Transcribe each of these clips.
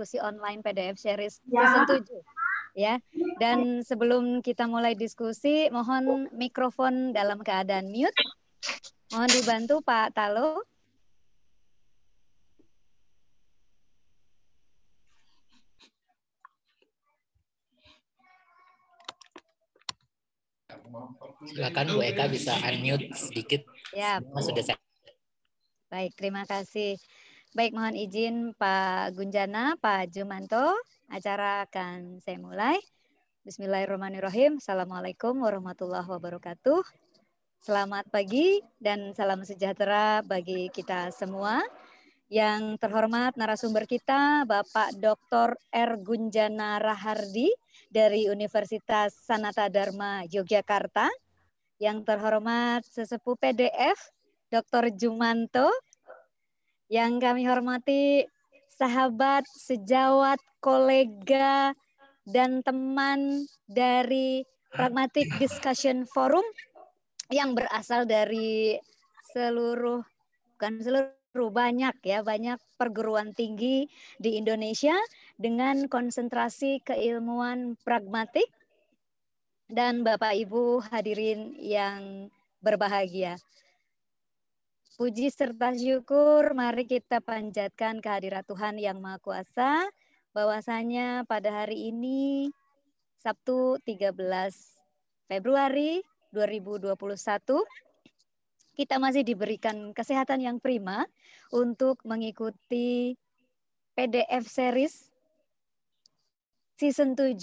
diskusi online PDF series ya. season 7 ya. Dan sebelum kita mulai diskusi, mohon mikrofon dalam keadaan mute. Mohon dibantu Pak Talo. Silakan Bu Eka bisa unmute sedikit. Ya. Sudah saya. Baik, terima kasih. Baik, mohon izin Pak Gunjana, Pak Jumanto. Acara akan saya mulai. Bismillahirrahmanirrahim. Assalamualaikum warahmatullahi wabarakatuh. Selamat pagi dan salam sejahtera bagi kita semua. Yang terhormat narasumber kita Bapak Dr. R. Gunjana Rahardi dari Universitas Sanata Dharma Yogyakarta. Yang terhormat sesepuh PDF Dr. Jumanto yang kami hormati sahabat, sejawat, kolega, dan teman dari Pragmatic Discussion Forum yang berasal dari seluruh, bukan seluruh, banyak ya, banyak perguruan tinggi di Indonesia dengan konsentrasi keilmuan pragmatik dan Bapak Ibu hadirin yang berbahagia. Puji serta syukur mari kita panjatkan kehadiran Tuhan yang Maha Kuasa bahwasanya pada hari ini Sabtu 13 Februari 2021 kita masih diberikan kesehatan yang prima untuk mengikuti PDF series season 7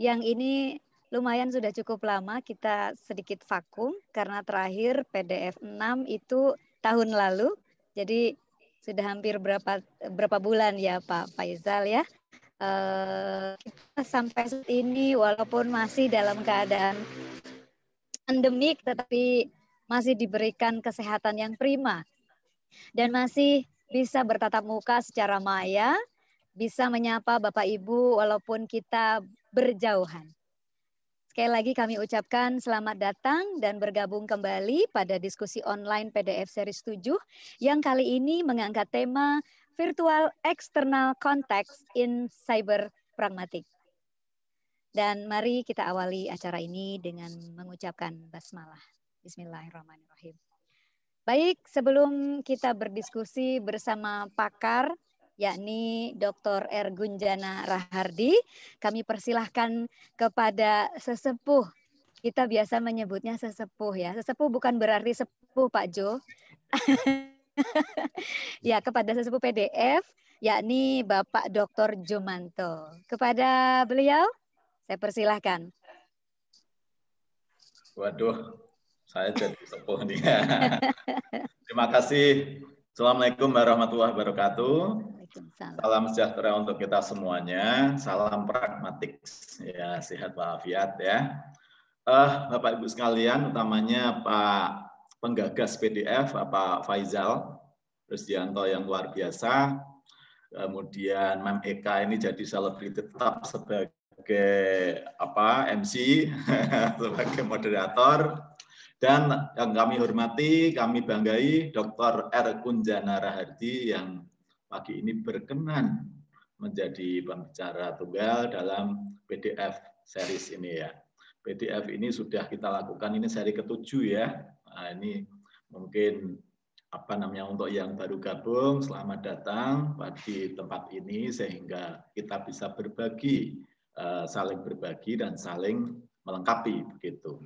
yang ini lumayan sudah cukup lama kita sedikit vakum karena terakhir PDF 6 itu tahun lalu. Jadi sudah hampir berapa berapa bulan ya Pak Faizal ya. Uh, kita sampai saat ini walaupun masih dalam keadaan endemik tetapi masih diberikan kesehatan yang prima dan masih bisa bertatap muka secara maya, bisa menyapa Bapak Ibu walaupun kita berjauhan. Sekali lagi kami ucapkan selamat datang dan bergabung kembali pada diskusi online PDF Series 7 yang kali ini mengangkat tema Virtual External Context in Cyber Pragmatic. Dan mari kita awali acara ini dengan mengucapkan basmalah. Bismillahirrahmanirrahim. Baik, sebelum kita berdiskusi bersama pakar yakni Dr. R. Gunjana Rahardi. Kami persilahkan kepada sesepuh. Kita biasa menyebutnya sesepuh ya. Sesepuh bukan berarti sepuh Pak Jo. ya, kepada sesepuh PDF, yakni Bapak Dr. Jumanto. Kepada beliau, saya persilahkan. Waduh, saya jadi sepuh nih. Terima kasih Assalamualaikum warahmatullahi wabarakatuh. Salam sejahtera untuk kita semuanya. Salam pragmatik, ya sehat walafiat ya. Uh, Bapak Ibu sekalian, utamanya Pak penggagas PDF, Pak Faizal Rusdianto yang luar biasa. Kemudian Mem Eka ini jadi selebriti tetap sebagai apa MC sebagai moderator dan yang kami hormati, kami banggai Dr. R. Kunjana Rahardi yang pagi ini berkenan menjadi pembicara tunggal dalam PDF series ini ya. PDF ini sudah kita lakukan, ini seri ketujuh ya. Nah, ini mungkin apa namanya untuk yang baru gabung, selamat datang di tempat ini sehingga kita bisa berbagi, eh, saling berbagi dan saling melengkapi begitu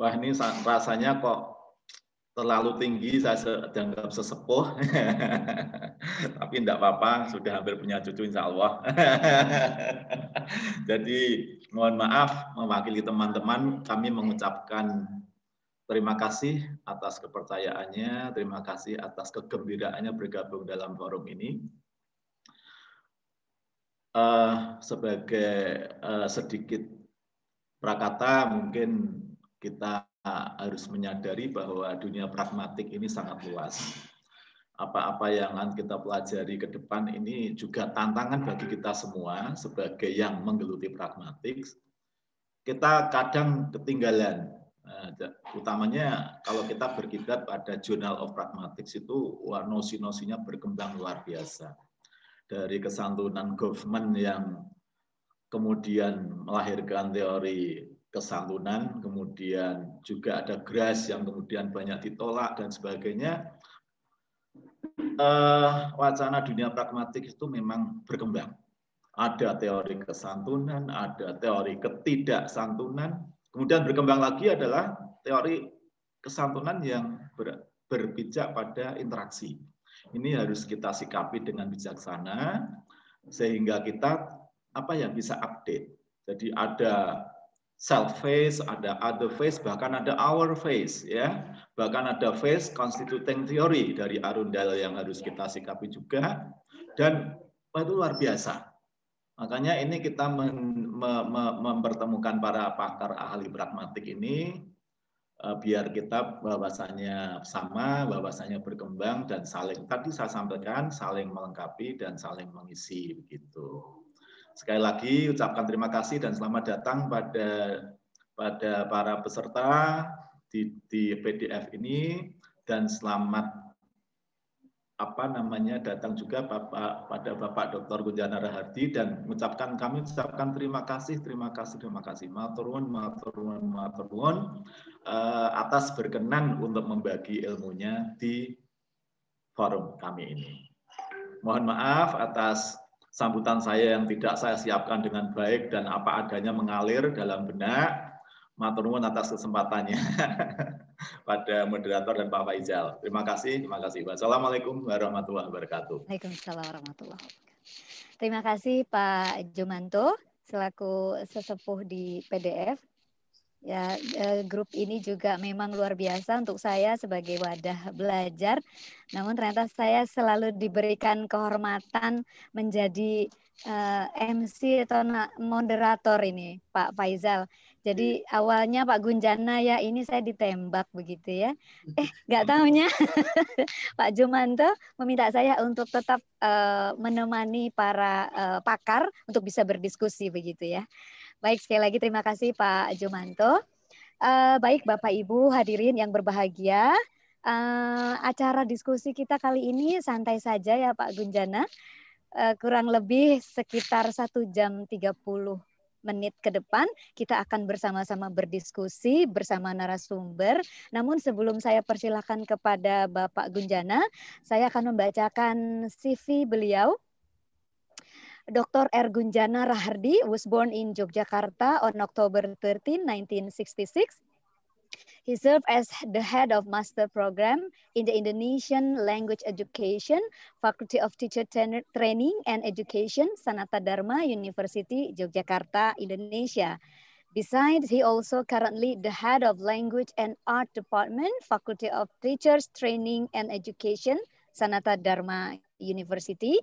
wah ini rasanya kok terlalu tinggi saya dianggap sesepuh tapi tidak apa-apa sudah hampir punya cucu insya Allah jadi mohon maaf mewakili teman-teman kami mengucapkan terima kasih atas kepercayaannya terima kasih atas kegembiraannya bergabung dalam forum ini uh, sebagai uh, sedikit prakata mungkin kita harus menyadari bahwa dunia pragmatik ini sangat luas. Apa-apa yang akan kita pelajari ke depan ini juga tantangan bagi kita semua sebagai yang menggeluti pragmatik. Kita kadang ketinggalan, nah, utamanya kalau kita berkibat pada Journal of Pragmatics itu nosi-nosinya berkembang luar biasa. Dari kesantunan government yang kemudian melahirkan teori kesantunan, kemudian juga ada grass yang kemudian banyak ditolak dan sebagainya. Uh, wacana dunia pragmatik itu memang berkembang. Ada teori kesantunan, ada teori ketidaksantunan, kemudian berkembang lagi adalah teori kesantunan yang ber, berpijak pada interaksi. Ini harus kita sikapi dengan bijaksana sehingga kita apa yang bisa update. Jadi ada self face, ada other face, bahkan ada our face, ya. Bahkan ada face constituting theory dari Arundel yang harus ya. kita sikapi juga dan itu luar biasa. Makanya ini kita men, me, me, mempertemukan para pakar ahli pragmatik ini eh, biar kita bahwasannya sama, bahwasannya berkembang dan saling tadi saya sampaikan saling melengkapi dan saling mengisi begitu. Sekali lagi ucapkan terima kasih dan selamat datang pada pada para peserta di, di PDF ini dan selamat apa namanya datang juga Bapak pada Bapak Dr. Gunjana Rahardi dan mengucapkan kami ucapkan terima kasih terima kasih terima kasih maturun maturun maturun uh, eh, atas berkenan untuk membagi ilmunya di forum kami ini. Mohon maaf atas sambutan saya yang tidak saya siapkan dengan baik dan apa adanya mengalir dalam benak. nuwun atas kesempatannya pada moderator dan Pak Faizal. Terima kasih, terima kasih. Wassalamualaikum warahmatullahi wabarakatuh. Waalaikumsalam warahmatullahi wabarakatuh. Terima kasih Pak Jomanto selaku sesepuh di PDF Ya, eh, grup ini juga memang luar biasa untuk saya sebagai wadah belajar. Namun ternyata saya selalu diberikan kehormatan menjadi uh, eh, MC atau moderator ini, Pak Faizal. Jadi iya. awalnya Pak Gunjana ya ini saya ditembak begitu ya. Eh nggak tahunya Pak Jumanto meminta saya untuk tetap uh, menemani para uh, pakar untuk bisa berdiskusi begitu ya. Baik, sekali lagi terima kasih Pak Jumanto. Uh, baik Bapak Ibu hadirin yang berbahagia, uh, acara diskusi kita kali ini santai saja ya Pak Gunjana. Uh, kurang lebih sekitar 1 jam 30 menit ke depan kita akan bersama-sama berdiskusi bersama narasumber. Namun sebelum saya persilahkan kepada Bapak Gunjana, saya akan membacakan CV beliau Dr. Ergunjana Rahardi was born in Yogyakarta on October 13, 1966. He served as the head of master program in the Indonesian Language Education, Faculty of Teacher Training and Education, Sanata Dharma University, Yogyakarta, Indonesia. Besides, he also currently the head of Language and Art Department, Faculty of Teachers Training and Education, Sanata Dharma University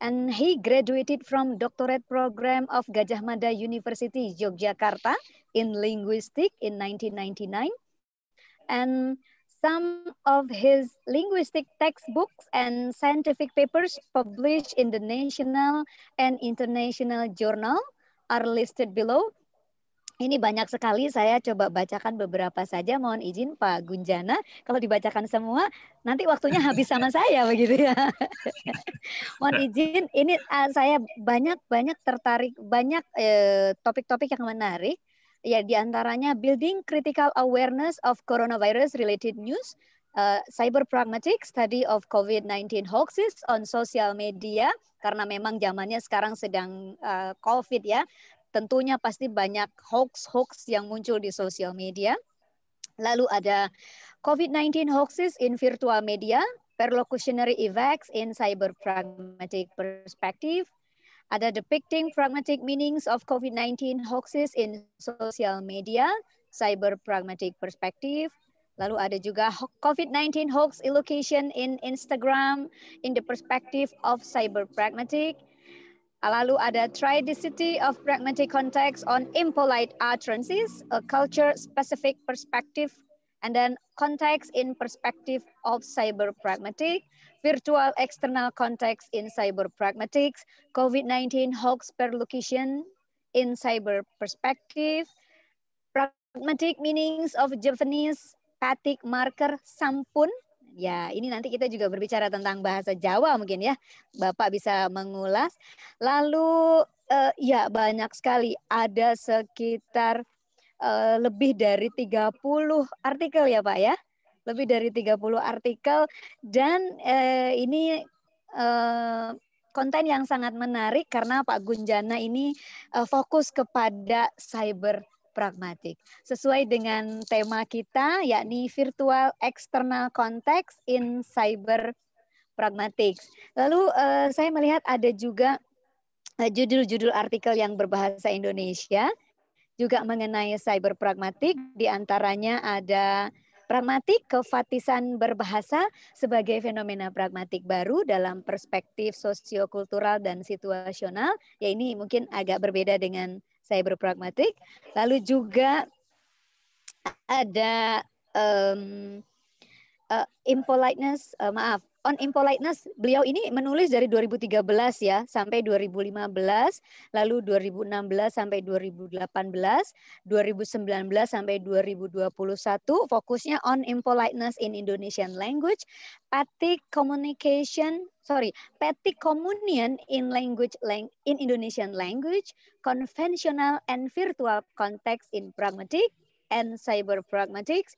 and he graduated from doctorate program of Gajah Mada University, Yogyakarta in linguistics in 1999. And some of his linguistic textbooks and scientific papers published in the national and international journal are listed below Ini banyak sekali, saya coba bacakan beberapa saja. Mohon izin Pak Gunjana, kalau dibacakan semua nanti waktunya habis sama saya begitu ya. Mohon izin, ini uh, saya banyak-banyak tertarik, banyak eh, topik-topik uh, yang menarik. Ya diantaranya Building Critical Awareness of Coronavirus Related News, uh, Cyber Pragmatic Study of COVID-19 Hoaxes on Social Media, karena memang zamannya sekarang sedang uh, COVID ya tentunya pasti banyak hoax-hoax yang muncul di sosial media. Lalu ada COVID-19 hoaxes in virtual media, perlocutionary effects in cyber pragmatic perspective, ada depicting pragmatic meanings of COVID-19 hoaxes in social media, cyber pragmatic perspective, lalu ada juga COVID-19 hoax allocation in Instagram in the perspective of cyber pragmatic, Lalu ada tridicity of pragmatic context on impolite utterances, a culture-specific perspective, and then context in perspective of cyber pragmatic, virtual external context in cyber pragmatics, COVID-19 hoax perlocution in cyber perspective, pragmatic meanings of Japanese pathic marker sampun Ya, ini nanti kita juga berbicara tentang bahasa Jawa mungkin ya. Bapak bisa mengulas. Lalu eh, ya banyak sekali ada sekitar eh, lebih dari 30 artikel ya, Pak ya. Lebih dari 30 artikel dan eh, ini eh, konten yang sangat menarik karena Pak Gunjana ini uh, fokus kepada cyber pragmatik. Sesuai dengan tema kita yakni virtual external context in cyber pragmatik Lalu uh, saya melihat ada juga eh, judul-judul artikel yang berbahasa Indonesia juga mengenai cyber pragmatik diantaranya ada pragmatik kefatisan berbahasa sebagai fenomena pragmatik baru dalam perspektif sosiokultural dan situasional ya ini mungkin agak berbeda dengan pragmatik. Lalu juga ada um, uh, impoliteness, uh, maaf, on impoliteness beliau ini menulis dari 2013 ya sampai 2015 lalu 2016 sampai 2018 2019 sampai 2021 fokusnya on impoliteness in Indonesian language petty communication sorry petty communion in language in Indonesian language conventional and virtual context in pragmatic and cyber pragmatics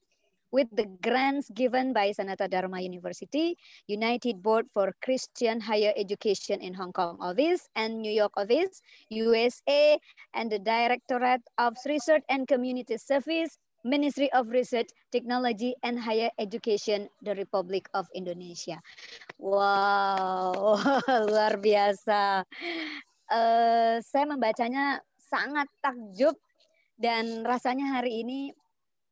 with the grants given by Sanata Dharma University, United Board for Christian Higher Education in Hong Kong Office and New York Office, USA, and the Directorate of Research and Community Service, Ministry of Research, Technology, and Higher Education, the Republic of Indonesia. Wow, luar biasa. Uh, saya membacanya sangat takjub dan rasanya hari ini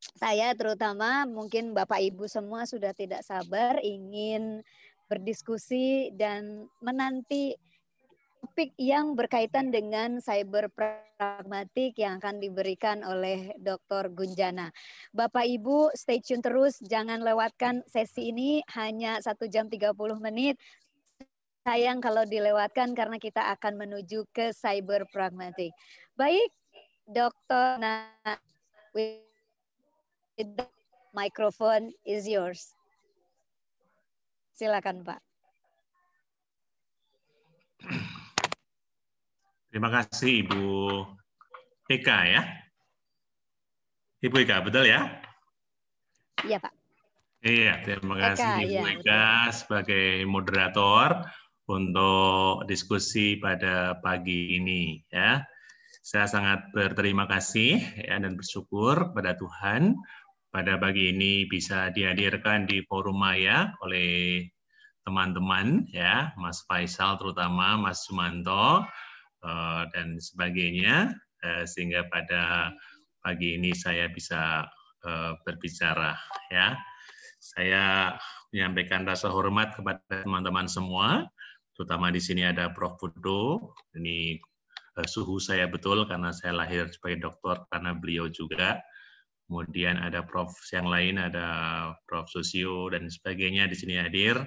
saya terutama mungkin Bapak Ibu semua sudah tidak sabar ingin berdiskusi dan menanti topik yang berkaitan dengan cyber pragmatik yang akan diberikan oleh Dr. Gunjana. Bapak Ibu stay tune terus, jangan lewatkan sesi ini hanya 1 jam 30 menit. Sayang kalau dilewatkan karena kita akan menuju ke cyber pragmatik. Baik, Dr. Nah, The microphone is yours. Silakan Pak. Terima kasih Ibu Eka ya. Ibu Eka, betul ya? Iya Pak. Iya, terima kasih Eka, Ibu iya, Eka betul. sebagai moderator untuk diskusi pada pagi ini ya. Saya sangat berterima kasih ya dan bersyukur kepada Tuhan pada pagi ini bisa dihadirkan di forum Maya oleh teman-teman ya, Mas Faisal terutama, Mas Sumanto eh, dan sebagainya eh, sehingga pada pagi ini saya bisa eh, berbicara ya. Saya menyampaikan rasa hormat kepada teman-teman semua, terutama di sini ada Prof. Budo. Ini suhu saya betul karena saya lahir sebagai dokter karena beliau juga kemudian ada Prof yang lain, ada Prof Susio dan sebagainya di sini hadir,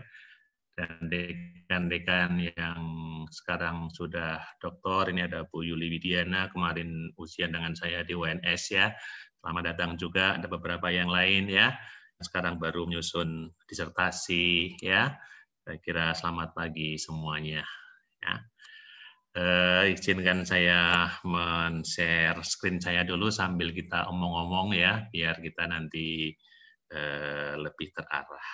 dan dekan-dekan yang sekarang sudah doktor, ini ada Bu Yuli Widiana, kemarin usia dengan saya di UNS ya, selamat datang juga, ada beberapa yang lain ya, sekarang baru menyusun disertasi ya, saya kira selamat pagi semuanya. Ya. Uh, izinkan saya men-share screen saya dulu sambil kita omong-omong ya, biar kita nanti uh, lebih terarah.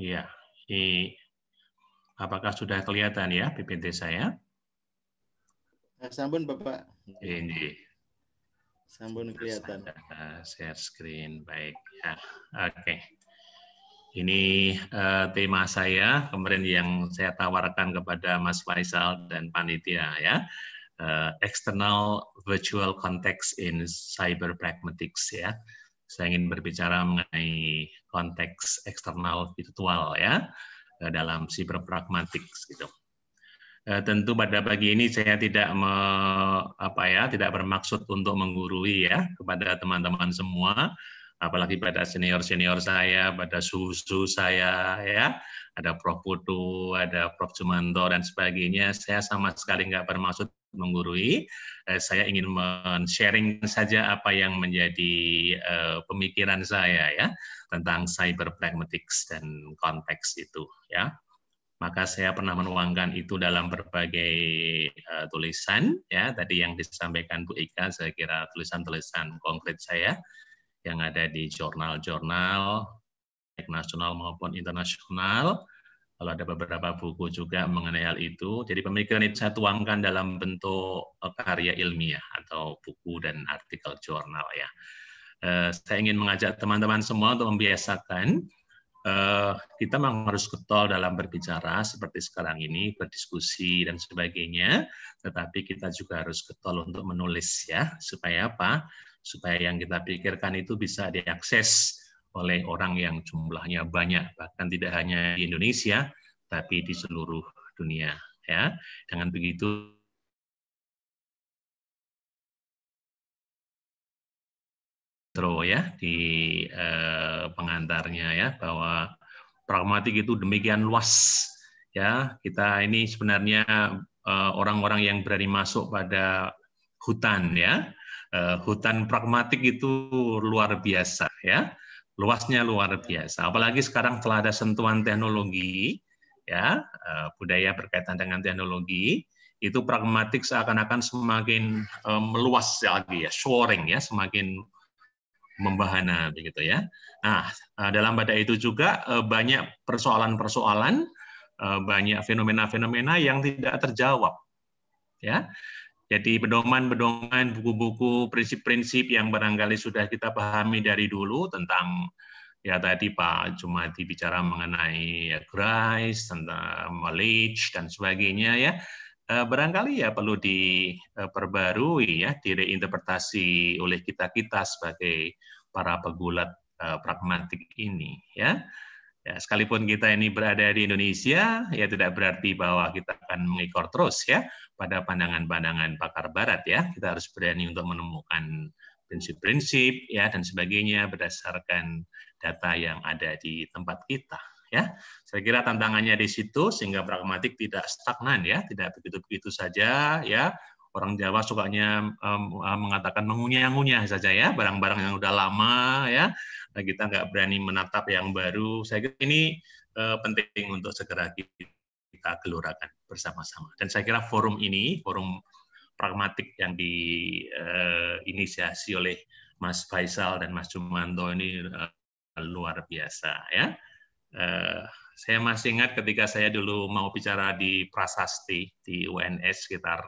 Ya, ini apakah sudah kelihatan ya PPT saya? Eh, Sampun Bapak. Ini. Sambung kelihatan. Share screen, baik. Ya. Oke. Okay. Ini uh, tema saya kemarin yang saya tawarkan kepada Mas Faisal dan panitia ya. Uh, external virtual context in cyber pragmatics ya. Saya ingin berbicara mengenai konteks eksternal virtual ya eh, dalam cyber pragmatics gitu. Eh, tentu pada pagi ini saya tidak me, apa ya tidak bermaksud untuk menggurui ya kepada teman-teman semua apalagi pada senior-senior saya, pada susu saya, ya, ada Prof. Putu, ada Prof. Jumanto, dan sebagainya. Saya sama sekali nggak bermaksud menggurui. Eh, saya ingin men-sharing saja apa yang menjadi eh, pemikiran saya ya tentang cyber pragmatics dan konteks itu ya maka saya pernah menuangkan itu dalam berbagai uh, tulisan ya tadi yang disampaikan Bu Ika saya kira tulisan-tulisan konkret saya yang ada di jurnal-jurnal baik nasional maupun internasional Kalau ada beberapa buku juga mengenai hal itu jadi pemikiran itu saya tuangkan dalam bentuk eh, karya ilmiah atau buku dan artikel jurnal ya uh, saya ingin mengajak teman-teman semua untuk membiasakan uh, kita memang harus getol dalam berbicara seperti sekarang ini berdiskusi dan sebagainya tetapi kita juga harus getol untuk menulis ya supaya apa supaya yang kita pikirkan itu bisa diakses oleh orang yang jumlahnya banyak bahkan tidak hanya di Indonesia tapi di seluruh dunia ya dengan begitu Tro ya di eh, pengantarnya ya bahwa pragmatik itu demikian luas ya kita ini sebenarnya orang eh, orang-orang yang berani masuk pada hutan ya eh, hutan pragmatik itu luar biasa ya luasnya luar biasa apalagi sekarang telah ada sentuhan teknologi ya eh, budaya berkaitan dengan teknologi itu pragmatik seakan-akan semakin eh, meluas lagi ya soaring ya semakin membahana begitu ya. Nah, eh, dalam pada itu juga eh, banyak persoalan-persoalan, eh, banyak fenomena-fenomena yang tidak terjawab. Ya. Jadi pedoman-pedoman, buku-buku, prinsip-prinsip yang barangkali sudah kita pahami dari dulu tentang ya tadi Pak Jumadi bicara mengenai ya, grace, tentang knowledge dan sebagainya ya. Eh, barangkali ya perlu diperbarui eh, ya direinterpretasi oleh kita kita sebagai para pegulat eh, pragmatik ini ya. Ya, sekalipun kita ini berada di Indonesia, ya tidak berarti bahwa kita akan mengikor terus ya pada pandangan-pandangan pakar Barat ya. Kita harus berani untuk menemukan prinsip-prinsip ya dan sebagainya berdasarkan data yang ada di tempat kita ya. Saya kira tantangannya di situ sehingga pragmatik tidak stagnan ya, tidak begitu-begitu saja ya. Orang Jawa sukanya um, mengatakan mengunyah-ngunyah saja ya, barang-barang yang udah lama ya. Nah, kita nggak berani menatap yang baru. Saya kira ini uh, penting untuk segera kita gelorakan bersama-sama. Dan saya kira forum ini, forum pragmatik yang diinisiasi eh, uh, oleh Mas Faisal dan Mas Jumanto ini uh, luar biasa ya. Eh, saya masih ingat ketika saya dulu mau bicara di Prasasti di UNS sekitar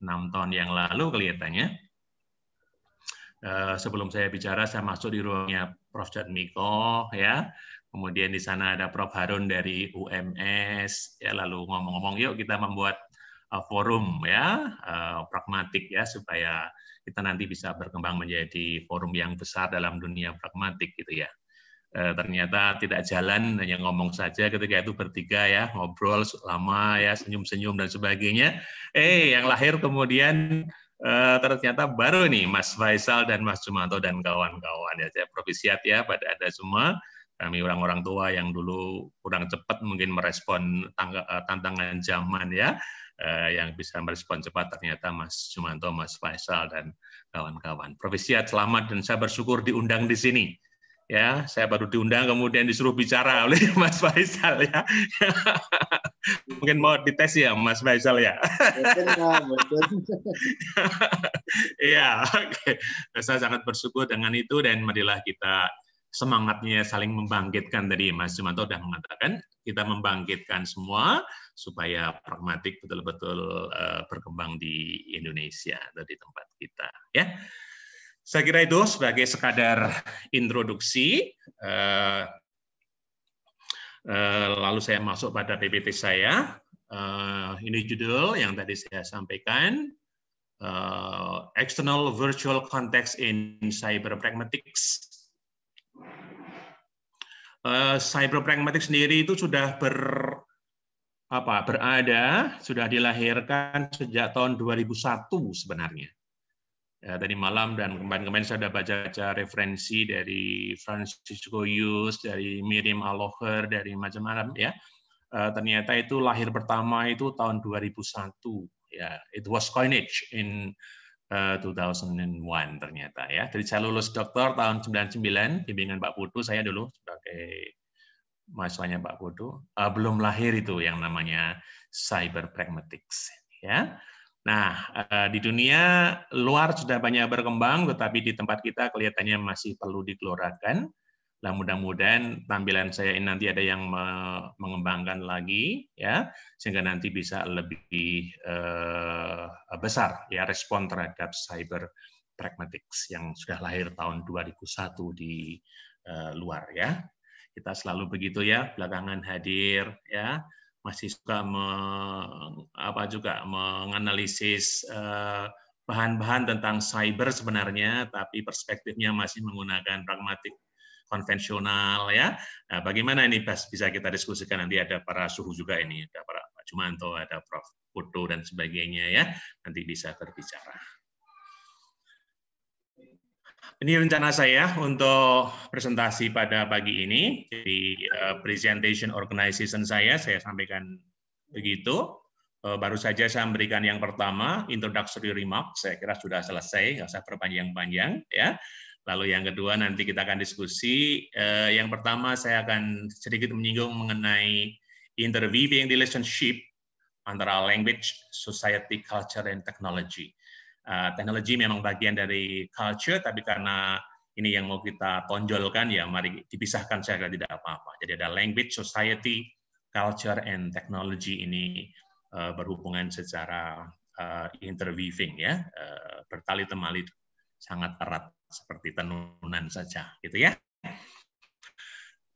enam tahun yang lalu kelihatannya. Eh, sebelum saya bicara, saya masuk di ruangnya Prof. Miko, ya. Kemudian di sana ada Prof. Harun dari UMS, ya. Lalu ngomong-ngomong, yuk kita membuat eh, forum, ya, uh, pragmatik, ya, supaya kita nanti bisa berkembang menjadi forum yang besar dalam dunia pragmatik, gitu ya. Eh, ternyata tidak jalan hanya ngomong saja ketika itu bertiga ya ngobrol lama ya senyum-senyum dan sebagainya eh yang lahir kemudian eh, ternyata baru nih Mas Faisal dan Mas Jumanto dan kawan-kawan ya saya profisiat ya pada ada semua kami orang-orang tua yang dulu kurang cepat mungkin merespon eh, tantangan zaman ya yang bisa merespon cepat ternyata Mas Jumanto, Mas Faisal dan kawan-kawan. Profisiat selamat dan saya bersyukur diundang di sini ya saya baru diundang kemudian disuruh bicara oleh Mas Faisal ya mungkin mau dites ya Mas Faisal ya iya oke nah, saya sangat bersyukur dengan itu dan marilah kita semangatnya saling membangkitkan tadi Mas Jumanto sudah mengatakan kita membangkitkan semua supaya pragmatik betul-betul uh, berkembang di Indonesia atau di tempat kita ya saya kira itu sebagai sekadar introduksi. Eh, eh, lalu saya masuk pada PPT saya. Eh, ini judul yang tadi saya sampaikan. External Virtual Context in Cyber Pragmatics. Cyber Pragmatics sendiri itu sudah ber apa berada sudah dilahirkan sejak tahun 2001 sebenarnya ya, tadi malam dan kemarin-kemarin saya sudah baca-baca referensi dari Francisco Yus, dari Miriam Aloher, dari macam-macam ya. Uh, ternyata itu lahir pertama itu tahun 2001 ya. It was coinage in uh, eh, 2001 ternyata ya. Jadi saya lulus doktor tahun 99 bimbingan Pak Putu saya dulu sebagai mahasiswanya Pak Putu. Uh, belum lahir itu yang namanya cyber pragmatics ya. Nah, eh, di dunia luar sudah banyak berkembang, tetapi di tempat kita kelihatannya masih perlu dikeluarkan. Nah, mudah-mudahan tampilan saya ini nanti ada yang mengembangkan lagi, ya, sehingga nanti bisa lebih eh, besar ya respon terhadap cyber pragmatics yang sudah lahir tahun 2001 di eh, luar ya. Kita selalu begitu ya, belakangan hadir ya masih suka meng, apa juga menganalisis eh, bahan-bahan tentang cyber sebenarnya, tapi perspektifnya masih menggunakan pragmatik konvensional ya. Nah, bagaimana ini bisa kita diskusikan nanti ada para suhu juga ini, ada para Pak Jumanto, ada Prof. Putu dan sebagainya ya. Nanti bisa berbicara. Ini rencana saya untuk presentasi pada pagi ini. Jadi uh, presentation organization saya saya sampaikan begitu. Uh, baru saja saya memberikan yang pertama introductory remark. Saya kira sudah selesai, nggak usah perpanjang-panjang ya. Lalu yang kedua nanti kita akan diskusi. Uh, yang pertama saya akan sedikit menyinggung mengenai interweaving relationship antara language, society, culture, and technology. Eh, teknologi memang bagian dari culture, tapi karena ini yang mau kita tonjolkan ya mari dipisahkan saya kira tidak apa-apa. Jadi ada language, society, culture and technology ini eh, berhubungan secara eh, interweaving ya, uh, bertali temali sangat erat seperti tenunan saja gitu ya.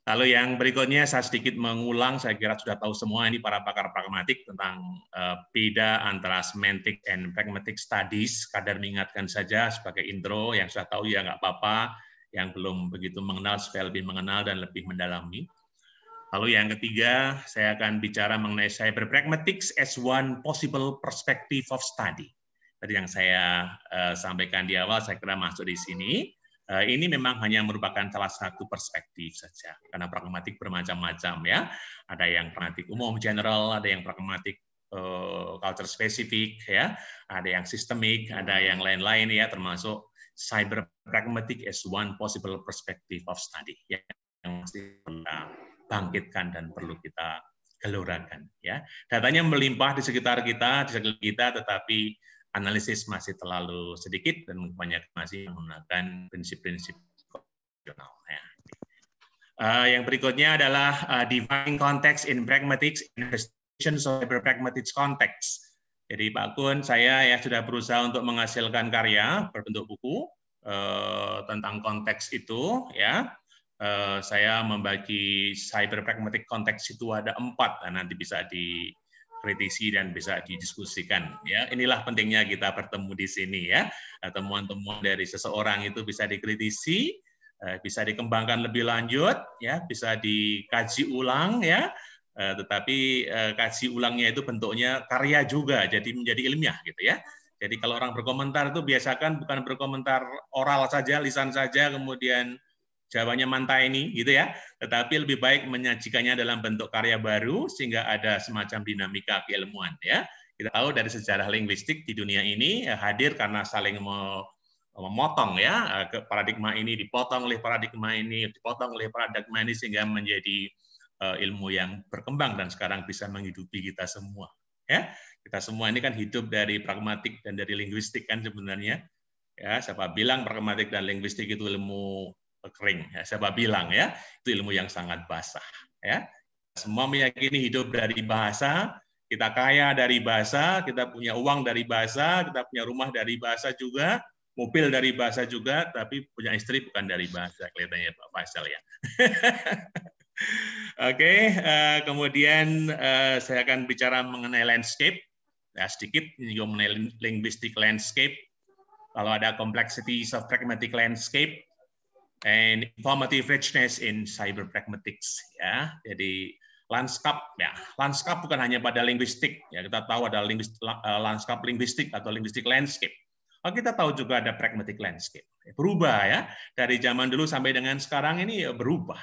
Lalu yang berikutnya saya sedikit mengulang, saya kira sudah tahu semua ini para pakar pragmatik tentang beda eh, antara semantic and pragmatic studies. Kadar mengingatkan saja sebagai intro, yang sudah tahu ya nggak apa-apa, yang belum begitu mengenal supaya lebih mengenal dan lebih mendalami. Lalu yang ketiga, saya akan bicara mengenai cyber pragmatics as one possible perspective of study. Tadi yang saya uh, sampaikan di awal, saya kira masuk di sini. Eh, ini memang hanya merupakan salah satu perspektif saja karena pragmatik bermacam-macam ya ada yang pragmatik umum general ada yang pragmatik uh, culture specific ya ada yang sistemik ada yang lain-lain ya termasuk cyber pragmatik as one possible perspective of study ya yang masih kita bangkitkan dan perlu kita gelorakan ya datanya melimpah di sekitar kita di sekitar kita tetapi analisis masih terlalu sedikit dan banyak masih menggunakan prinsip-prinsip konvensional. Ya. Uh, yang berikutnya adalah uh, eh, defining context in pragmatics investigations cyber pragmatics context. Jadi Pak Kun, saya ya sudah berusaha untuk menghasilkan karya berbentuk buku uh, tentang konteks itu. Ya, uh, saya membagi cyber pragmatic konteks itu ada empat. Nah, nanti bisa di kritisi dan bisa didiskusikan ya inilah pentingnya kita bertemu di sini ya eh, temuan-temuan dari seseorang itu bisa dikritisi eh, bisa dikembangkan lebih lanjut ya bisa dikaji ulang ya eh, tetapi kaji ulangnya itu bentuknya karya juga jadi menjadi ilmiah gitu ya jadi kalau orang berkomentar itu biasakan bukan berkomentar oral saja lisan saja kemudian Jawanya ini gitu ya. Tetapi lebih baik menyajikannya dalam bentuk karya baru sehingga ada semacam dinamika keilmuan ya. Kita tahu dari sejarah linguistik di dunia ini eh, hadir karena saling memotong ya eh, paradigma ini dipotong oleh paradigma ini dipotong oleh paradigma ini sehingga menjadi eh, ilmu yang berkembang dan sekarang bisa menghidupi kita semua ya kita semua ini kan hidup dari pragmatik dan dari linguistik kan sebenarnya ya siapa bilang pragmatik dan linguistik itu ilmu kering. Ya, saya bilang ya, itu ilmu yang sangat basah. Ya, semua meyakini hidup dari bahasa, kita kaya dari bahasa, kita punya uang dari bahasa, kita punya rumah dari bahasa juga, mobil dari bahasa juga, tapi punya istri bukan dari bahasa kelihatannya Pak Faisal ya. Oke, okay, uh, eh, kemudian uh, saya akan bicara mengenai landscape. Ya, sedikit juga mengenai linguistic landscape. Kalau ada complexity of pragmatic landscape, and informative richness in cyber pragmatics ya. Jadi lanskap ya, lanskap bukan hanya pada linguistik ya. Kita tahu ada eh, lanskap linguistik atau linguistik landscape. Oh, kita tahu juga ada pragmatic landscape. Ya, berubah ya. Dari zaman dulu sampai dengan sekarang ini ya berubah.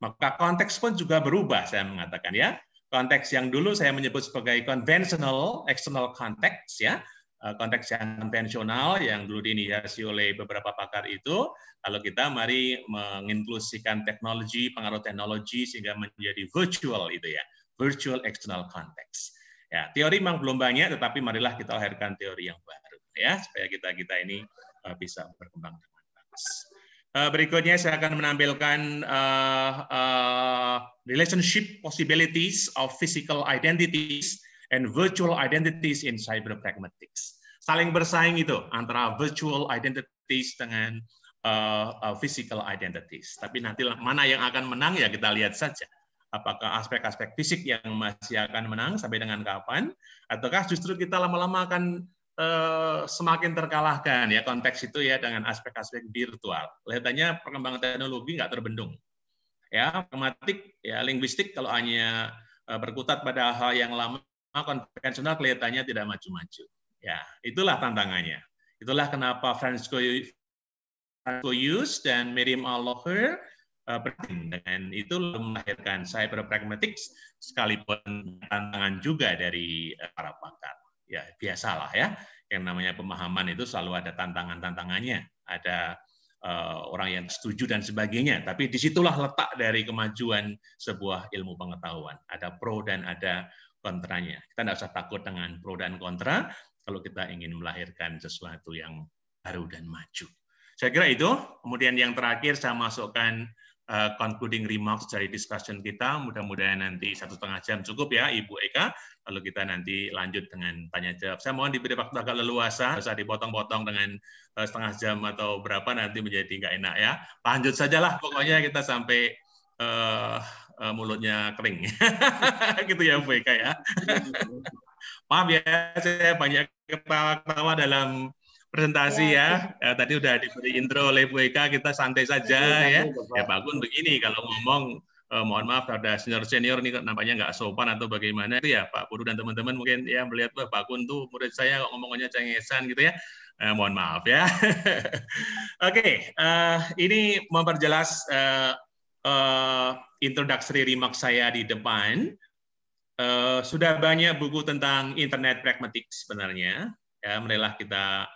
Maka konteks pun juga berubah saya mengatakan ya. Konteks yang dulu saya menyebut sebagai conventional external context ya Eh, konteks yang konvensional yang dulu diinisiasi oleh beberapa pakar itu, kalau kita mari menginklusikan teknologi, pengaruh teknologi sehingga menjadi virtual itu ya, virtual external context. Ya, teori memang belum banyak, tetapi marilah kita lahirkan teori yang baru ya supaya kita kita ini eh, bisa berkembang dengan bagus. Eh, berikutnya saya akan menampilkan uh, uh, relationship possibilities of physical identities and virtual identities in cyber pragmatics. Saling bersaing itu antara virtual identities dengan uh, uh, physical identities. Tapi nanti mana yang akan menang ya kita lihat saja. Apakah aspek-aspek fisik yang masih akan menang sampai dengan kapan, ataukah justru kita lama-lama akan eh, semakin terkalahkan ya konteks itu ya dengan aspek-aspek virtual. Kelihatannya perkembangan teknologi nggak terbendung. Ya, matematik, ya linguistik kalau hanya berkutat pada hal yang lama konvensional kelihatannya tidak maju-maju. Ya, itulah tantangannya. Itulah kenapa Francisco Francisco dan Miriam Aloher uh, eh, dengan itu melahirkan cyber pragmatics sekalipun tantangan juga dari eh, para pakar. Ya, biasalah ya. Yang namanya pemahaman itu selalu ada tantangan-tantangannya. Ada uh, orang yang setuju dan sebagainya. Tapi disitulah letak dari kemajuan sebuah ilmu pengetahuan. Ada pro dan ada kontranya. Kita tidak usah takut dengan pro dan kontra kalau kita ingin melahirkan sesuatu yang baru dan maju. Saya kira itu. Kemudian yang terakhir saya masukkan eh, concluding remarks dari discussion kita. Mudah-mudahan nanti satu setengah jam cukup ya Ibu Eka. Lalu kita nanti lanjut dengan tanya jawab. Saya mohon diberi waktu agak leluasa, Bisa dipotong-potong dengan eh, setengah jam atau berapa nanti menjadi nggak enak ya. Lanjut sajalah pokoknya kita sampai uh, uh, mulutnya kering. gitu ya Bu Eka ya. Maaf ya, saya banyak ketawa-ketawa dalam presentasi ya. ya. ya tadi sudah diberi intro oleh Bu Eka, kita santai saja ya. Ya Bagun begini kalau ngomong Uh, mohon maaf ada senior-senior nih nampaknya nggak sopan atau bagaimana itu ya Pak Puru dan teman-teman mungkin ya melihat Pak Kun tuh murid saya kok ngomongnya cengesan gitu ya. uh, mohon maaf ya. Oke, okay, uh, ini memperjelas uh, uh, introductory remark saya di depan, uh, sudah banyak buku tentang internet pragmatik sebenarnya. Ya, marilah kita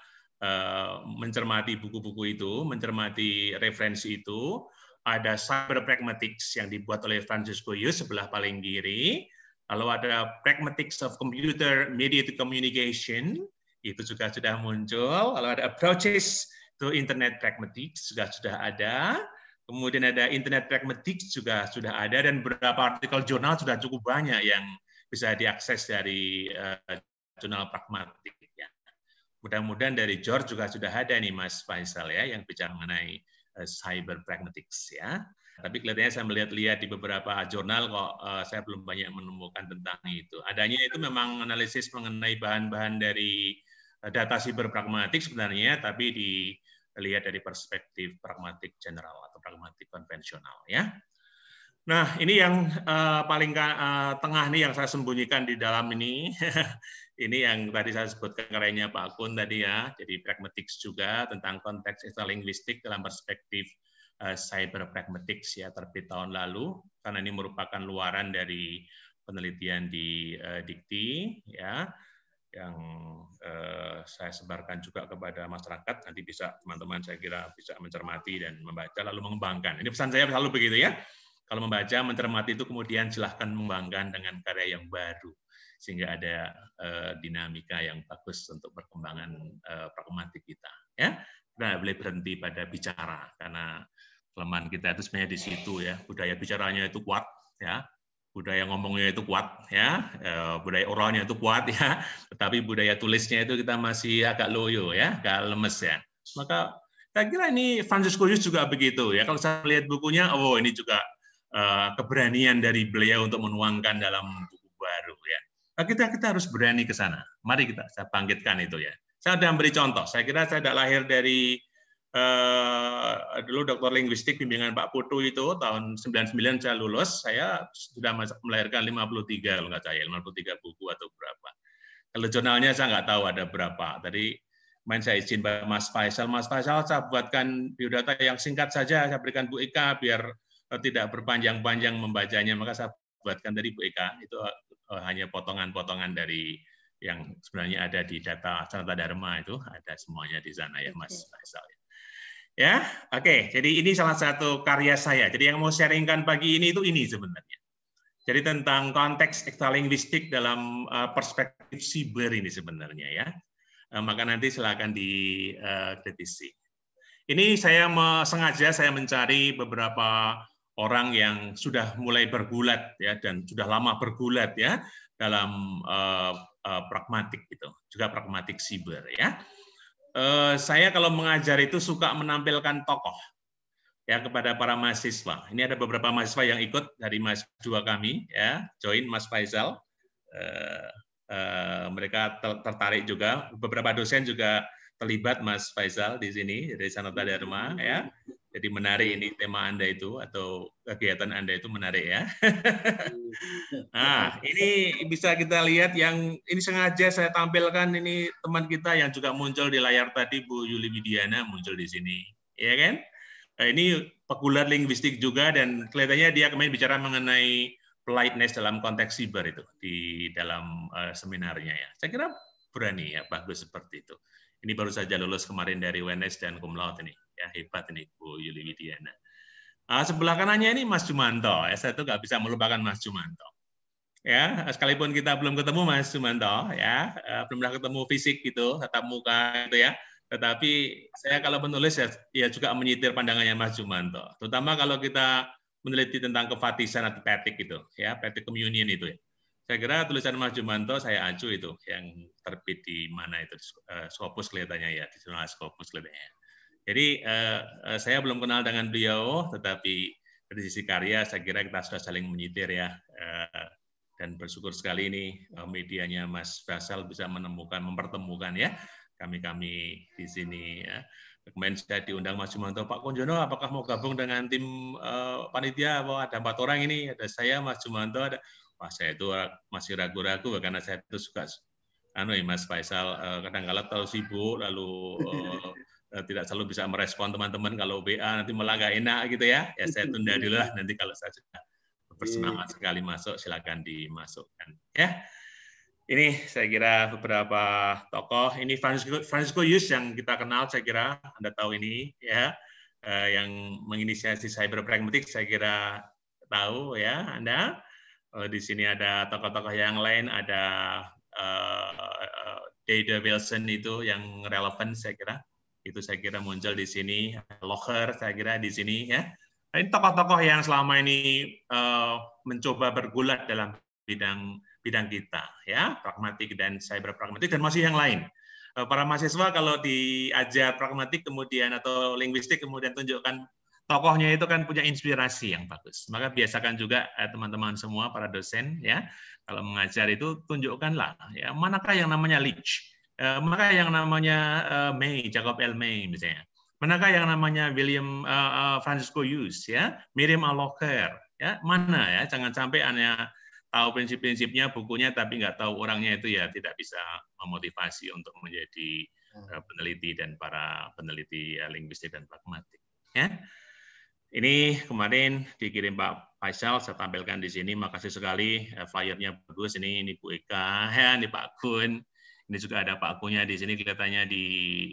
uh, mencermati buku-buku itu, mencermati referensi itu. Ada cyber pragmatics yang dibuat oleh Francisco Yu sebelah paling kiri. Lalu ada pragmatics of computer mediated communication itu juga sudah muncul. Lalu ada approaches to internet pragmatics juga sudah ada. Kemudian ada internet pragmatik juga sudah ada dan beberapa artikel jurnal sudah cukup banyak yang bisa diakses dari uh, jurnal pragmatik. Ya. Mudah-mudahan dari George juga sudah ada nih Mas Faisal ya yang bicara mengenai uh, cyber pragmatics ya. Tapi kelihatannya saya melihat-lihat di beberapa jurnal kok uh, saya belum banyak menemukan tentang itu. Adanya itu memang analisis mengenai bahan-bahan dari data cyber pragmatik sebenarnya, tapi di lihat dari perspektif pragmatik general atau pragmatik konvensional ya. Nah, ini yang uh, paling uh, tengah nih yang saya sembunyikan di dalam ini. ini yang tadi saya sebutkan kerennya Pak Kun tadi ya, jadi pragmatics juga tentang konteks linguistik dalam perspektif uh, cyber pragmatics ya terbit tahun lalu karena ini merupakan luaran dari penelitian di uh, Dikti ya yang eh, saya sebarkan juga kepada masyarakat nanti bisa teman-teman saya kira bisa mencermati dan membaca lalu mengembangkan ini pesan saya selalu begitu ya kalau membaca mencermati itu kemudian silahkan mengembangkan dengan karya yang baru sehingga ada eh, dinamika yang bagus untuk perkembangan eh, pragmatik kita ya nah boleh berhenti pada bicara karena kelemahan kita itu sebenarnya di situ ya budaya bicaranya itu kuat ya budaya ngomongnya itu kuat ya, eh, budaya oralnya itu kuat ya, tetapi budaya tulisnya itu kita masih agak loyo ya, agak lemes ya. Maka saya kira ini Francis Kuyus juga begitu ya. Kalau saya lihat bukunya, oh ini juga eh, keberanian dari beliau untuk menuangkan dalam buku baru ya. Nah, kita kita harus berani ke sana. Mari kita saya bangkitkan itu ya. Saya sudah memberi contoh. Saya kira saya tidak lahir dari eh, dulu Dokter linguistik bimbingan Pak Putu itu tahun 99 saya lulus, saya sudah melahirkan 53 kalau nggak saya, 53 buku atau berapa. Kalau jurnalnya saya nggak tahu ada berapa. Tadi main saya izin Pak Mas Faisal. Mas Faisal saya buatkan biodata yang singkat saja, saya berikan Bu Ika biar eh, tidak berpanjang-panjang membacanya, maka saya buatkan dari Bu Ika. Itu eh, hanya potongan-potongan dari yang sebenarnya ada di data Sanata Dharma itu, ada semuanya di sana ya Mas Faisal. Ya. Ya, oke. Okay. Jadi ini salah satu karya saya. Jadi yang mau sharingkan pagi ini itu ini sebenarnya. Jadi tentang konteks ekstralinguistik dalam eh, perspektif siber ini sebenarnya ya. Eh, maka nanti silakan dikritisi. Eh, ini saya sengaja saya mencari beberapa orang yang sudah mulai bergulat ya dan sudah lama bergulat ya dalam uh, uh, pragmatik gitu, juga pragmatik siber ya. Eh, saya kalau mengajar itu suka menampilkan tokoh ya kepada para mahasiswa. Ini ada beberapa mahasiswa yang ikut dari mas dua kami ya, join Mas Faisal. Eh, eh, mereka ter tertarik juga. Beberapa dosen juga terlibat Mas Faisal di sini dari Sanata Dharma ya. Jadi menarik ini tema Anda itu atau kegiatan Anda itu menarik ya. nah, ini bisa kita lihat yang ini sengaja saya tampilkan ini teman kita yang juga muncul di layar tadi Bu Yuli Widiana muncul di sini. Ya kan? Nah, ini pekular linguistik juga dan kelihatannya dia kemarin bicara mengenai politeness dalam konteks siber itu di dalam eh, seminarnya ya. Saya kira berani ya, bagus seperti itu. Ini baru saja lulus kemarin dari UNS dan Kumlaut ini. Ya, hebat ini Bu Yuli Widiana. Uh, sebelah kanannya ini Mas Jumanto. Ya, saya tuh nggak bisa melupakan Mas Jumanto. Ya, sekalipun kita belum ketemu Mas Jumanto, ya uh, belum pernah ketemu fisik gitu, tatap muka gitu ya. Tetapi saya kalau menulis ya, ya juga menyitir pandangannya Mas Jumanto. Terutama kalau kita meneliti tentang kefatisan atau petik gitu, ya petik communion itu ya. Saya kira tulisan Mas Jumanto saya acu itu yang terbit di mana itu Scopus kelihatannya ya di jurnal Scopus kelihatannya. Jadi eh, eh, saya belum kenal dengan beliau, tetapi dari sisi karya saya kira kita sudah saling menyitir ya. Eh, dan bersyukur sekali ini medianya Mas Basal bisa menemukan, mempertemukan ya kami-kami di sini. Ya. Kemarin saya diundang Mas Jumanto, Pak Konjono, apakah mau gabung dengan tim panitia? Bahwa ada empat orang ini, ada saya, Mas Jumanto, ada Wah, saya itu masih ragu-ragu karena saya itu suka anu ya Mas Faisal uh, kadang kala terlalu sibuk lalu Eh, tidak selalu bisa merespon teman-teman kalau WA nanti melaga enak gitu ya. Ya saya tunda dulu lah nanti kalau saya sudah bersemangat iya. sekali masuk silakan dimasukkan ya. Ini saya kira beberapa tokoh. Ini Francisco, Francisco Yus yang kita kenal, saya kira Anda tahu ini ya, eh, yang menginisiasi cyber pragmatic, saya kira tahu ya Anda. Eh, di sini ada tokoh-tokoh yang lain, ada uh, Dada Wilson itu yang relevan saya kira itu saya kira muncul di sini locker saya kira di sini ya ini tokoh-tokoh yang selama ini uh, mencoba bergulat dalam bidang bidang kita ya pragmatik dan cyber pragmatik dan masih yang lain uh, para mahasiswa kalau diajar pragmatik kemudian atau linguistik kemudian tunjukkan tokohnya itu kan punya inspirasi yang bagus. Maka biasakan juga eh, teman-teman uh, semua para dosen ya, kalau mengajar itu tunjukkanlah ya manakah yang namanya leech. Eh, maka yang namanya uh, May, Jacob L. May misalnya. Manakah yang namanya William uh, uh, Francisco Hughes ya, Miriam Alloker, ya, mana ya? Jangan sampai hanya tahu prinsip-prinsipnya bukunya tapi nggak tahu orangnya itu ya tidak bisa memotivasi untuk menjadi uh, peneliti dan para peneliti uh, linguistik dan pragmatik ya. Ini kemarin dikirim Pak Faisal, saya tampilkan di sini. Makasih sekali, flyernya bagus. Ini, ini Bu Eka, ya, ini Pak Gun, ini juga ada Pak Kunya di sini kelihatannya di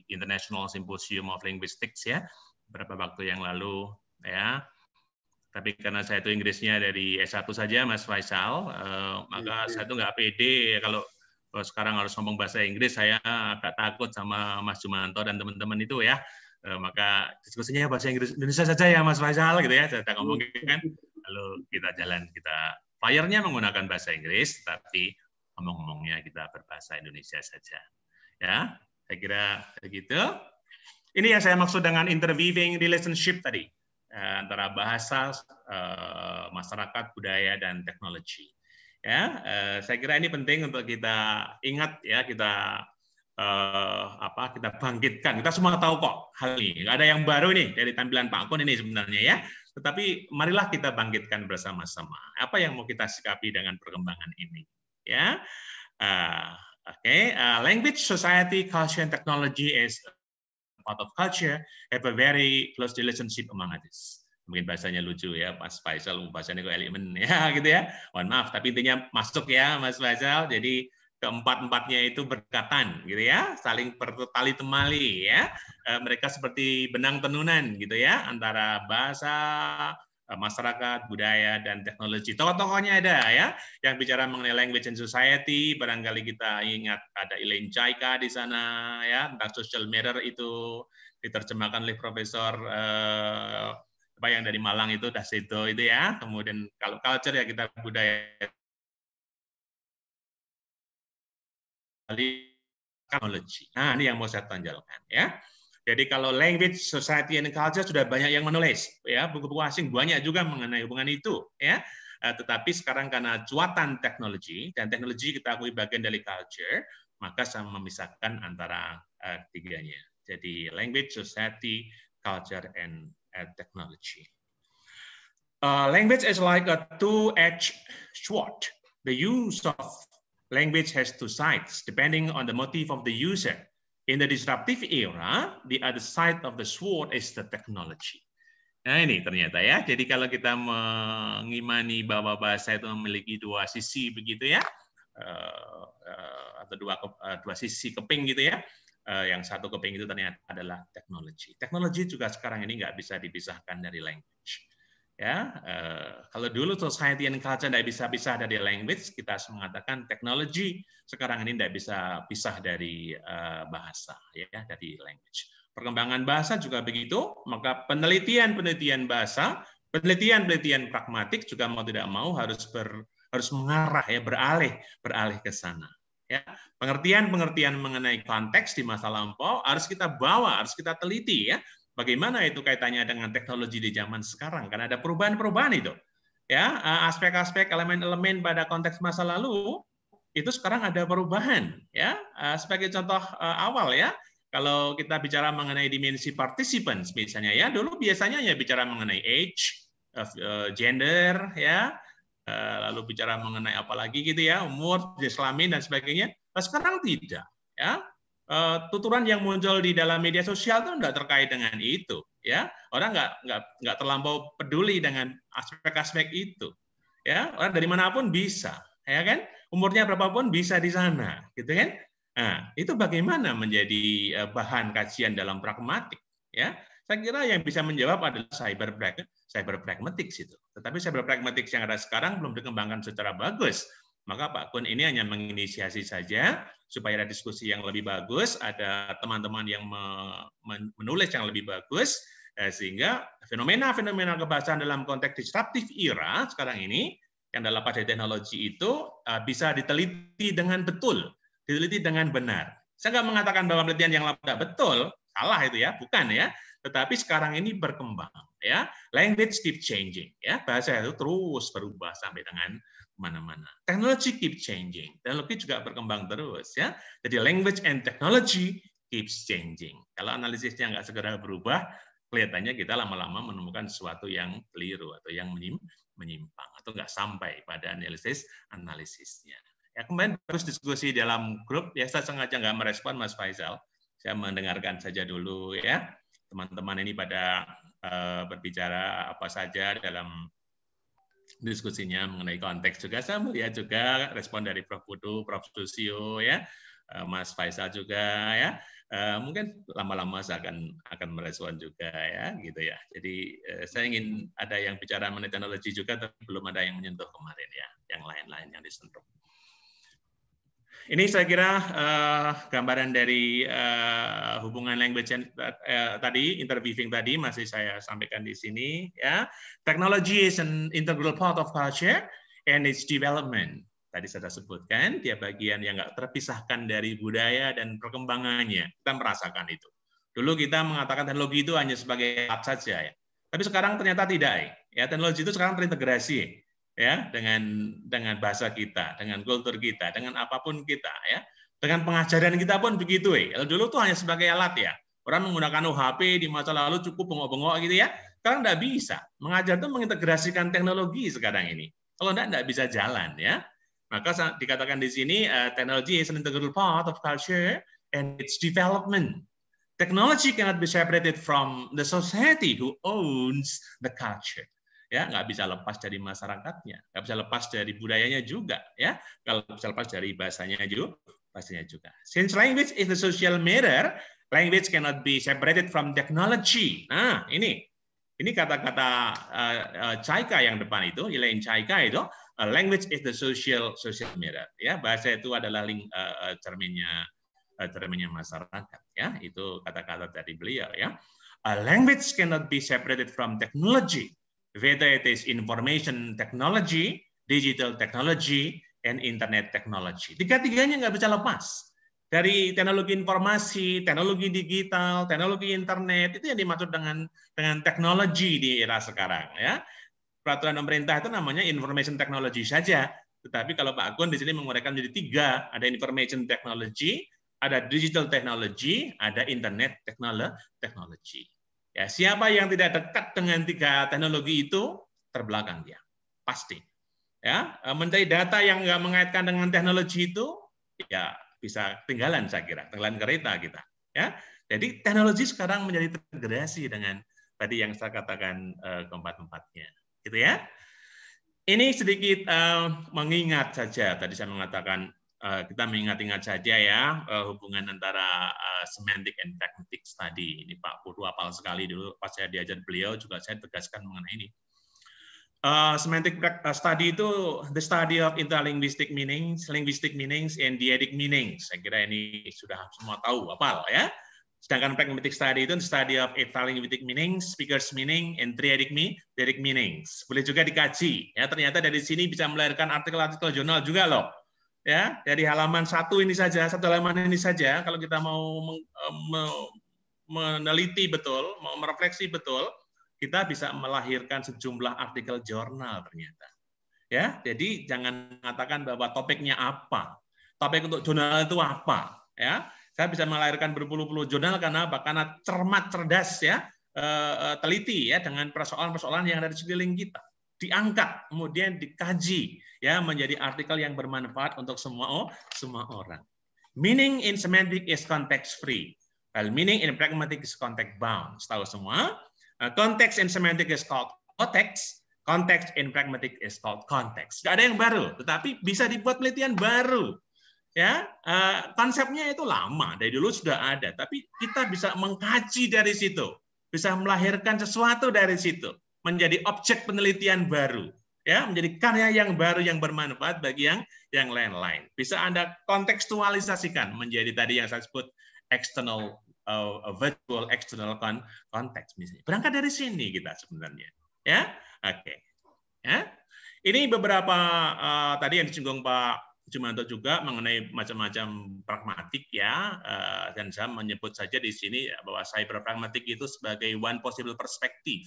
International Symposium of Linguistics ya, beberapa waktu yang lalu ya. Tapi karena saya itu Inggrisnya dari S1 saja, Mas Faisal, eh, maka iya, iya. saya itu nggak pede kalau kalau sekarang harus ngomong bahasa Inggris, saya agak takut sama Mas Jumanto dan teman-teman itu ya. E, maka diskusinya bahasa Inggris Indonesia saja ya Mas Faisal gitu ya. Kita ngomong kan, lalu kita jalan kita fire-nya menggunakan bahasa Inggris, tapi ngomong-ngomongnya kita berbahasa Indonesia saja. Ya, saya kira begitu. Ini yang saya maksud dengan interweaving relationship tadi eh, antara bahasa, eh, masyarakat, budaya, dan teknologi. Ya, eh, saya kira ini penting untuk kita ingat ya kita eh, apa kita bangkitkan. Kita semua tahu kok hal ini. Gak ada yang baru nih dari tampilan Pak Kun ini sebenarnya ya. Tetapi marilah kita bangkitkan bersama-sama. Apa yang mau kita sikapi dengan perkembangan ini? ya. Uh, ah, okay, uh, language, society, culture, and technology is part of culture have a very close relationship among others. Mungkin bahasanya lucu ya, Mas Faisal bahasanya kok elemen ya gitu ya. Mohon maaf, tapi intinya masuk ya Mas Faisal. Jadi keempat-empatnya itu berdekatan gitu ya, saling bertali temali ya. Uh, mereka seperti benang tenunan gitu ya antara bahasa Eh, masyarakat, budaya, dan teknologi. Tokoh-tokohnya ada ya, yang bicara mengenai language and society, barangkali kita ingat ada Elaine Chaika di sana, ya tentang social mirror itu diterjemahkan oleh Profesor eh, apa yang dari Malang itu Dasito itu ya. Kemudian kalau culture ya kita budaya teknologi. Nah, ini yang mau saya tonjolkan ya. Jadi kalau language, society, and culture sudah banyak yang menulis, ya buku-buku asing banyak juga mengenai hubungan itu, ya. Eh, tetapi sekarang karena cuatan teknologi dan teknologi kita akui bagian dari culture, maka saya memisahkan antara uh, tiganya. Jadi language, society, culture, and uh, technology. Uh, language is like a two-edged sword. The use of language has two sides, depending on the motive of the user. In the disruptive era, the other side of the sword is the technology. Nah ini ternyata ya. Jadi kalau kita mengimani bahwa bahasa itu memiliki dua sisi begitu ya, eh, eh, atau dua eh, dua sisi keping gitu ya. Yang satu keping itu ternyata adalah teknologi. Teknologi juga sekarang ini nggak bisa dipisahkan dari lain. Ya, uh, kalau dulu society and culture tidak bisa pisah dari language, kita harus mengatakan teknologi sekarang ini tidak bisa pisah dari eh, bahasa, ya, dari language. Perkembangan bahasa juga begitu, maka penelitian-penelitian bahasa, penelitian-penelitian pragmatik juga mau tidak mau harus ber, harus mengarah ya beralih beralih ke sana ya pengertian pengertian mengenai konteks di masa lampau harus kita bawa harus kita teliti ya Bagaimana itu kaitannya dengan teknologi di zaman sekarang? Karena ada perubahan-perubahan itu. Ya, eh, aspek-aspek elemen-elemen pada konteks masa lalu itu sekarang ada perubahan ya. Eh, sebagai contoh eh, awal ya, kalau kita bicara mengenai dimensi participants misalnya ya, dulu biasanya ya bicara mengenai age, gender ya, lalu bicara mengenai apa lagi gitu ya, umur, jenis kelamin dan sebagainya. Nah, sekarang tidak ya Eh, tuturan yang muncul di dalam media sosial itu tidak terkait dengan itu, ya orang nggak nggak nggak terlampau peduli dengan aspek-aspek itu, ya orang dari manapun bisa, ya kan umurnya berapapun bisa di sana, gitu kan? Nah, itu bagaimana menjadi eh, bahan kajian dalam pragmatik, ya? Saya kira yang bisa menjawab adalah cyber cyber pragmatics itu. Tetapi cyber pragmatics yang ada sekarang belum dikembangkan secara bagus maka Pak Kun ini hanya menginisiasi saja supaya ada diskusi yang lebih bagus, ada teman-teman yang menulis yang lebih bagus, eh, sehingga fenomena-fenomena kebahasaan dalam konteks disruptif era sekarang ini yang dalam pada teknologi itu eh, bisa diteliti dengan betul, diteliti dengan benar. Saya nggak mengatakan bahwa penelitian yang tidak betul, salah itu ya, bukan ya. Tetapi sekarang ini berkembang ya, language keep changing ya, bahasa itu terus berubah sampai dengan mana mana teknologi keep changing. Teknologi juga berkembang terus ya. Jadi language and technology keeps changing. Kalau analisisnya nggak segera berubah, kelihatannya kita lama-lama menemukan sesuatu yang keliru atau yang menyimpang atau nggak sampai pada analisis analisisnya. Ya kemarin terus diskusi dalam grup ya saya sengaja nggak merespon Mas Faisal. Saya mendengarkan saja dulu ya teman-teman ini pada eh, berbicara apa saja dalam diskusinya mengenai konteks juga saya melihat juga respon dari Prof Budu, Prof Susio ya, eh, Mas Faisal juga ya. Eh, mungkin lama-lama saya akan akan merespon juga ya gitu ya. Jadi eh, saya ingin ada yang bicara mengenai teknologi juga tapi belum ada yang menyentuh kemarin ya, yang lain-lain yang disentuh. Ini saya kira uh, gambaran dari uh, hubungan language and, uh, eh, tadi, interviewing tadi masih saya sampaikan di sini. Ya, technology is an integral part of culture and its development. Tadi saya sudah sebutkan, tiap bagian yang nggak terpisahkan dari budaya dan perkembangannya. Kita merasakan itu. Dulu kita mengatakan teknologi itu hanya sebagai alat saja, ya. tapi sekarang ternyata tidak. Ya, teknologi itu sekarang terintegrasi ya dengan dengan bahasa kita, dengan kultur kita, dengan apapun kita ya. Dengan pengajaran kita pun begitu ya. Eh. Dulu tuh hanya sebagai alat ya. Orang menggunakan UHP di masa lalu cukup bengok-bengok gitu ya. Sekarang ndak bisa. Mengajar itu mengintegrasikan teknologi sekarang ini. Kalau enggak, enggak bisa jalan ya. Maka dikatakan di sini, uh, teknologi is an integral part of culture and its development. Technology cannot be separated from the society who owns the culture ya nggak bisa lepas dari masyarakatnya nggak bisa lepas dari budayanya juga ya kalau bisa lepas dari bahasanya juga bahasanya juga since language is the social mirror language cannot be separated from technology nah ini ini kata-kata uh, uh, Chaika yang depan itu Elaine Chaika itu uh, language is the social social mirror ya bahasa itu adalah ling, uh, cerminnya uh, cerminnya masyarakat ya itu kata-kata dari beliau ya A language cannot be separated from technology whether it is information technology, digital technology, and internet technology. Tiga-tiganya nggak bisa lepas. Dari teknologi informasi, teknologi digital, teknologi internet, itu yang dimaksud dengan dengan teknologi di era sekarang. ya Peraturan pemerintah itu namanya information technology saja. Tetapi kalau Pak Agun di sini menguraikan jadi tiga, ada information technology, ada digital technology, ada internet technology. Ya, siapa yang tidak dekat dengan tiga teknologi itu terbelakang dia, pasti. Ya, eh, mencari data yang nggak mengaitkan dengan teknologi itu ya bisa ketinggalan saya kira, ketinggalan kereta kita. Ya, jadi teknologi sekarang menjadi terintegrasi dengan tadi yang saya katakan eh, keempat empatnya, gitu ya. Ini sedikit uh, mengingat saja tadi saya mengatakan Eh, kita mengingat-ingat saja ya eh, hubungan antara eh, semantik and teknik tadi Ini Pak Purwo apal sekali dulu pas saya diajar beliau juga saya tegaskan mengenai ini. Uh, semantic study itu the study of interlinguistic meanings, linguistic meanings, and diadic meanings. Saya kira ini sudah semua tahu, apal ya. Sedangkan pragmatic study itu the study of interlinguistic meanings, speakers meaning, and triadic me, meanings. Boleh juga dikaji. Ya, ternyata dari sini bisa melahirkan artikel-artikel jurnal juga loh ya dari halaman satu ini saja satu halaman ini saja kalau kita mau eh, meneliti betul mau merefleksi betul kita bisa melahirkan sejumlah artikel jurnal ternyata ya jadi jangan mengatakan bahwa topiknya apa topik untuk jurnal itu apa ya saya bisa melahirkan berpuluh-puluh jurnal karena apa karena cermat cerdas ya eh, eh, teliti ya dengan persoalan-persoalan yang ada di sekeliling kita diangkat, kemudian dikaji ya menjadi artikel yang bermanfaat untuk semua semua orang. Meaning in semantic is context free. Well, meaning in pragmatic is context bound. Tahu semua? Uh, context in semantic is called context. Context in pragmatic is called context. Gak ada yang baru, tetapi bisa dibuat penelitian baru. Ya, uh, konsepnya itu lama dari dulu sudah ada, tapi kita bisa mengkaji dari situ, bisa melahirkan sesuatu dari situ menjadi objek penelitian baru ya menjadi karya yang baru yang bermanfaat bagi yang yang lain-lain. Bisa Anda kontekstualisasikan menjadi tadi yang saya sebut external uh, virtual external con context misalnya. Berangkat dari sini kita sebenarnya. Ya. Oke. Okay. Ya. Ini beberapa uh, tadi yang disinggung Pak Jumanto juga mengenai macam-macam pragmatik ya uh, dan saya menyebut saja di sini bahwa cyber pragmatik itu sebagai one possible perspective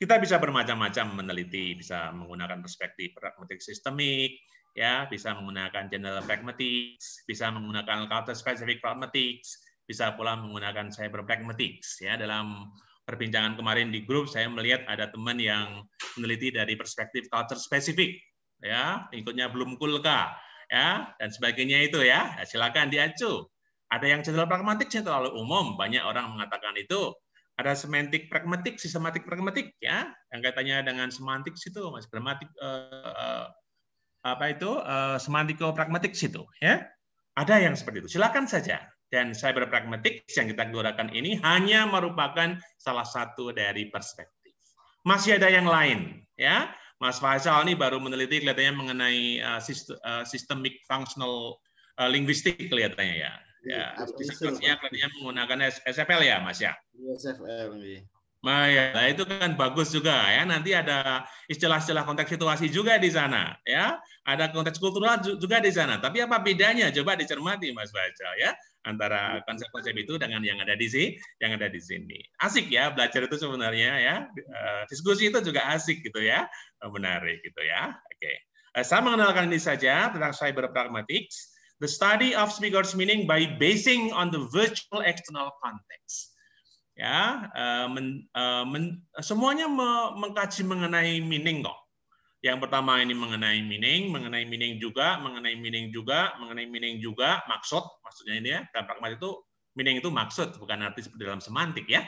kita bisa bermacam-macam meneliti, bisa menggunakan perspektif pragmatik sistemik, ya, bisa menggunakan general pragmatics, bisa menggunakan culture specific pragmatics, bisa pula menggunakan cyber pragmatics ya dalam perbincangan kemarin di grup saya melihat ada teman yang meneliti dari perspektif culture specific, ya ikutnya belum kulka ya dan sebagainya itu ya, nah, silakan diacu ada yang general pragmatik terlalu umum banyak orang mengatakan itu ada semantik pragmatik, sistematik pragmatik ya, yang katanya dengan semantik situ, mas pragmatik eh, eh apa itu eh, semantiko pragmatik situ ya. Ada yang seperti itu. Silakan saja. Dan cyber pragmatik yang kita gunakan ini hanya merupakan salah satu dari perspektif. Masih ada yang lain ya. Mas Faisal ini baru meneliti kelihatannya mengenai uh, eh, sistemik eh, functional uh, linguistik kelihatannya ya. Ya, kan iya, kalian menggunakan SFL ya, Mas ya? SFL. Ya. Nah, ya, itu kan bagus juga ya. Nanti ada istilah-istilah konteks situasi juga di sana, ya. Ada konteks kultural juga di sana. Tapi apa bedanya? Coba dicermati, Mas Baca, ya, antara iya. konsep-konsep itu dengan yang ada di sini, yang ada di sini. Asik ya, belajar itu sebenarnya ya. Eh, diskusi itu juga asik gitu ya, eh, menarik gitu ya. Oke, eh, saya mengenalkan ini saja tentang cyber pragmatics the study of speaker's meaning by basing on the virtual external context. Ya, uh, men, uh, men, semuanya me, mengkaji mengenai meaning kok. Yang pertama ini mengenai meaning, mengenai meaning juga, mengenai meaning juga, mengenai meaning juga, maksud, maksudnya ini ya, dalam pragmatik itu meaning itu maksud, bukan arti seperti dalam semantik ya.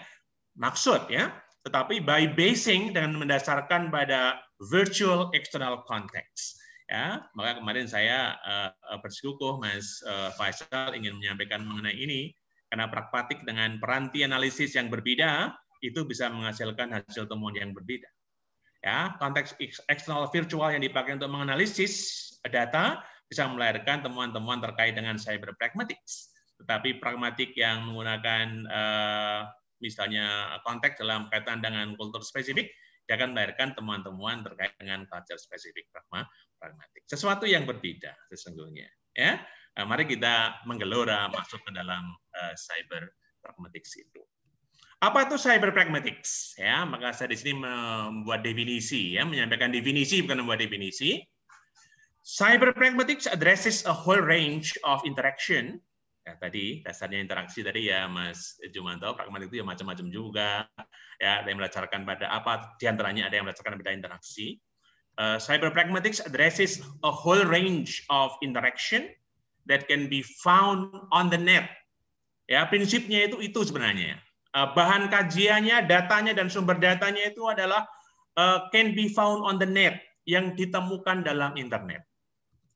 Maksud ya, tetapi by basing dengan mendasarkan pada virtual external context ya maka kemarin saya uh, eh, eh, bersikukuh Mas uh, Faisal ingin menyampaikan mengenai ini karena pragmatik dengan peranti analisis yang berbeda itu bisa menghasilkan hasil temuan yang berbeda. Ya, konteks eksternal virtual yang dipakai untuk menganalisis data bisa melahirkan temuan-temuan terkait dengan cyber pragmatics. Tetapi pragmatik yang menggunakan uh, misalnya konteks dalam kaitan dengan kultur spesifik dia akan melahirkan temuan-temuan terkait dengan culture spesifik pragma pragmatik. Sesuatu yang berbeda sesungguhnya. Ya, nah, mari kita menggelora masuk ke dalam uh, cyber pragmatics itu. Apa itu cyber pragmatics? Ya, maka saya di sini membuat definisi, ya, menyampaikan definisi bukan membuat definisi. Cyber pragmatics addresses a whole range of interaction. Ya, tadi dasarnya interaksi tadi ya Mas Jumanto, pragmatik itu ya macam-macam juga. Ya, ada yang melacarkan pada apa? Di antaranya ada yang melacarkan pada interaksi. Uh, pragmatics addresses a whole range of interaction that can be found on the net. Ya, prinsipnya itu itu sebenarnya. Uh, bahan kajiannya, datanya dan sumber datanya itu adalah uh, can be found on the net yang ditemukan dalam internet.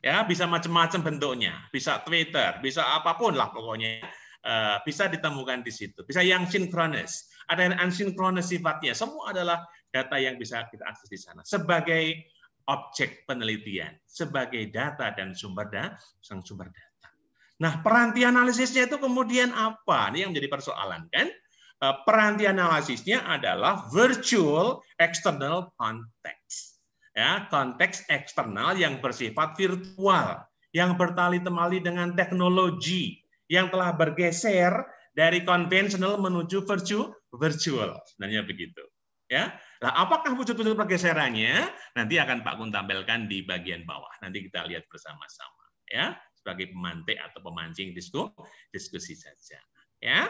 Ya, bisa macam-macam bentuknya, bisa Twitter, bisa apapun lah pokoknya. Uh, bisa ditemukan di situ. Bisa yang sinkronis, ada yang asinkronis sifatnya. Semua adalah data yang bisa kita akses di sana sebagai objek penelitian, sebagai data dan sumber data, sang sumber data. Nah, peranti analisisnya itu kemudian apa? Ini yang menjadi persoalan kan? Eh, peranti analisisnya adalah virtual external context. Ya, konteks eksternal yang bersifat virtual, yang bertali temali dengan teknologi, yang telah bergeser dari konvensional menuju virtual. virtual, Sebenarnya begitu. Ya, Nah, apakah wujud-wujud pergeserannya? Nanti akan Pak Kun tampilkan di bagian bawah. Nanti kita lihat bersama-sama ya, sebagai pemantik atau pemancing diskusi diskusi saja. Ya.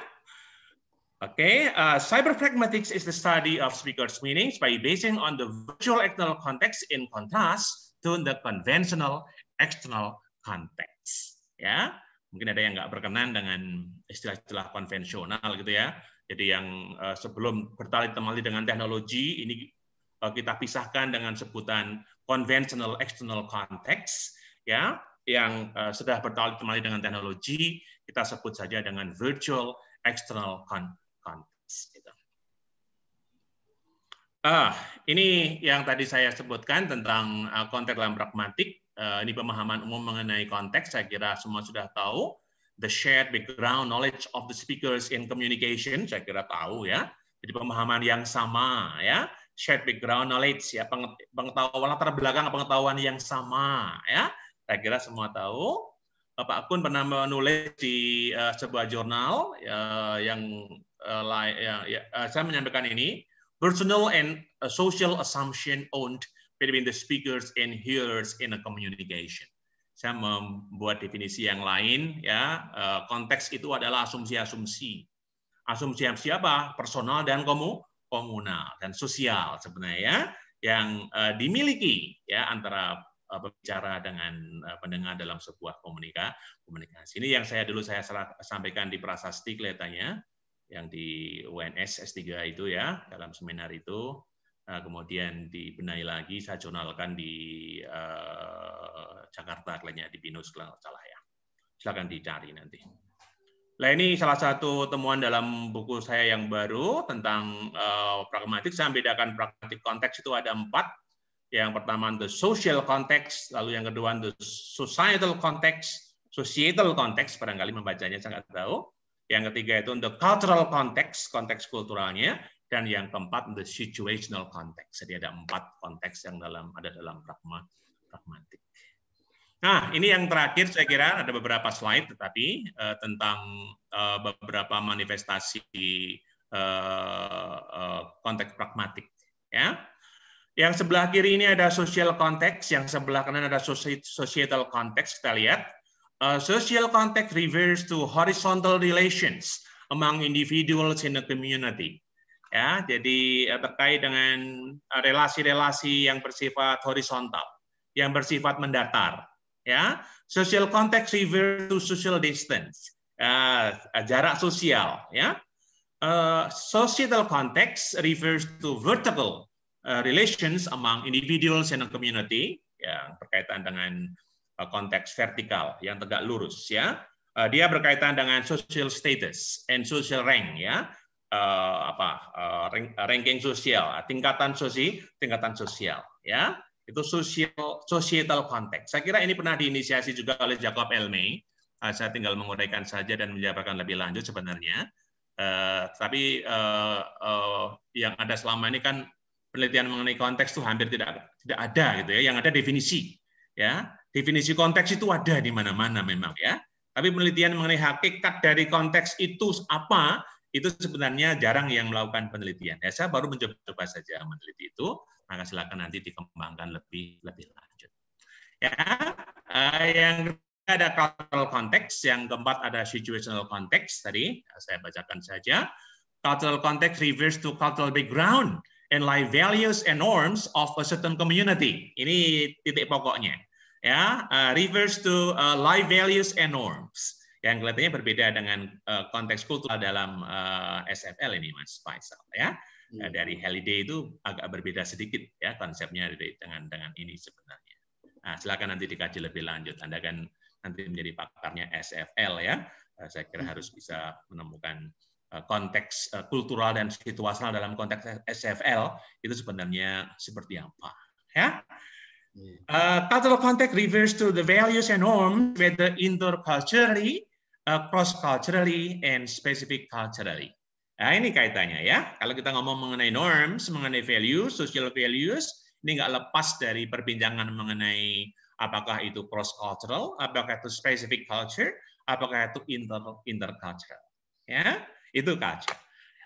Okay, uh, eh, pragmatics is the study of speakers' meanings by basing on the virtual external context in contrast to the conventional external context. Ya, mungkin ada yang nggak berkenan dengan istilah-istilah konvensional gitu ya jadi yang eh, sebelum bertali temali dengan teknologi ini eh, kita pisahkan dengan sebutan conventional external context ya yang eh, sudah bertali temali dengan teknologi kita sebut saja dengan virtual external context. Gitu. Ah, ini yang tadi saya sebutkan tentang konteks dalam pragmatik. ini pemahaman umum mengenai konteks. Saya kira semua sudah tahu the shared background knowledge of the speakers in communication, saya kira tahu ya. Jadi pemahaman yang sama ya, shared background knowledge ya, pengetahuan latar belakang pengetahuan yang sama ya. Saya kira semua tahu. Bapak Kun pernah menulis di uh, sebuah jurnal uh, yang uh, ya, ya, uh, saya menyampaikan ini personal and social assumption owned between the speakers and hearers in a communication saya membuat definisi yang lain ya eh, konteks itu adalah asumsi-asumsi asumsi-asumsi apa personal dan komu komunal dan sosial sebenarnya ya. yang eh, dimiliki ya antara eh, pembicara dengan pendengar dalam sebuah komunika komunikasi ini yang saya dulu saya sampaikan di prasasti kelihatannya yang di UNS S3 itu ya dalam seminar itu Nah, kemudian dibenahi lagi, saya jurnalkan di eh, Jakarta, kliennya di Binus, kalau salah ya. Silakan dicari nanti. Nah, ini salah satu temuan dalam buku saya yang baru tentang uh, pragmatik. Saya membedakan pragmatik konteks itu ada empat. Yang pertama the social context, lalu yang kedua the societal context, societal context, barangkali membacanya sangat tahu. Yang ketiga itu the cultural context, konteks kulturalnya. Dan yang keempat, the situational context. Jadi ada empat konteks yang dalam ada dalam pragma, pragmatik. Nah, ini yang terakhir saya kira ada beberapa slide tetapi uh, tentang uh, beberapa manifestasi uh, uh, konteks pragmatik. Ya, yang sebelah kiri ini ada social context, yang sebelah kanan ada societal context. Kita lihat uh, social context refers to horizontal relations among individuals in a community ya jadi eh, terkait dengan eh, relasi-relasi yang bersifat horizontal yang bersifat mendatar ya social context refer to social distance uh, jarak sosial ya uh, societal context refers to vertical uh, relations among individuals and community yang berkaitan dengan konteks vertikal yang tegak lurus ya dia berkaitan dengan social status and social rank ya uh, apa uh, ranking sosial, nah, tingkatan sosi, tingkatan sosial, ya itu sosial societal context. Saya kira ini pernah diinisiasi juga oleh Jacob Elme Uh, ah, saya tinggal menguraikan saja dan menjabarkan lebih lanjut sebenarnya. Uh, tapi uh, uh, yang ada selama ini kan penelitian mengenai konteks itu hampir tidak tidak ada gitu ya. Yang ada definisi ya. Definisi konteks itu ada di mana-mana memang ya. Tapi penelitian mengenai hakikat dari konteks itu apa itu sebenarnya jarang yang melakukan penelitian. Ya, saya baru mencoba saja meneliti itu, maka silakan nanti dikembangkan lebih lebih lanjut. Ya, eh, yang ada cultural context, yang keempat ada situational context tadi saya bacakan saja. Cultural context refers to cultural background and life values and norms of a certain community. Ini titik pokoknya. Ya, uh, refers to uh, life values and norms yang kelihatannya berbeda dengan uh, konteks kultural dalam uh, eh, SFL ini Mas Faisal ya. Hmm. Dari holiday itu agak berbeda sedikit ya konsepnya dengan dengan ini sebenarnya. Nah, silakan nanti dikaji lebih lanjut. Anda kan nanti menjadi pakarnya SFL ya. Saya kira hmm. harus bisa menemukan konteks kultural dan situasional dalam konteks SFL itu sebenarnya seperti apa ya. Uh, cultural context refers to the values and norms, whether interculturally Uh, cross culturally and specific culturally. Nah, ini kaitannya ya. Kalau kita ngomong mengenai norms, mengenai values, social values, ini nggak lepas dari perbincangan mengenai apakah itu cross cultural, apakah itu specific culture, apakah itu inter intercultural. Ya, itu culture.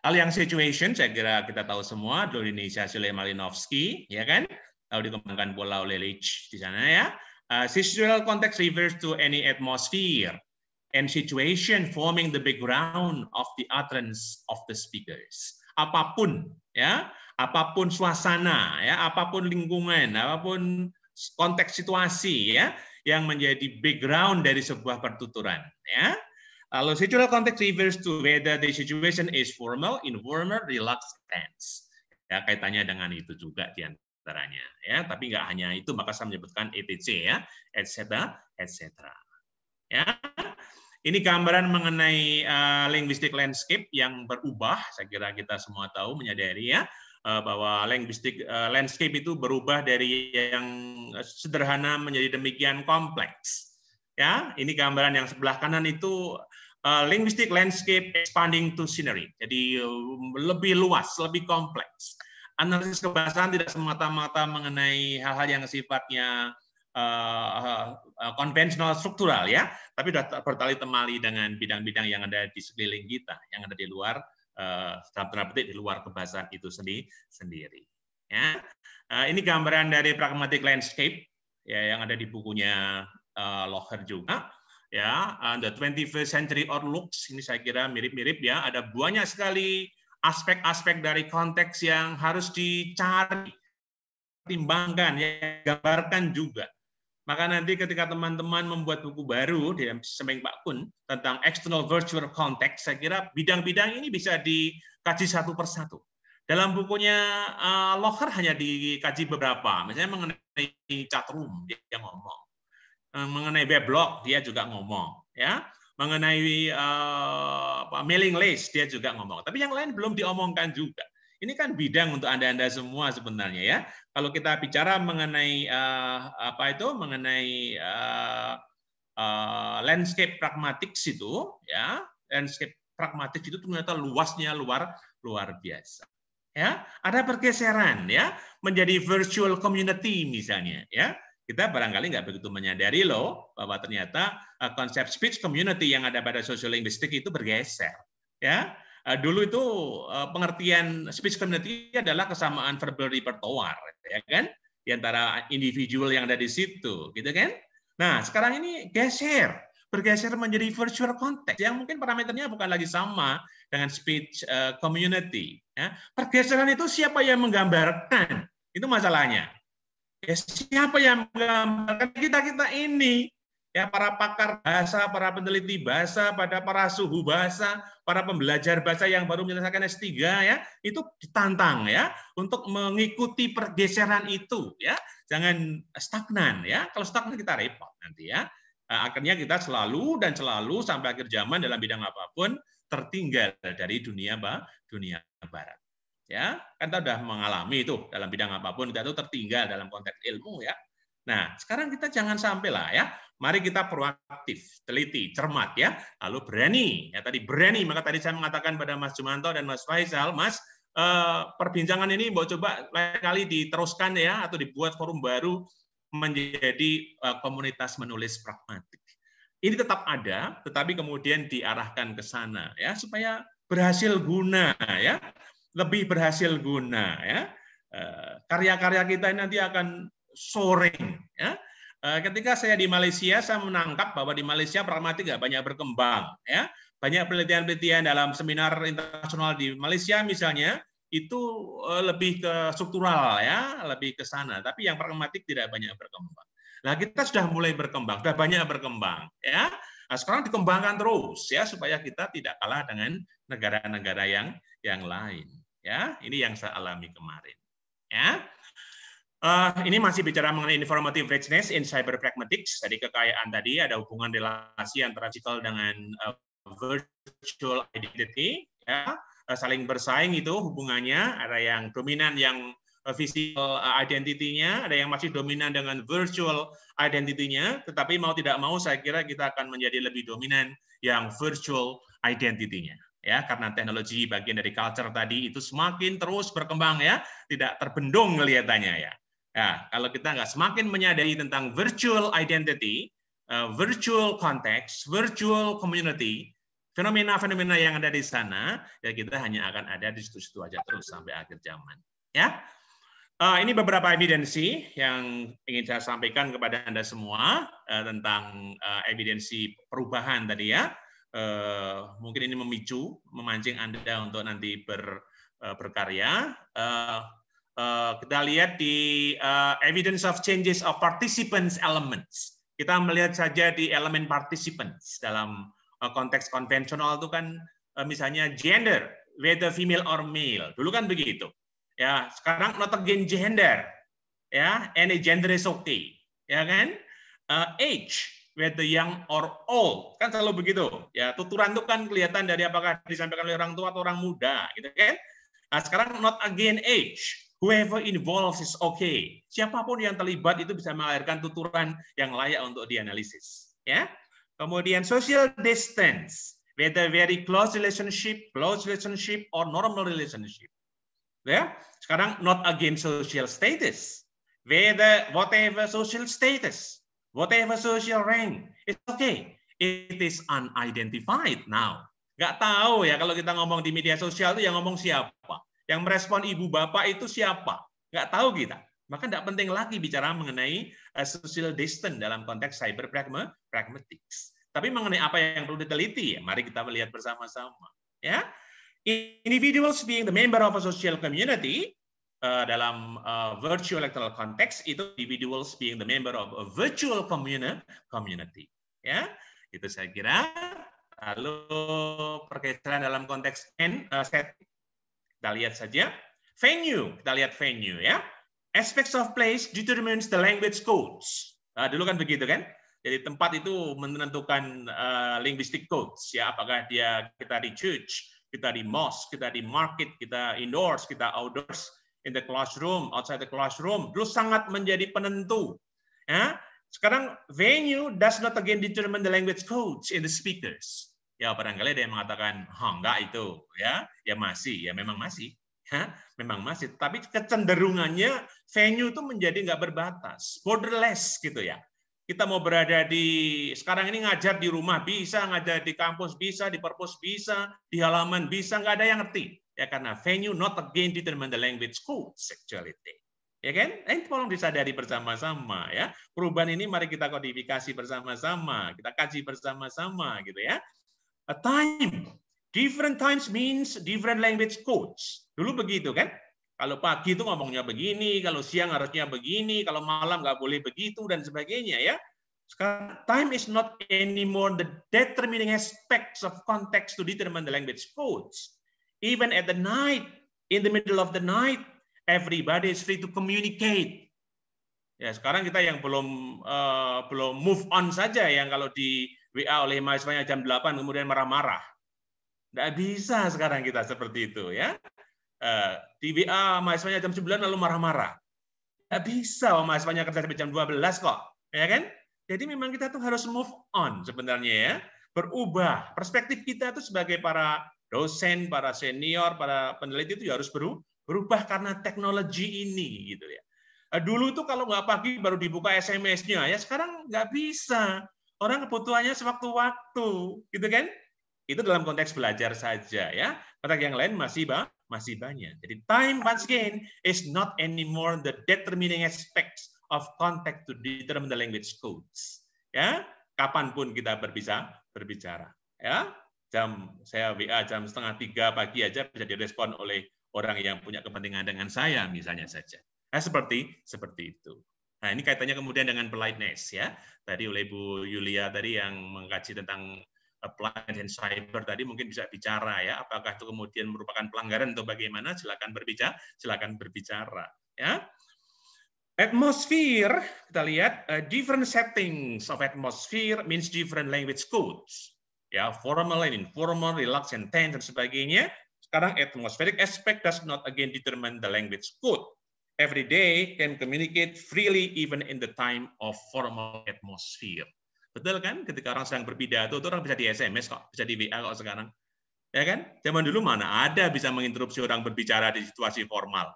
Hal yang situation saya kira kita tahu semua dulu Indonesia Sule Malinowski, ya kan? Lalu dikembangkan bola oleh Leach di sana ya. Uh, situational context refers to any atmosphere and situation forming the background of the utterance of the speakers. Apapun ya, apapun suasana ya, apapun lingkungan, apapun konteks situasi ya yang menjadi background dari sebuah pertuturan ya. Lalu situational context refers to whether the situation is formal, informal, relaxed tense. Ya, kaitannya dengan itu juga di antaranya ya, tapi nggak hanya itu maka saya menyebutkan etc ya, etc etc. Ya. Ini gambaran mengenai uh, linguistic landscape yang berubah. Saya kira kita semua tahu menyadari ya eh, bahwa linguistic uh, landscape itu berubah dari yang sederhana menjadi demikian kompleks. Ya, ini gambaran yang sebelah kanan itu uh, linguistic landscape expanding to scenery. Jadi uh, lebih luas, lebih kompleks. Analisis kebahasaan tidak semata-mata mengenai hal-hal yang sifatnya uh, uh, konvensional struktural ya, tapi sudah bertali temali dengan bidang-bidang yang ada di sekeliling kita, yang ada di luar uh, dalam tanda petik di luar kebasan itu sendiri sendiri. Ya. Uh, ini gambaran dari pragmatic landscape ya yang ada di bukunya uh, Locher juga ya uh, the 21st century outlooks ini saya kira mirip-mirip ya ada banyak sekali aspek-aspek dari konteks yang harus dicari pertimbangkan, ya gambarkan juga maka nanti ketika teman-teman membuat buku baru di samping Pak Kun tentang external virtual context, saya kira bidang-bidang ini bisa dikaji satu persatu. Dalam bukunya uh, eh, Locker hanya dikaji beberapa, misalnya mengenai chat dia, dia ngomong, eh, mengenai weblog dia juga ngomong, ya, mengenai eh, apa, mailing list dia juga ngomong. Tapi yang lain belum diomongkan juga. Ini kan bidang untuk anda-anda semua sebenarnya ya kalau kita bicara mengenai uh, apa itu mengenai uh, uh, landscape pragmatics itu ya landscape pragmatik itu ternyata luasnya luar luar biasa ya ada pergeseran ya menjadi virtual community misalnya ya kita barangkali nggak begitu menyadari loh bahwa ternyata uh, konsep speech community yang ada pada social linguistik itu bergeser ya Eh, dulu itu eh, pengertian speech community adalah kesamaan verbal repertoar ya kan? Di antara individual yang ada di situ, gitu kan? Nah, sekarang ini geser, bergeser menjadi virtual context yang mungkin parameternya bukan lagi sama dengan speech eh, community. Ya. Pergeseran itu siapa yang menggambarkan? Itu masalahnya. Ya, siapa yang menggambarkan kita kita ini? ya para pakar bahasa, para peneliti bahasa, pada para suhu bahasa, para pembelajar bahasa yang baru menyelesaikan S3 ya, itu ditantang ya untuk mengikuti pergeseran itu ya. Jangan stagnan ya. Kalau stagnan kita repot nanti ya. Eh, akhirnya kita selalu dan selalu sampai akhir zaman dalam bidang apapun tertinggal dari dunia bah, dunia barat. Ya, kan kita sudah mengalami itu dalam bidang apapun kita itu tertinggal dalam konteks ilmu ya Nah, sekarang kita jangan sampai lah ya. Mari kita proaktif, teliti, cermat ya. Lalu berani. Ya tadi berani, maka tadi saya mengatakan pada Mas Jumanto dan Mas Faisal, Mas eh, perbincangan ini mau coba lain kali diteruskan ya atau dibuat forum baru menjadi eh, komunitas menulis pragmatik. Ini tetap ada, tetapi kemudian diarahkan ke sana ya supaya berhasil guna ya lebih berhasil guna ya eh, karya-karya kita nanti akan soaring. Ya. Eh, ketika saya di Malaysia, saya menangkap bahwa di Malaysia pragmatika banyak berkembang. Ya. Banyak penelitian-penelitian dalam seminar internasional di Malaysia misalnya, itu eh, lebih ke struktural ya, lebih ke sana. Tapi yang pragmatik tidak banyak berkembang. Nah, kita sudah mulai berkembang, sudah banyak berkembang ya. Nah, sekarang dikembangkan terus ya supaya kita tidak kalah dengan negara-negara yang yang lain ya. Ini yang saya alami kemarin. Ya. Uh, ini masih bicara mengenai informative richness in cyber pragmatics. Tadi kekayaan tadi ada hubungan relasi antara digital dengan uh, virtual identity. Ya. Uh, saling bersaing itu hubungannya. Ada yang dominan yang physical identity-nya, ada yang masih dominan dengan virtual identity-nya. Tetapi mau tidak mau, saya kira kita akan menjadi lebih dominan yang virtual identity-nya ya karena teknologi bagian dari culture tadi itu semakin terus berkembang ya tidak terbendung kelihatannya ya Ya, kalau kita nggak semakin menyadari tentang virtual identity, uh, virtual context, virtual community, fenomena-fenomena yang ada di sana, ya kita hanya akan ada di situ-situ aja terus sampai akhir zaman. Ya, uh, ini beberapa evidensi yang ingin saya sampaikan kepada anda semua uh, tentang uh, evidensi perubahan tadi ya. Uh, mungkin ini memicu, memancing anda untuk nanti ber, uh, berkarya. Uh, Eh, kita lihat di uh, evidence of changes of participants elements. Kita melihat saja di elemen participants dalam uh, konteks konvensional itu kan uh, misalnya gender, whether female or male. Dulu kan begitu. Ya, sekarang not again gender. Ya, any gender is okay. Ya kan? Uh, age, whether young or old. Kan selalu begitu. Ya, tuturan itu kan kelihatan dari apakah disampaikan oleh orang tua atau orang muda, gitu kan? Nah, sekarang not again age Whoever involves is okay. Siapapun yang terlibat itu bisa melahirkan tuturan yang layak untuk dianalisis. Ya. Kemudian social distance, whether very close relationship, close relationship, or normal relationship. Ya. Sekarang not again social status, whether whatever social status, whatever social rank, it's okay. It is unidentified now. Gak tahu ya kalau kita ngomong di media sosial itu yang ngomong siapa. Yang merespon ibu bapak itu siapa? Nggak tahu kita. Maka tidak penting lagi bicara mengenai eh, social distance dalam konteks cyber pragmatics. Tapi mengenai apa yang perlu diteliti, ya, mari kita melihat bersama-sama. Ya, individuals being the member of a social community uh, dalam uh, virtual electoral context itu individuals being the member of a virtual community. Ya, itu saya kira. Lalu pergeseran dalam konteks N, uh, setting kita lihat saja. Venue, kita lihat venue ya. Aspects of place determines the language codes. Nah, dulu kan begitu kan? Jadi tempat itu menentukan uh, linguistic codes ya apakah dia kita di church, kita di mosque, kita di market, kita indoors, kita outdoors, in the classroom, outside the classroom, dulu sangat menjadi penentu. Ya. Sekarang venue does not again determine the language codes in the speakers. Ya barangkali ada yang mengatakan, oh, enggak itu, ya, ya masih, ya memang masih, ya, memang masih. Tapi kecenderungannya venue itu menjadi enggak berbatas, borderless gitu ya. Kita mau berada di sekarang ini ngajar di rumah bisa, ngajar di kampus bisa, di perpus bisa, di halaman bisa, enggak ada yang ngerti. Ya karena venue not again determine the language school sexuality. Ya kan? Eh, tolong disadari bersama-sama ya. Perubahan ini mari kita kodifikasi bersama-sama, kita kaji bersama-sama gitu ya. A time. Different times means different language codes. Dulu begitu kan? Kalau pagi itu ngomongnya begini, kalau siang harusnya begini, kalau malam nggak boleh begitu, dan sebagainya ya. Sekarang, time is not anymore the determining aspects of context to determine the language codes. Even at the night, in the middle of the night, everybody is free to communicate. Ya sekarang kita yang belum uh, belum move on saja yang kalau di WA oleh mahasiswanya jam 8 kemudian marah-marah. Tidak bisa sekarang kita seperti itu ya. Eh, di WA mahasiswanya jam 9 lalu marah-marah. Tidak bisa oh, mahasiswanya kerja sampai jam 12 kok. Ya kan? Jadi memang kita tuh harus move on sebenarnya ya. Berubah. Perspektif kita tuh sebagai para dosen, para senior, para peneliti itu ya harus berubah karena teknologi ini gitu ya. Eh, dulu tuh kalau nggak pagi baru dibuka SMS-nya ya sekarang nggak bisa. Orang kebutuhannya sewaktu-waktu, gitu kan? Itu dalam konteks belajar saja ya. Konteks yang lain masih bah, masih banyak. Jadi time once again is not anymore the determining aspects of context to determine the language codes. Ya, kapanpun kita berbicara, berbicara. Ya, jam saya WA jam setengah tiga pagi aja bisa direspon oleh orang yang punya kepentingan dengan saya misalnya saja. Nah, seperti seperti itu. Nah, ini kaitannya kemudian dengan politeness ya. Tadi oleh Bu Yulia tadi yang mengkaji tentang applied eh, and cyber tadi mungkin bisa bicara ya, apakah itu kemudian merupakan pelanggaran atau bagaimana? Silakan berbicara, silakan berbicara ya. Atmosphere, kita lihat uh, different settings of atmosphere means different language codes. Ya, formal and informal, relax and tense dan sebagainya. Sekarang atmospheric aspect does not again determine the language code every day can communicate freely even in the time of formal atmosphere. Betul kan? Ketika orang sedang berpidato, itu orang bisa di SMS kok, bisa di WA kok sekarang. Ya kan? Zaman dulu mana ada bisa menginterupsi orang berbicara di situasi formal.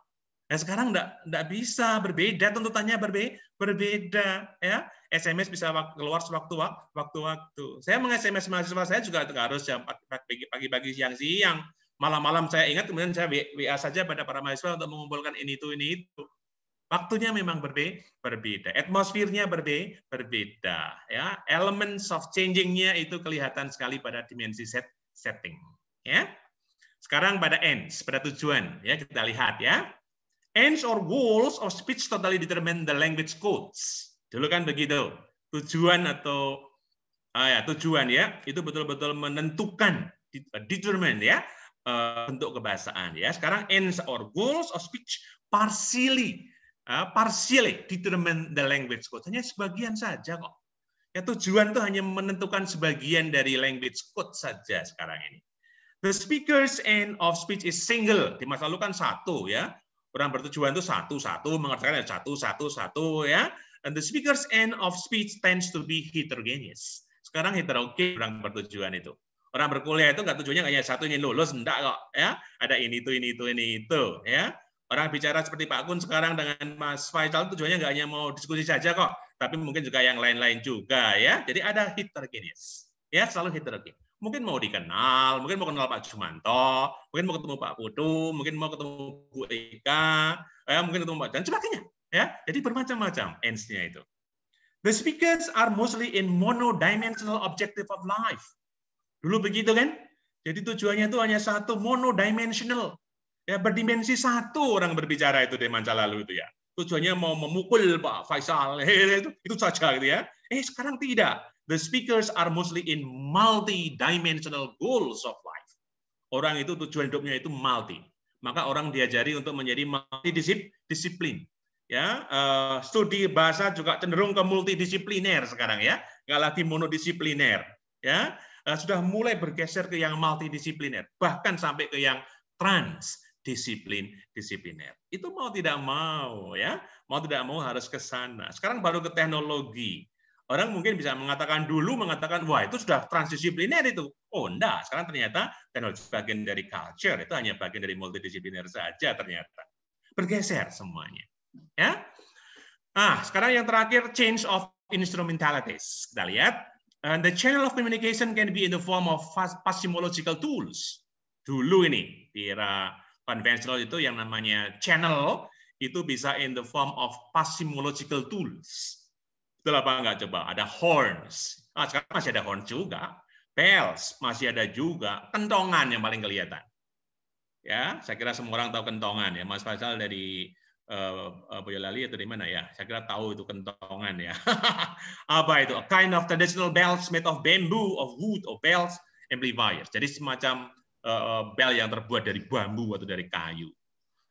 Nah, sekarang enggak, enggak bisa, berbeda tuntutannya berbe, berbeda ya. SMS bisa keluar sewaktu waktu-waktu. Saya meng-SMS mahasiswa saya juga harus jam pagi-pagi siang-siang malam-malam saya ingat kemudian saya WA saja pada para mahasiswa untuk mengumpulkan ini itu ini itu. Waktunya memang berbe berbeda, atmosfernya berbe berbeda, ya. Elements of changingnya itu kelihatan sekali pada dimensi set setting, ya. Sekarang pada ends, pada tujuan, ya kita lihat ya. Ends or goals of speech totally determine the language codes. Dulu kan begitu. Tujuan atau ah ya, tujuan ya, itu betul-betul menentukan determine ya uh, bentuk kebahasaan ya. Sekarang ends or goals of speech partially uh, partially determine the language code. Hanya sebagian saja kok. Ya tujuan tuh hanya menentukan sebagian dari language code saja sekarang ini. The speaker's end of speech is single. Di masa lalu kan satu ya. Orang bertujuan itu satu, satu, mengerjakan satu, satu, satu ya. And the speaker's end of speech tends to be heterogeneous. Sekarang heterogen orang bertujuan itu. Orang berkuliah itu enggak tujuannya hanya satu ingin lulus, enggak kok. Ya, ada ini itu ini itu ini itu. Ya, orang bicara seperti Pak Kun sekarang dengan Mas Faisal tujuannya enggak hanya mau diskusi saja kok, tapi mungkin juga yang lain-lain juga ya. Jadi ada heterogeneous. Ya, selalu heterogen. Mungkin mau dikenal, mungkin mau kenal Pak Jumanto, mungkin mau ketemu Pak Putu, mungkin mau ketemu Bu Eka, ya, mungkin ketemu Pak dan sebagainya. Ya, jadi bermacam-macam ends itu. The speakers are mostly in monodimensional objective of life. Dulu begitu kan? Jadi tujuannya itu hanya satu, monodimensional. Ya, berdimensi satu orang berbicara itu di masa lalu itu ya. Tujuannya mau memukul Pak Faisal, itu, itu saja gitu ya. Eh sekarang tidak. The speakers are mostly in multi-dimensional goals of life. Orang itu tujuan hidupnya itu multi. Maka orang diajari untuk menjadi multi-disiplin. Ya, uh, studi bahasa juga cenderung ke multidisipliner sekarang ya, nggak lagi monodisipliner. Ya, Eh, sudah mulai bergeser ke yang multidisipliner, bahkan sampai ke yang trans disipliner. Itu mau tidak mau ya, mau tidak mau harus ke sana. Sekarang baru ke teknologi. Orang mungkin bisa mengatakan dulu mengatakan wah itu sudah transdisipliner itu. Oh enggak, sekarang ternyata teknologi bagian dari culture itu hanya bagian dari multidisipliner saja ternyata. Bergeser semuanya. Ya. Nah, sekarang yang terakhir change of instrumentalities. Kita lihat And the channel of communication can be in the form of epistemological tools. Dulu ini di era konvensional itu yang namanya channel itu bisa in the form of epistemological tools. Betul apa enggak coba? Ada horns. Nah, sekarang masih ada horn juga. Bells masih ada juga. Kentongan yang paling kelihatan. Ya, saya kira semua orang tahu kentongan ya. Mas Faisal dari uh, Boyolali atau di mana ya? Saya kira tahu itu kentongan ya. Apa itu? A kind of traditional bells made of bamboo, of wood, of bells amplifiers. Jadi semacam uh, eh, bell yang terbuat dari bambu atau dari kayu.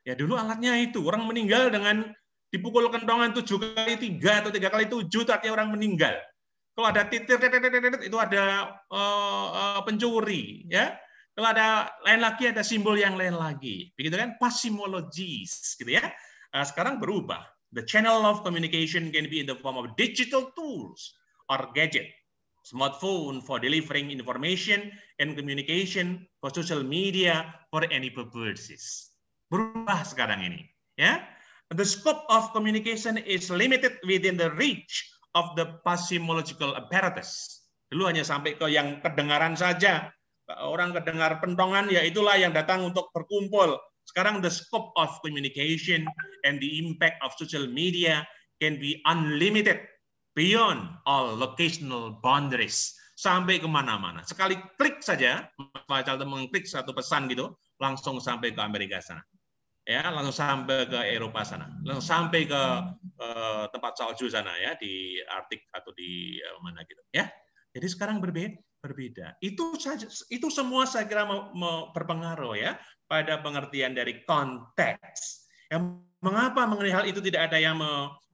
Ya dulu alatnya itu orang meninggal dengan dipukul kentongan tujuh kali tiga atau tiga kali tujuh artinya orang meninggal. Kalau ada titir itu ada uh, uh, pencuri, ya. Kalau ada lain lagi ada simbol yang lain lagi, begitu kan? Pasimologis, gitu ya. Nah, sekarang berubah. The channel of communication can be in the form of digital tools or gadget. Smartphone for delivering information and communication for social media for any purposes. Berubah sekarang ini. Ya, the scope of communication is limited within the reach of the pasimological apparatus. Dulu hanya sampai ke yang kedengaran saja. Orang kedengar pentongan, ya itulah yang datang untuk berkumpul sekarang the scope of communication and the impact of social media can be unlimited beyond all locational boundaries sampai kemana-mana. Sekali klik saja, Mas mengklik satu pesan gitu, langsung sampai ke Amerika sana. Ya, langsung sampai ke Eropa sana, langsung sampai ke uh, tempat salju sana ya di Arktik atau di uh, mana gitu ya. Jadi sekarang berbeda. berbeda. Itu saja, itu semua saya kira mau, mau berpengaruh ya pada pengertian dari konteks. Ya, mengapa mengenai hal itu tidak ada yang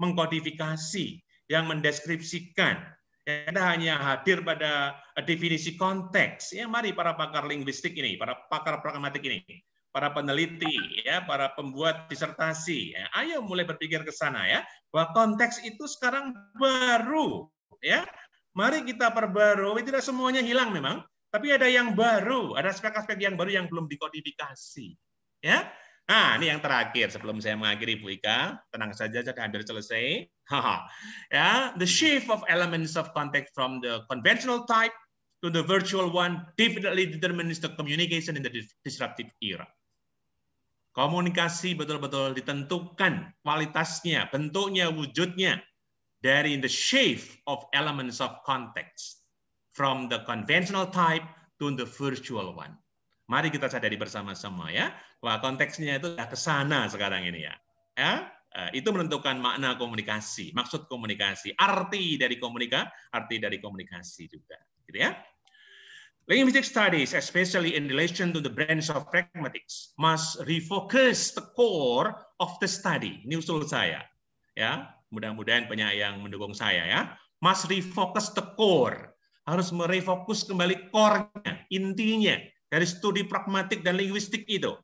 mengkodifikasi, yang mendeskripsikan? Ya, Kita hanya hadir pada eh, definisi konteks. Ya, mari para pakar linguistik ini, para pakar pragmatik ini, para peneliti, ya, para pembuat disertasi. Ya. Ayo mulai berpikir ke sana ya, bahwa konteks itu sekarang baru ya Mari kita perbarui, oh, tidak semuanya hilang memang, tapi ada yang baru, ada aspek-aspek yang baru yang belum dikodifikasi. Ya, Nah, ini yang terakhir sebelum saya mengakhiri Bu Ika. Tenang saja, saya hampir selesai. ya, the shift of elements of context from the conventional type to the virtual one definitely determines the communication in the disruptive era. Komunikasi betul-betul ditentukan kualitasnya, bentuknya, wujudnya dari the shape of elements of context from the conventional type to the virtual one. Mari kita sadari bersama-sama ya. Wah, konteksnya itu sudah ke sana sekarang ini ya. Ya, eh, itu menentukan makna komunikasi, maksud komunikasi, arti dari komunika, arti dari komunikasi juga, gitu ya. Linguistic studies, especially in relation to the branch of pragmatics, must refocus the core of the study. Ini usul saya. Ya, Mudah-mudahan banyak yang mendukung saya ya. Mas refocus the core. Harus merefokus kembali core-nya, intinya dari studi pragmatik dan linguistik itu.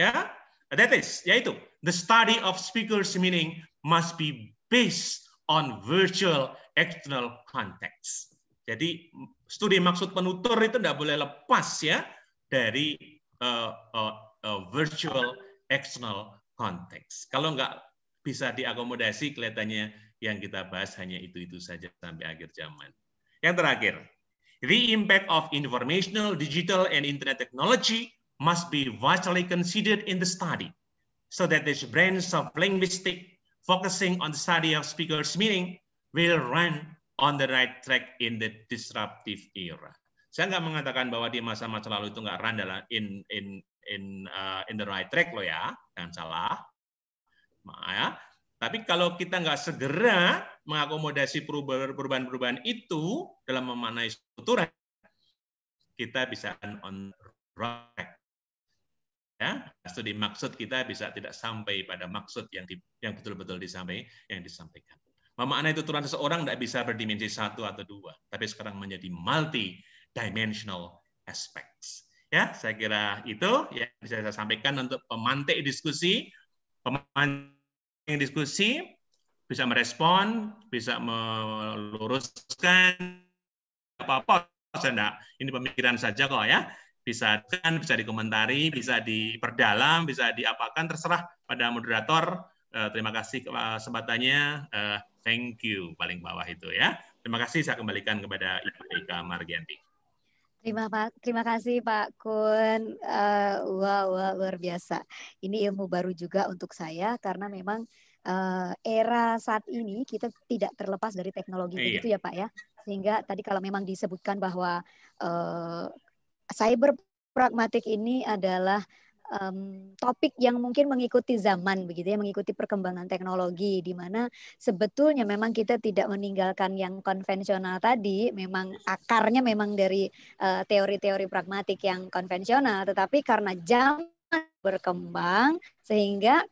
Ya, that is yaitu the study of speaker's meaning must be based on virtual external context. Jadi studi maksud penutur itu tidak boleh lepas ya dari uh, uh, uh, virtual external context. Kalau nggak bisa diakomodasi kelihatannya yang kita bahas hanya itu-itu saja sampai akhir zaman. Yang terakhir, the impact of informational, digital, and internet technology must be vitally considered in the study so that this branch of linguistics focusing on the study of speakers' meaning will run on the right track in the disruptive era. Saya nggak mengatakan bahwa di masa-masa lalu itu nggak run dalam in in in uh, in the right track loh ya, jangan salah. Ya. Tapi kalau kita nggak segera mengakomodasi perubahan-perubahan itu dalam memanai struktur, kita bisa on track. Ya, studi maksud kita bisa tidak sampai pada maksud yang di, yang betul-betul disampaikan, yang disampaikan. Memaknai tuturan seseorang tidak bisa berdimensi satu atau dua, tapi sekarang menjadi multi-dimensional aspects. Ya, saya kira itu yang bisa saya sampaikan untuk pemantik diskusi, pemantik diskusi, bisa merespon, bisa meluruskan apa-apa saya enggak. Ini pemikiran saja kok ya. Bisa kan bisa dikomentari, bisa diperdalam, bisa diapakan terserah pada moderator. Uh, terima kasih kesempatannya. Eh, uh, eh, thank you paling bawah itu ya. Terima kasih saya kembalikan kepada Ibu Eka Margianti. Terima, Pak. Terima kasih Pak Kun. Uh, wow, wow, luar biasa. Ini ilmu baru juga untuk saya karena memang uh, era saat ini kita tidak terlepas dari teknologi iya. begitu ya Pak ya. Sehingga tadi kalau memang disebutkan bahwa uh, cyber pragmatik ini adalah um, topik yang mungkin mengikuti zaman begitu ya, mengikuti perkembangan teknologi di mana sebetulnya memang kita tidak meninggalkan yang konvensional tadi, memang akarnya memang dari eh, teori-teori uh, pragmatik yang konvensional, tetapi karena zaman berkembang sehingga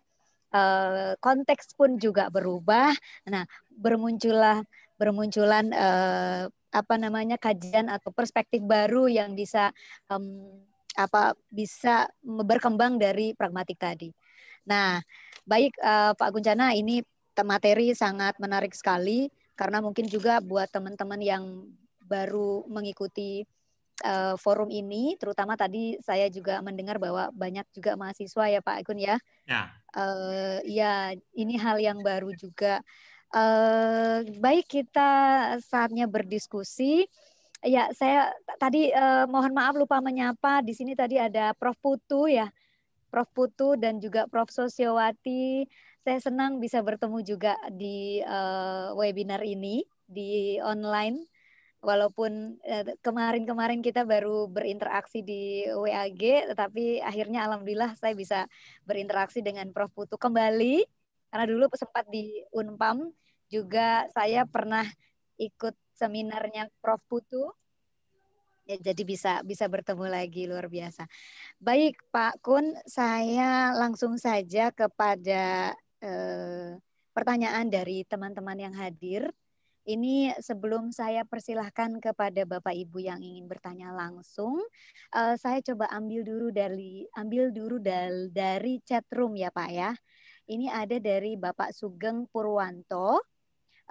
uh, konteks pun juga berubah. Nah, bermunculah bermunculan uh, apa namanya kajian atau perspektif baru yang bisa um, apa bisa berkembang dari pragmatik tadi. Nah, baik uh, Pak Guncana ini materi sangat menarik sekali karena mungkin juga buat teman-teman yang baru mengikuti uh, forum ini, terutama tadi saya juga mendengar bahwa banyak juga mahasiswa ya Pak Agun ya. Ya. Uh, ya, ini hal yang baru juga. Uh, baik kita saatnya berdiskusi. Ya, saya tadi eh, mohon maaf lupa menyapa. Di sini tadi ada Prof Putu ya. Prof Putu dan juga Prof Sosiowati. Saya senang bisa bertemu juga di eh, webinar ini di online. Walaupun eh, kemarin-kemarin eh, kita baru berinteraksi di WAG, tetapi akhirnya alhamdulillah saya bisa berinteraksi dengan Prof Putu kembali karena dulu sempat di Unpam juga saya pernah ikut seminarnya Prof Putu. Ya, jadi bisa bisa bertemu lagi luar biasa. Baik Pak Kun, saya langsung saja kepada eh, pertanyaan dari teman-teman yang hadir. Ini sebelum saya persilahkan kepada Bapak Ibu yang ingin bertanya langsung, eh, saya coba ambil dulu dari ambil dulu dal, dari chat room ya Pak ya. Ini ada dari Bapak Sugeng Purwanto.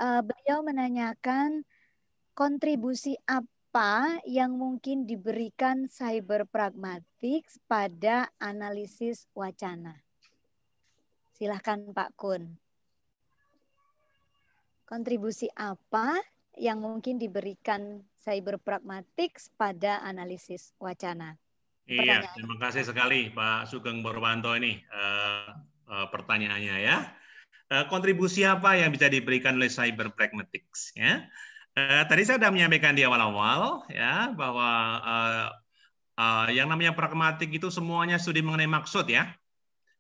Eh, beliau menanyakan kontribusi apa yang mungkin diberikan cyber pragmatics pada analisis wacana? Silahkan Pak Kun. Kontribusi apa yang mungkin diberikan cyber pragmatics pada analisis wacana? Iya, terima kasih sekali Pak Sugeng Borwanto ini uh, uh, pertanyaannya ya. Eh, kontribusi apa yang bisa diberikan oleh cyber pragmatics ya? Eh, tadi saya sudah menyampaikan di awal-awal ya bahwa eh, eh, yang namanya pragmatik itu semuanya studi mengenai maksud ya.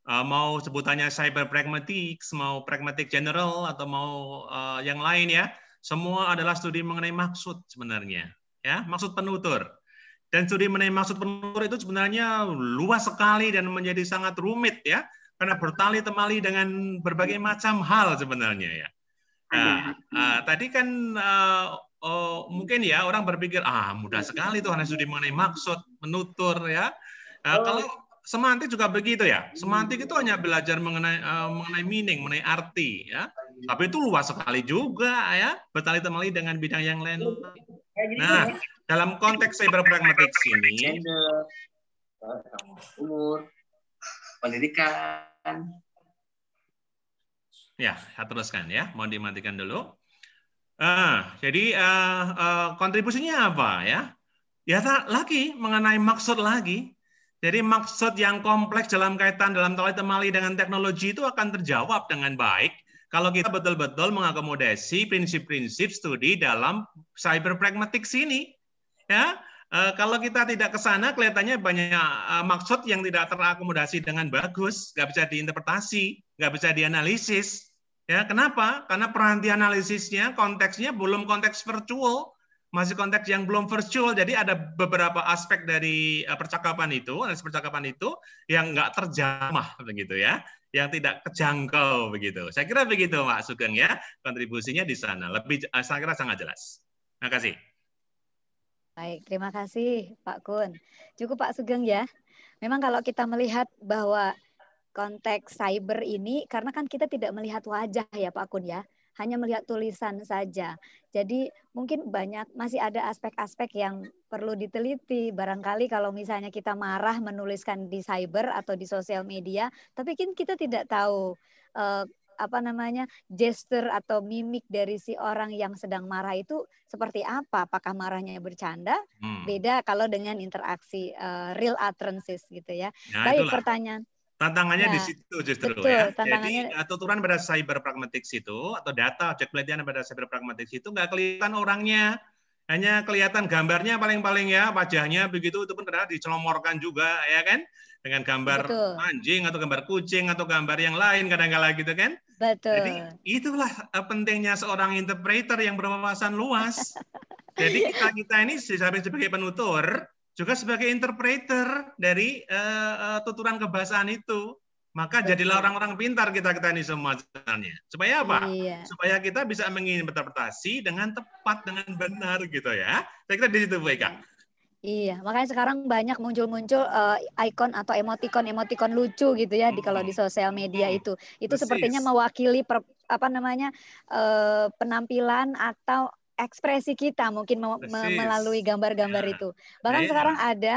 Eh, mau sebutannya cyber pragmatik, mau pragmatik general atau mau eh, yang lain ya, semua adalah studi mengenai maksud sebenarnya ya, maksud penutur. Dan studi mengenai maksud penutur itu sebenarnya luas sekali dan menjadi sangat rumit ya, karena bertali temali dengan berbagai macam hal sebenarnya ya. Nah, uh, tadi kan uh, oh, mungkin ya orang berpikir ah mudah sekali tuh Hanesudi mengenai maksud menutur ya. Uh, oh. Kalau semantik juga begitu ya. Semantik itu hanya belajar mengenai uh, mengenai meaning, mengenai arti ya. Tapi itu luas sekali juga ya, bertali temali dengan bidang yang lain. Nah, dalam konteks cyberpragmatik sini, gender, umur, pendidikan, Ya, saya teruskan ya. mau dimatikan dulu. Uh, jadi uh, uh, kontribusinya apa ya? Ya lagi mengenai maksud lagi. Jadi maksud yang kompleks dalam kaitan dalam tali temali dengan teknologi itu akan terjawab dengan baik kalau kita betul-betul mengakomodasi prinsip-prinsip studi dalam cyber pragmatik sini. Ya, uh, kalau kita tidak ke sana kelihatannya banyak uh, maksud yang tidak terakomodasi dengan bagus, nggak bisa diinterpretasi, nggak bisa dianalisis Ya, kenapa? Karena peranti analisisnya, konteksnya belum konteks virtual, masih konteks yang belum virtual. Jadi ada beberapa aspek dari eh, percakapan itu, analisis percakapan itu yang nggak terjamah begitu ya, yang tidak kejangkau begitu. Saya kira begitu Pak Sugeng ya, kontribusinya di sana. Lebih eh, saya kira sangat jelas. Terima kasih. Baik, terima kasih Pak Kun. Cukup Pak Sugeng ya. Memang kalau kita melihat bahwa konteks cyber ini karena kan kita tidak melihat wajah ya Pak Kun ya, hanya melihat tulisan saja. Jadi mungkin banyak masih ada aspek-aspek yang perlu diteliti. Barangkali kalau misalnya kita marah menuliskan di cyber atau di sosial media, tapi kan kita tidak tahu eh, apa namanya gesture atau mimik dari si orang yang sedang marah itu seperti apa? Apakah marahnya bercanda? Hmm. Beda kalau dengan interaksi uh, real utterances gitu ya. Nah, Baik itulah. pertanyaan. Tantangannya nah, di ya, situ justru ya. betul, ya. Tantangannya... Jadi tuturan pada cyber pragmatics itu atau data objek pelatihan pada cyber pragmatics itu nggak kelihatan orangnya, hanya kelihatan gambarnya paling-paling ya wajahnya begitu itu pun kadang dicelomorkan juga ya kan dengan gambar betul. anjing atau gambar kucing atau gambar yang lain kadang-kala gitu kan. Betul. Jadi itulah eh, pentingnya seorang interpreter yang berwawasan luas. Jadi kita kita ini sebagai penutur juga sebagai interpreter dari uh, uh, tuturan kebahasaan itu. Maka jadilah orang-orang pintar kita kita ini semua sebenarnya. Supaya apa? Iya. Supaya kita bisa menginterpretasi dengan tepat, dengan benar gitu ya. Saya kira di situ Bu Eka. Iya, makanya sekarang banyak muncul-muncul uh, ikon atau emotikon-emotikon lucu gitu ya di kalau di sosial media itu. Itu sepertinya mewakili per, apa namanya uh, penampilan atau ekspresi kita mungkin me melalui gambar-gambar ya. itu. Bahkan sekarang hmm. ada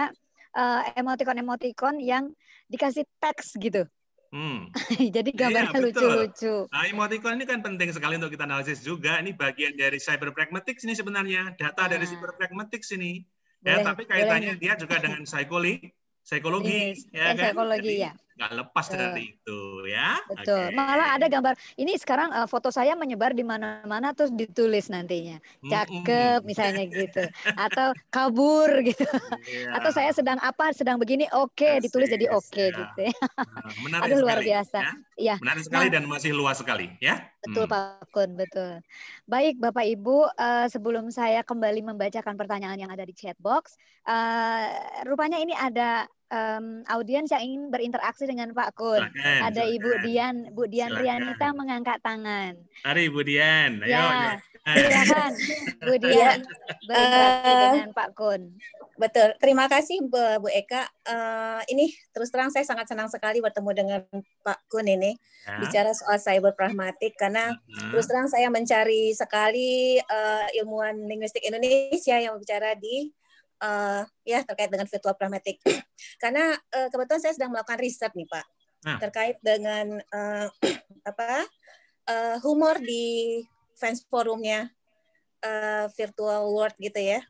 eh, emotikon-emotikon yang dikasih teks gitu. Hmm. Jadi iya, gambarnya lucu-lucu. nah, emoticon ini kan penting sekali untuk kita analisis juga. Ini bagian dari cyber pragmatics ini sebenarnya, data nah. dari ah. cyber pragmatics ini. Ya, boleh, ya, tapi kaitannya boleh. dia juga dengan psikologi, psikologi, ya, ya kan? Psikologi Jadi, ya nggak lepas uh, eh, dari itu ya. Betul. Okay. Malah ada gambar. Ini sekarang uh, foto saya menyebar di mana-mana terus ditulis nantinya. Cakep mm -mm. misalnya gitu. Atau kabur gitu. Yeah. Atau saya sedang apa, sedang begini, oke okay, ditulis jadi oke okay, ya. gitu. Nah, menarik Aduh sekali, luar biasa. Ya. ya. Menarik sekali nah, dan masih luas sekali ya. Betul hmm. Pak Kun, betul. Baik Bapak Ibu, uh, sebelum saya kembali membacakan pertanyaan yang ada di chat box, uh, rupanya ini ada um, audiens yang ingin berinteraksi dengan Pak Kun. Silakan, Ada silakan. Ibu Dian, Bu Dian silakan. Rianita mengangkat tangan. Mari Bu Dian, ayo. Ya, silakan Bu Dian ya, berinteraksi eh, dengan Pak Kun. Betul, terima kasih Bu, Bu Eka. Uh, ini terus terang saya sangat senang sekali bertemu dengan Pak Kun ini ya. bicara soal cyber pragmatik karena uh-huh. terus terang saya mencari sekali uh, ilmuwan linguistik Indonesia yang bicara di uh, ya terkait dengan virtual pragmatic, Karena uh, kebetulan saya sedang melakukan riset nih Pak nah. terkait dengan uh, apa uh, humor di fans forumnya uh, virtual world gitu ya.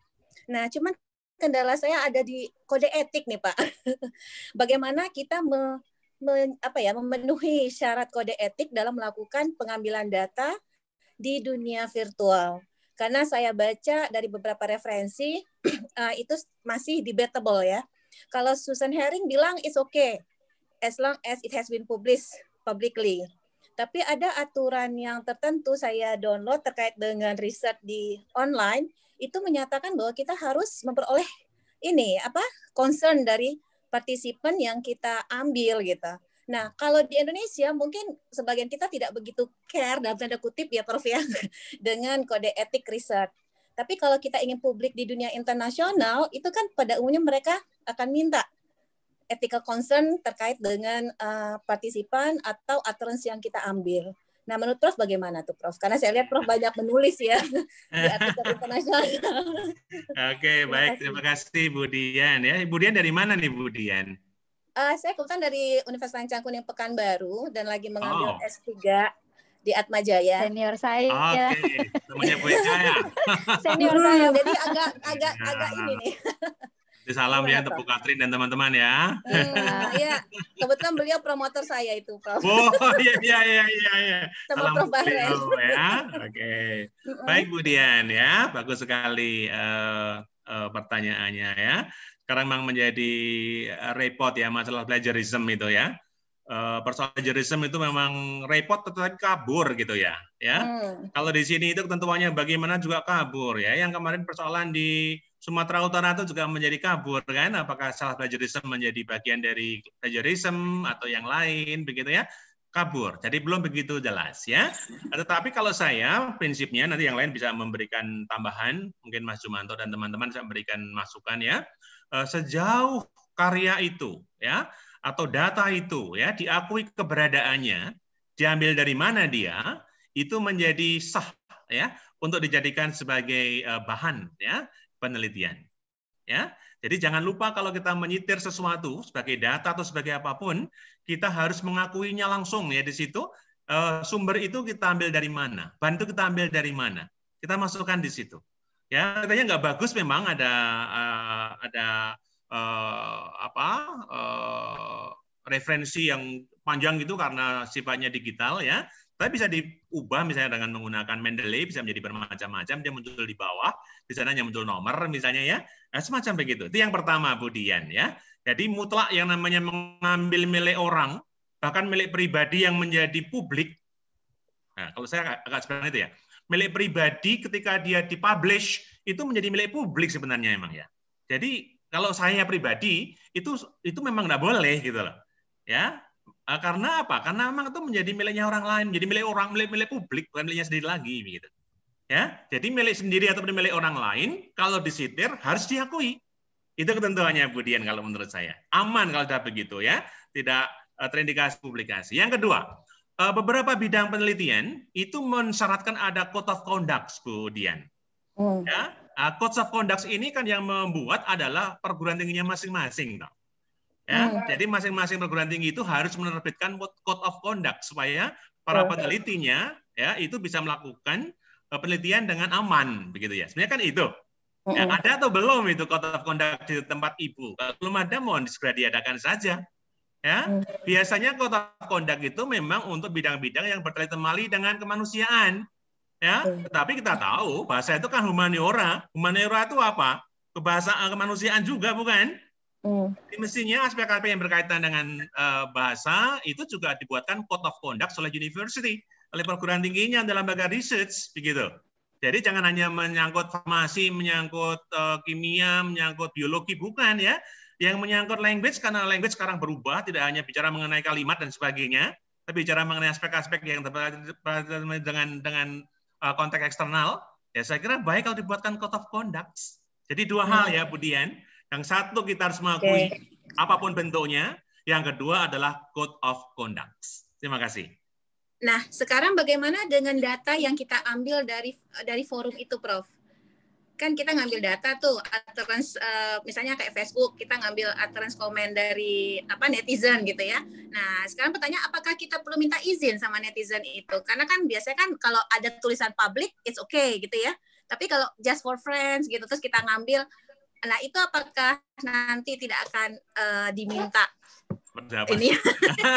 Nah cuman kendala saya ada di kode etik nih Pak. Bagaimana kita me, me, apa ya memenuhi syarat kode etik dalam melakukan pengambilan data di dunia virtual. Karena saya baca dari beberapa referensi uh, itu masih debatable ya. Kalau Susan Herring bilang it's okay as long as it has been published publicly. Tapi ada aturan yang tertentu saya download terkait dengan riset di online itu menyatakan bahwa kita harus memperoleh ini apa concern dari partisipan yang kita ambil gitu. Nah, kalau di Indonesia mungkin sebagian kita tidak begitu care dalam tanda kutip ya Prof ya dengan kode etik riset. Tapi kalau kita ingin publik di dunia internasional, itu kan pada umumnya mereka akan minta ethical concern terkait dengan uh, partisipan atau utterance yang kita ambil. Nah, menurut Prof bagaimana tuh Prof? Karena saya lihat Prof banyak menulis ya di artikel internasional. Oke, okay, baik. Terima kasih Bu Dian ya. Bu Dian dari mana nih Bu Dian? Uh, saya kebetulan dari Universitas yang Pekanbaru dan lagi mengambil oh. S3 di Atmajaya. Senior saya. Oke, okay. temannya Bu Jaya. Senior saya. Jadi agak agak ya. agak ini nih. Salam ya tepuk Bu iya. Katrin dan teman-teman ya. Iya, hmm, kebetulan beliau promotor saya itu, Prof. Oh, iya iya iya iya. iya. Salam Prof beliau, ya. Oke. Okay. Baik Bu Dian ya, bagus sekali uh, uh, pertanyaannya ya sekarang memang menjadi eh, repot ya masalah plagiarism itu ya. Uh, persoalan plagiarism itu memang repot tetapi kabur gitu ya. Ya. Hmm. Kalau di sini itu ketentuannya bagaimana juga kabur ya. Yang kemarin persoalan di Sumatera Utara itu juga menjadi kabur kan apakah salah plagiarism menjadi bagian dari plagiarism atau yang lain begitu ya kabur. Jadi belum begitu jelas ya. Tetapi kalau saya prinsipnya nanti yang lain bisa memberikan tambahan, mungkin Mas Jumanto dan teman-teman bisa memberikan masukan ya. Eh, sejauh karya itu ya atau data itu ya diakui keberadaannya, diambil dari mana dia, itu menjadi sah ya untuk dijadikan sebagai eh, bahan ya penelitian. Ya. Jadi jangan lupa kalau kita menyitir sesuatu sebagai data atau sebagai apapun, kita harus mengakuinya langsung ya di situ eh, sumber itu kita ambil dari mana, bantu kita ambil dari mana. Kita masukkan di situ ya katanya nggak bagus memang ada uh, ada uh, apa uh, referensi yang panjang gitu karena sifatnya digital ya tapi bisa diubah misalnya dengan menggunakan Mendeley bisa menjadi bermacam-macam dia muncul di bawah di sana hanya muncul nomor misalnya ya nah, semacam begitu itu yang pertama Budian ya jadi mutlak yang namanya mengambil milik orang bahkan milik pribadi yang menjadi publik nah kalau saya agak seperti itu ya milik pribadi ketika dia dipublish itu menjadi milik publik sebenarnya emang ya. Jadi kalau saya pribadi itu itu memang nggak boleh gitu loh. Ya. E, karena apa? Karena memang itu menjadi miliknya orang lain, jadi milik orang, milik milik publik, bukan miliknya sendiri lagi gitu. Ya. Jadi milik sendiri atau milik orang lain kalau disitir harus diakui. Itu ketentuannya Bu kalau menurut saya. Aman kalau sudah begitu ya. Tidak e, terindikasi publikasi. Yang kedua, Eh, beberapa bidang penelitian itu mensyaratkan ada code of conduct, Bu Dian. Hmm. Ya, eh, code of conduct ini kan yang membuat adalah perguruan tingginya masing-masing, Ya, hmm. jadi masing-masing perguruan tinggi itu harus menerbitkan code of conduct supaya para hmm. penelitinya ya itu bisa melakukan eh, penelitian dengan aman, begitu ya. Sebenarnya kan itu. Ya, hmm. ada atau belum itu code of conduct di tempat ibu? Kalau belum ada, mohon segera diadakan saja. Ya, hmm. biasanya kota kondak itu memang untuk bidang-bidang yang berkaitan temali dengan kemanusiaan. Ya, tetapi kita tahu bahasa itu kan humaniora. Humaniora itu apa? Kebahasaan eh, kemanusiaan juga bukan? Hmm. Jadi Mestinya aspek-aspek yang berkaitan dengan uh, bahasa itu juga dibuatkan code of conduct oleh university, oleh perguruan tingginya dalam lembaga research begitu. Jadi jangan hanya menyangkut farmasi, menyangkut uh, kimia, menyangkut biologi bukan ya, yang menyangkut language karena language sekarang berubah tidak hanya bicara mengenai kalimat dan sebagainya, tapi bicara mengenai aspek-aspek yang dengan dengan uh, konteks eksternal. Ya saya kira baik kalau dibuatkan code of conduct. Jadi dua hmm. hal ya Budian. Yang satu kita harus mengakui okay. apapun bentuknya. Yang kedua adalah code of conduct. Terima kasih. Nah, sekarang bagaimana dengan data yang kita ambil dari dari forum itu, Prof? kan kita ngambil data tuh utterance uh, misalnya kayak Facebook kita ngambil utterance komen dari apa netizen gitu ya. Nah, sekarang pertanyaan apakah kita perlu minta izin sama netizen itu? Karena kan biasanya kan kalau ada tulisan public it's okay gitu ya. Tapi kalau just for friends gitu terus kita ngambil nah itu apakah nanti tidak akan uh, diminta ini ya.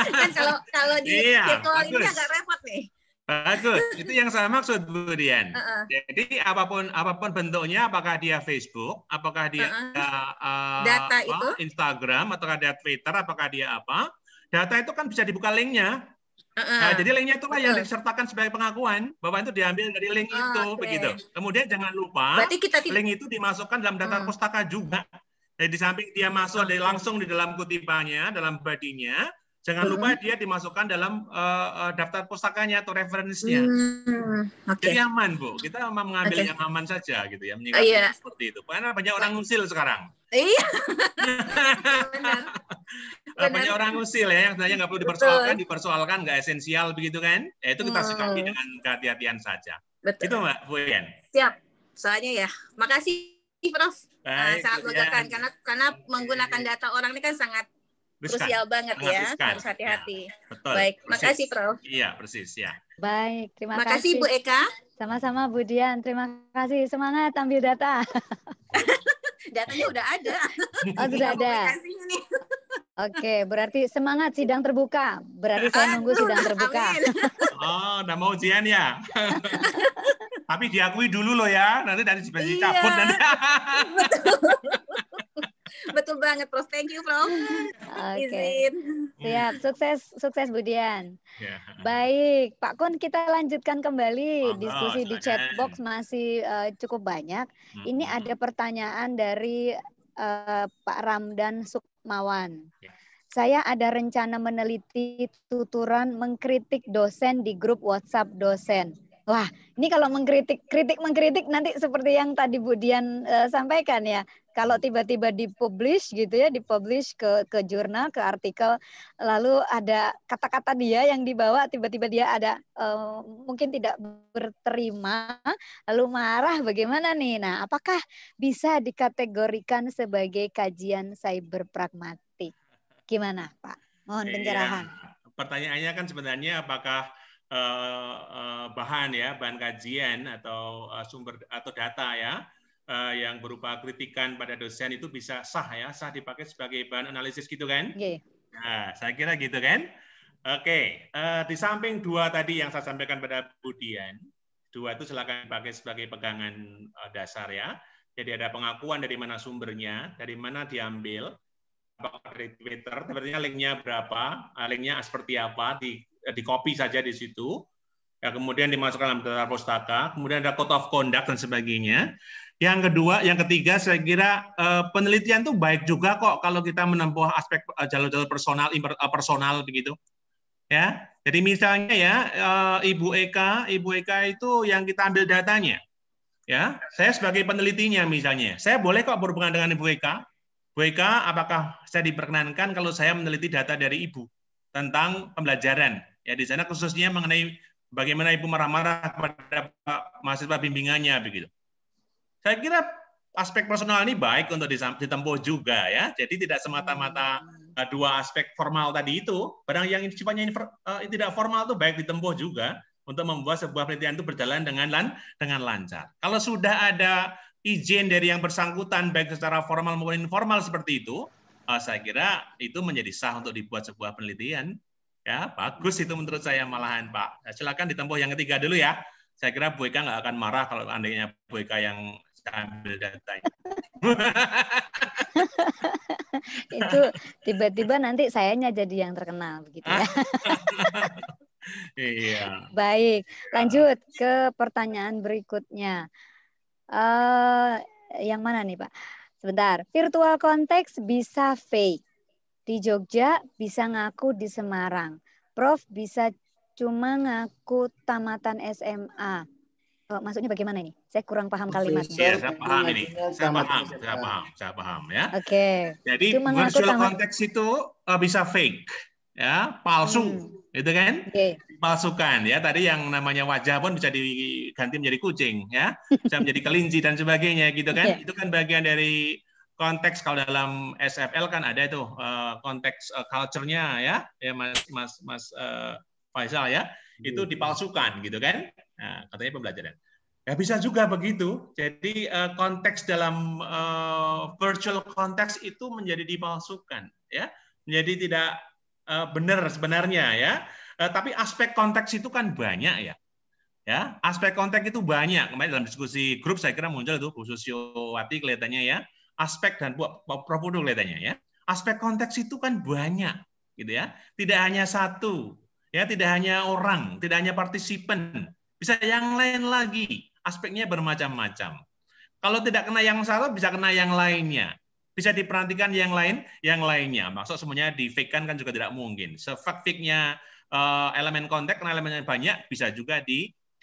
kan kalau kalau di iya, ini agak repot nih Bagus, itu yang saya maksud Bu Dian. Uh-uh. Jadi apapun apapun bentuknya, apakah dia Facebook, apakah dia uh-uh. uh, data apa, itu Instagram, apakah dia Twitter, apakah dia apa, data itu kan bisa dibuka linknya. Uh-uh. Nah, jadi linknya itulah Betul. yang disertakan sebagai pengakuan bahwa itu diambil dari link oh, itu, okay. begitu. Kemudian jangan lupa kita link itu dimasukkan dalam data uh. Hmm. pustaka juga. Jadi di samping dia masuk dari langsung di dalam kutipannya, dalam badinya, Jangan hmm. lupa dia dimasukkan dalam uh, daftar pustakanya atau referensinya. Hmm. Okay. Jadi aman, Bu. Kita memang mengambil okay. yang aman saja gitu ya, menyikapi iya. uh, yeah. seperti itu. Karena banyak orang ngusil sekarang. Iya. Benar. Benar. Banyak orang ngusil ya yang sebenarnya nggak perlu dipersoalkan, Betul. dipersoalkan nggak esensial begitu kan? Ya, itu kita hmm. sikapi dengan kehati-hatian saja. Betul. Itu Mbak Yen. Siap. Soalnya ya. Makasih Prof. Ah, Baik, sangat ya. karena karena menggunakan data orang ini kan sangat krusial banget ya, harus nah, hati-hati. Ya, betul. Baik, persis. makasih Prof. Iya, persis ya. Baik, terima kasih. Makasih Bu Eka. Sama-sama Bu Dian, terima kasih. Semangat ambil data. Datanya udah ada. Oh, sudah ada. Oke, berarti semangat sidang terbuka. Berarti saya nunggu sidang terbuka. Amin. Oh, udah mau ujian ya. Tapi diakui dulu loh ya, nanti dari sebelah iya. dicabut. Betul. Betul banget, Prof. Thank you, Prof. Okay. Izin. Siap, sukses sukses Budian. Yeah. Baik, Pak Kun kita lanjutkan kembali oh, diskusi di chat box masih uh, cukup banyak. Hmm. Ini ada pertanyaan dari uh, Pak Ramdan Sukmawan. Yeah. Saya ada rencana meneliti tuturan mengkritik dosen di grup WhatsApp dosen Wah, ini kalau mengkritik, kritik mengkritik nanti seperti yang tadi Bu Dian uh, sampaikan ya. Kalau tiba-tiba dipublish gitu ya, dipublish ke ke jurnal, ke artikel, lalu ada kata-kata dia yang dibawa, tiba-tiba dia ada uh, mungkin tidak berterima, lalu marah, bagaimana nih? Nah, apakah bisa dikategorikan sebagai kajian cyber pragmatik? Gimana, Pak? Mohon iya. pencerahan. Iya. pertanyaannya kan sebenarnya apakah uh, bahan ya, bahan kajian atau eh, sumber atau data ya yang berupa kritikan pada dosen itu bisa sah ya, sah dipakai sebagai bahan analisis gitu kan? Iya. Nah, saya kira gitu kan. Oke, di samping dua tadi yang saya sampaikan pada Budian, dua itu silakan dipakai sebagai pegangan dasar ya. Jadi ada pengakuan dari mana sumbernya, dari mana diambil, apakah dari Twitter, sebenarnya linknya berapa, linknya seperti apa, di Eh, di copy saja di situ. Ya, kemudian dimasukkan dalam daftar pustaka, kemudian ada code of conduct dan sebagainya. Yang kedua, yang ketiga saya kira eh, penelitian tuh baik juga kok kalau kita menempuh aspek eh, jalur-jalur personal personal begitu. Ya. Jadi misalnya ya Ibu Eka, Ibu Eka itu yang kita ambil datanya. Ya, saya sebagai penelitinya misalnya, saya boleh kok berhubungan dengan Ibu Eka. Ibu Eka, apakah saya diperkenankan kalau saya meneliti data dari Ibu tentang pembelajaran Ya di sana khususnya mengenai bagaimana ibu marah-marah kepada mahasiswa bimbingannya begitu. Saya kira aspek personal ini baik untuk ditempuh juga ya. Jadi tidak semata-mata hmm. eh, dua aspek formal tadi itu, barang yang sifatnya eh, tidak formal itu baik ditempuh juga untuk membuat sebuah penelitian itu berjalan dengan lan, dengan lancar. Kalau sudah ada izin dari yang bersangkutan baik secara formal maupun informal seperti itu, eh, saya kira itu menjadi sah untuk dibuat sebuah penelitian Ya, bagus itu menurut saya malahan, Pak. Nah, silakan ditempuh yang ketiga dulu ya. Saya kira Bu Eka nggak akan marah kalau andainya Bu Eka yang ambil datanya. itu tiba-tiba nanti sayanya jadi yang terkenal begitu ya. iya. Baik, lanjut ke pertanyaan berikutnya. Uh, yang mana nih Pak? Sebentar, virtual konteks bisa fake. Di Jogja bisa ngaku di Semarang. Prof bisa cuma ngaku tamatan SMA. Oh, eh, maksudnya bagaimana ini? Saya kurang paham kalimatnya. Ya saya paham ini. Iya, iya, saya iya, paham, saya paham, saya paham ya. Oke. Okay. Jadi cuma virtual tamat... konteks itu eh, bisa fake, ya, palsu. Hmm itu kan okay. palsukan ya tadi yang namanya wajah pun bisa diganti menjadi kucing ya bisa menjadi kelinci dan sebagainya gitu kan okay. itu kan bagian dari konteks kalau dalam SFL kan ada itu eh, konteks eh, culture-nya ya, ya Mas Mas Mas uh, Faisal ya, itu iya. dipalsukan gitu kan? Nah, katanya pembelajaran. Ya bisa juga begitu. Jadi uh, konteks dalam uh, virtual konteks itu menjadi dipalsukan ya, menjadi tidak uh, benar sebenarnya ya. Uh, tapi aspek konteks itu kan banyak ya. Ya, aspek konteks itu banyak. Kemarin dalam diskusi grup saya kira muncul itu khusus Yowati kelihatannya ya aspek dan Prof. Udo kelihatannya ya. Aspek konteks itu kan banyak gitu ya. Tidak hanya satu, ya tidak hanya orang, tidak hanya partisipan, bisa yang lain lagi. Aspeknya bermacam-macam. Kalau tidak kena yang satu, bisa kena yang lainnya. Bisa diperhatikan yang lain, yang lainnya. Maksud semuanya di fake kan juga tidak mungkin. uh, elemen konteks, karena elemen banyak bisa juga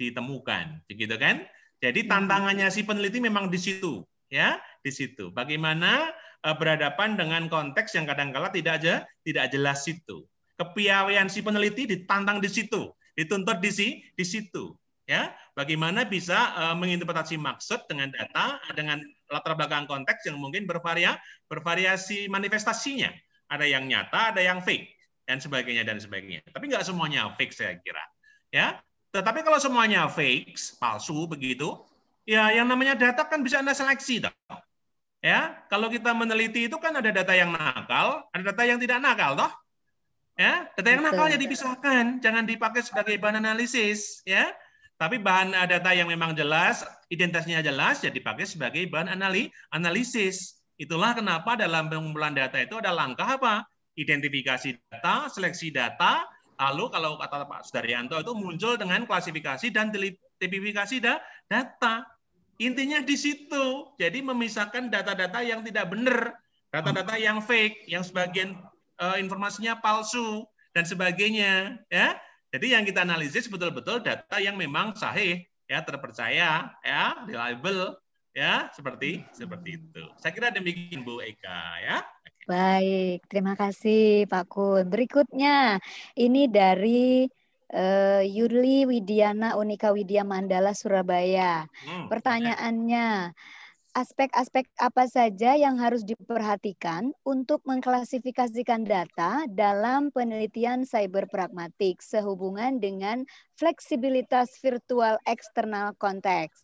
ditemukan, begitu kan? Jadi tantangannya si peneliti memang di situ, ya di situ. Bagaimana eh, berhadapan dengan konteks yang kadang-kala tidak aja tidak jelas situ. Kepiawaian si peneliti ditantang di situ, dituntut di si, di situ. Ya, bagaimana bisa eh, menginterpretasi maksud dengan data dengan latar belakang konteks yang mungkin bervaria bervariasi manifestasinya. Ada yang nyata, ada yang fake dan sebagainya dan sebagainya. Tapi nggak semuanya fake saya kira. Ya, tetapi kalau semuanya fake, palsu begitu, ya yang namanya data kan bisa Anda seleksi dong. Ya, kalau kita meneliti itu kan ada data yang nakal, ada data yang tidak nakal, toh? Ya, data yang nakalnya dipisahkan, jangan dipakai sebagai bahan analisis, ya. Tapi bahan eh, data yang memang jelas, identitasnya jelas, ya dipakai sebagai bahan anali analisis. Itulah kenapa dalam pengumpulan data itu ada langkah apa? Identifikasi data, seleksi data, lalu kalau kata Pak Sudaryanto itu muncul dengan klasifikasi dan tipifikasi data Intinya di situ. Jadi memisahkan data-data yang tidak benar, data-data yang fake, yang sebagian uh, informasinya palsu dan sebagainya, ya. Jadi yang kita analisis betul-betul data yang memang sahih, ya terpercaya, ya reliable, ya seperti seperti itu. Saya kira demikian Bu Eka, ya. Baik, terima kasih Pak Kun. Berikutnya ini dari uh, eh, Yuli Widiana Unika Widya Mandala Surabaya. Hmm. Pertanyaannya, aspek-aspek apa saja yang harus diperhatikan untuk mengklasifikasikan data dalam penelitian cyber pragmatik sehubungan dengan fleksibilitas virtual eksternal konteks?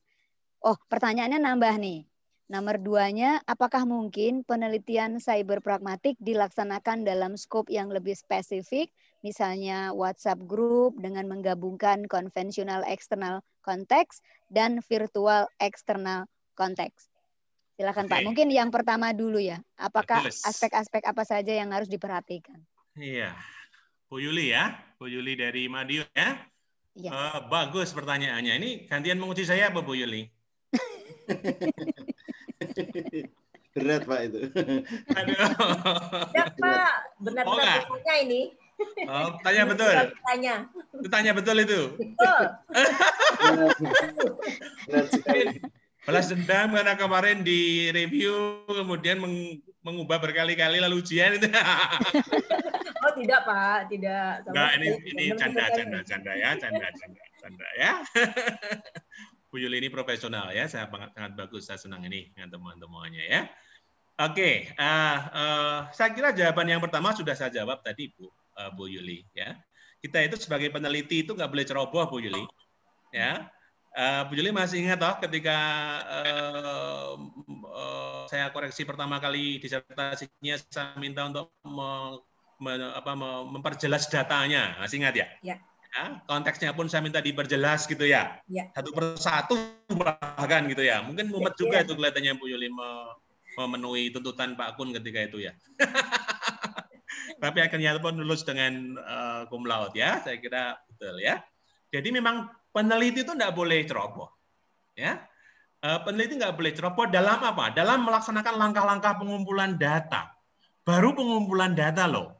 Oh, pertanyaannya nambah nih. Nomor duanya, apakah mungkin penelitian cyber pragmatik dilaksanakan dalam skop yang lebih spesifik misalnya WhatsApp group dengan menggabungkan konvensional eksternal konteks dan virtual eksternal konteks. Silakan okay. Pak, mungkin yang pertama dulu ya. Apakah aspek-aspek apa saja yang harus diperhatikan? Iya. Bu Yuli ya, Bu Yuli dari Madiun ya. ya. Uh, bagus pertanyaannya. Ini gantian menguji saya apa Bu Yuli? Berat Pak itu. Aduh. Ya, Pak, benar-benar oh, ini. Oh, tanya betul. Tanya. Itu tanya betul itu. Betul. Balas dendam karena kemarin di review kemudian meng mengubah berkali-kali lalu ujian itu. oh tidak pak, tidak. Enggak, ini ini canda canda canda ya, canda canda canda ya. Bu Yuli ini profesional ya, saya sangat, sangat bagus, saya senang ini dengan teman-temannya ya. Oke, uh, uh, saya kira jawaban yang pertama sudah saya jawab tadi Bu uh, Bu Yuli. Ya, kita itu sebagai peneliti itu nggak boleh ceroboh, Bu Yuli. Ya, uh, Bu Yuli masih ingat toh ketika uh, uh, saya koreksi pertama kali disertasinya, saya minta untuk me, me, apa, memperjelas datanya, masih ingat ya? Ya. Ya, konteksnya pun saya minta diperjelas gitu ya. ya. Satu persatu bahkan gitu ya. Mungkin mumet ya, juga ya. itu kelihatannya Bu Yuli memenuhi tuntutan Pak Kun ketika itu ya. tapi akhirnya pun lulus dengan uh, cum laude ya, saya kira betul ya. Jadi memang peneliti itu tidak boleh ceroboh, ya. Uh, peneliti nggak boleh ceroboh dalam apa? Dalam melaksanakan langkah-langkah pengumpulan data. Baru pengumpulan data loh,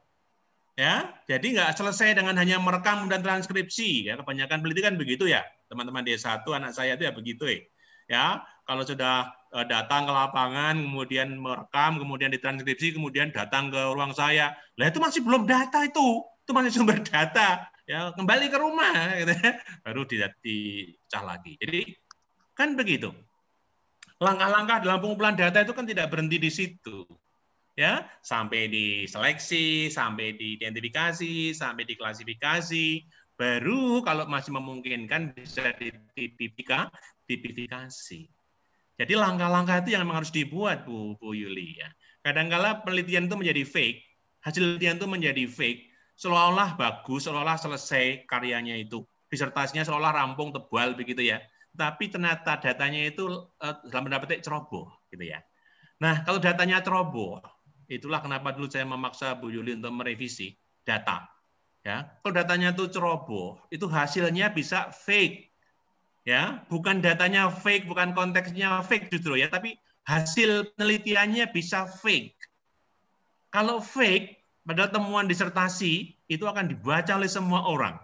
ya. Jadi nggak selesai dengan hanya merekam dan transkripsi ya. Kebanyakan peneliti kan begitu ya, teman-teman D1 anak saya itu ya begitu Ya, kalau sudah e, datang ke lapangan, kemudian merekam, kemudian ditranskripsi, kemudian datang ke ruang saya. Lah itu masih belum data itu, itu masih sumber data. Ya kembali ke rumah, gitu. Ya. baru dicah lagi. Jadi kan begitu. Langkah-langkah dalam pengumpulan data itu kan tidak berhenti di situ. Ya, sampai di seleksi, sampai di identifikasi, sampai di klasifikasi, baru kalau masih memungkinkan bisa ditipifikasi jadi langkah-langkah itu yang memang harus dibuat Bu Bu Yuli ya. Kadangkala penelitian itu menjadi fake, hasil penelitian itu menjadi fake, seolah-olah bagus, seolah-olah selesai karyanya itu, disertasinya seolah rampung tebal begitu ya. Tapi ternyata datanya itu eh, dalam tanda petik ceroboh gitu ya. Nah, kalau datanya ceroboh, itulah kenapa dulu saya memaksa Bu Yuli untuk merevisi data. Ya, kalau datanya itu ceroboh, itu hasilnya bisa fake ya bukan datanya fake bukan konteksnya fake justru ya tapi hasil penelitiannya bisa fake kalau fake pada temuan disertasi itu akan dibaca oleh semua orang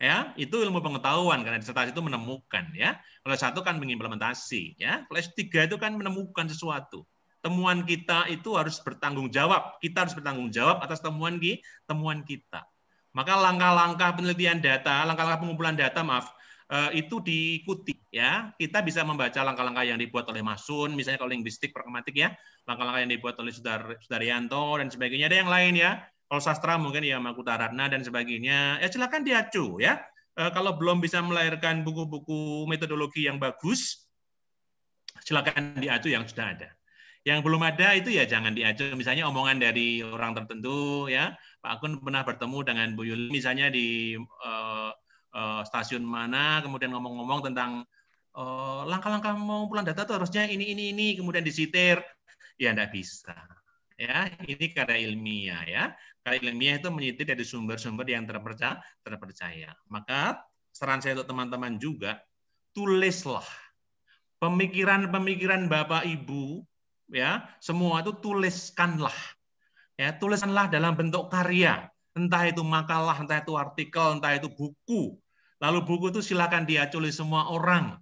ya itu ilmu pengetahuan karena disertasi itu menemukan ya kalau satu kan mengimplementasi ya kelas tiga itu kan menemukan sesuatu temuan kita itu harus bertanggung jawab. Kita harus bertanggung jawab atas temuan temuan kita. Maka langkah-langkah penelitian data, langkah-langkah pengumpulan data, maaf, Eh, itu diikuti ya. Kita bisa membaca langkah-langkah yang dibuat oleh Masun, misalnya kalau linguistik pragmatik ya, langkah-langkah yang dibuat oleh Sudar Sudaryanto dan sebagainya. Ada yang lain ya. Kalau sastra mungkin ya Makutaratna dan sebagainya. Ya silakan diacu ya. Eh, kalau belum bisa melahirkan buku-buku metodologi yang bagus, silakan diacu yang sudah ada. Yang belum ada itu ya jangan diacu. Misalnya omongan dari orang tertentu ya. Pak Akun pernah bertemu dengan Bu Yuli misalnya di e, Eh, stasiun mana, kemudian ngomong-ngomong tentang eh, langkah-langkah pengumpulan data itu harusnya ini ini ini, kemudian disitir, ya tidak bisa. Ya, ini karya ilmiah ya. Karya ilmiah itu menyitir dari sumber-sumber yang terpercaya, terpercaya. Maka saran saya untuk teman-teman juga tulislah pemikiran-pemikiran Bapak Ibu ya, semua itu tuliskanlah. Ya, tuliskanlah dalam bentuk karya entah itu makalah, entah itu artikel, entah itu buku. Lalu buku itu silakan diaculi semua orang.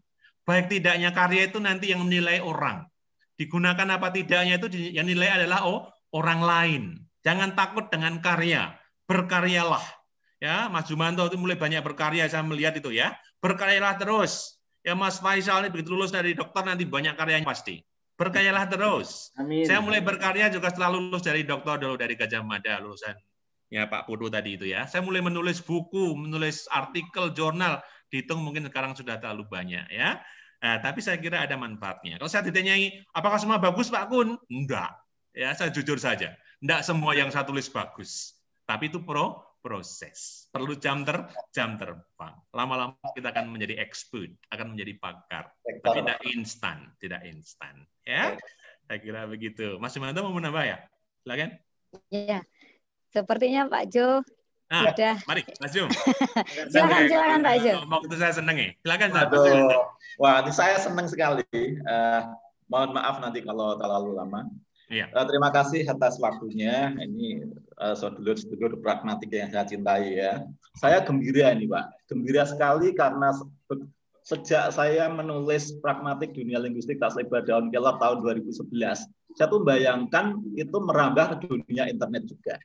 Baik tidaknya karya itu nanti yang menilai orang. Digunakan apa tidaknya itu yang nilai adalah oh orang lain. Jangan takut dengan karya, berkaryalah. Ya, Mas Jumanto itu mulai banyak berkarya saya melihat itu ya. Berkaryalah terus. Ya Mas Faisal ini begitu lulus dari dokter nanti banyak karyanya pasti. Berkaryalah terus. Amin. Saya mulai berkarya juga setelah lulus dari dokter dulu dari Gajah Mada lulusan ya Pak Putu tadi itu ya. Saya mulai menulis buku, menulis artikel, jurnal, dihitung mungkin sekarang sudah terlalu banyak ya. Nah, tapi saya kira ada manfaatnya. Kalau saya ditanyai apakah semua bagus Pak Kun? Enggak. Ya, saya jujur saja. Enggak semua yang saya tulis bagus. Tapi itu pro proses. Perlu jam ter jam terbang. Lama-lama kita akan menjadi expert, akan menjadi pakar. Tapi tidak instan, tidak instan. Ya, saya kira begitu. Mas Jumanto mau menambah ya? Silakan. Iya. Yeah Sepertinya Pak Jo Nah, sudah. mari Mas Jo. silakan, silakan Pak Mau Waktu saya seneng ya. Silakan Pak Wah, ini saya senang sekali. Uh, mohon maaf nanti kalau terlalu lama. Iya. Uh, terima kasih atas waktunya. Ini uh, eh, sedulur-sedulur pragmatik yang saya cintai ya. Saya gembira ini, Pak. Gembira sekali karena sejak saya menulis pragmatik dunia linguistik tas lebar daun kelor tahun 2011, saya tuh bayangkan itu merambah ke dunia internet juga.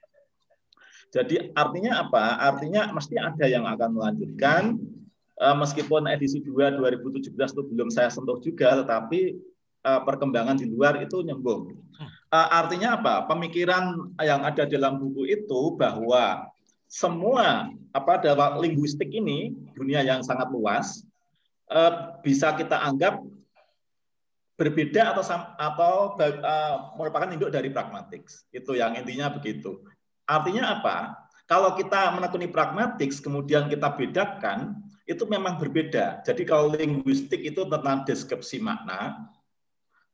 Jadi artinya apa? Artinya mesti ada yang akan melanjutkan eh, meskipun edisi 2 2017 itu belum saya sentuh juga tetapi eh, perkembangan di luar itu nyembung. Eh, artinya apa? Pemikiran yang ada dalam buku itu bahwa semua apa dalam linguistik ini dunia yang sangat luas bisa kita anggap berbeda atau atau uh, merupakan induk dari pragmatik. Itu yang intinya begitu. Artinya apa? Kalau kita menekuni pragmatik, kemudian kita bedakan, itu memang berbeda. Jadi kalau linguistik itu tentang deskripsi makna,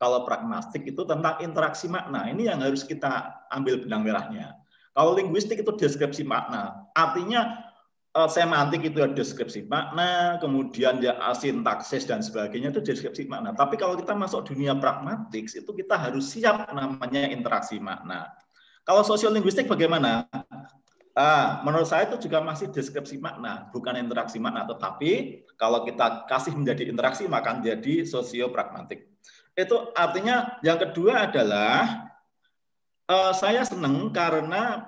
kalau pragmatik itu tentang interaksi makna. Ini yang harus kita ambil benang merahnya. Kalau linguistik itu deskripsi makna, artinya eh, semantik itu ya deskripsi makna, kemudian ya sintaksis dan sebagainya itu deskripsi makna. Tapi kalau kita masuk dunia pragmatik, itu kita harus siap namanya interaksi makna. Kalau linguistik bagaimana? Uh, menurut saya itu juga masih deskripsi makna, bukan interaksi makna. Tetapi kalau kita kasih menjadi interaksi, maka menjadi sosio Itu artinya yang kedua adalah uh, saya senang karena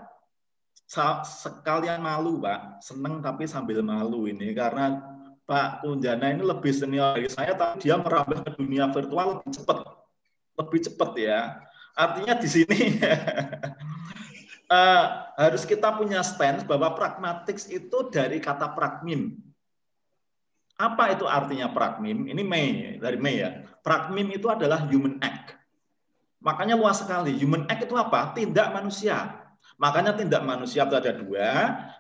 sekalian malu, Pak. Senang tapi sambil malu ini karena Pak Kunjana ini lebih senior dari saya, tapi dia merambah ke dunia virtual lebih cepat, lebih cepat ya. Artinya di sini uh, harus kita punya stance bahwa pragmatik itu dari kata pragmim. Apa itu artinya pragmim? Ini Mei, dari Mei ya. Pragmim itu adalah human act. Makanya luas sekali. Human act itu apa? Tindak manusia. Makanya tindak manusia itu ada dua,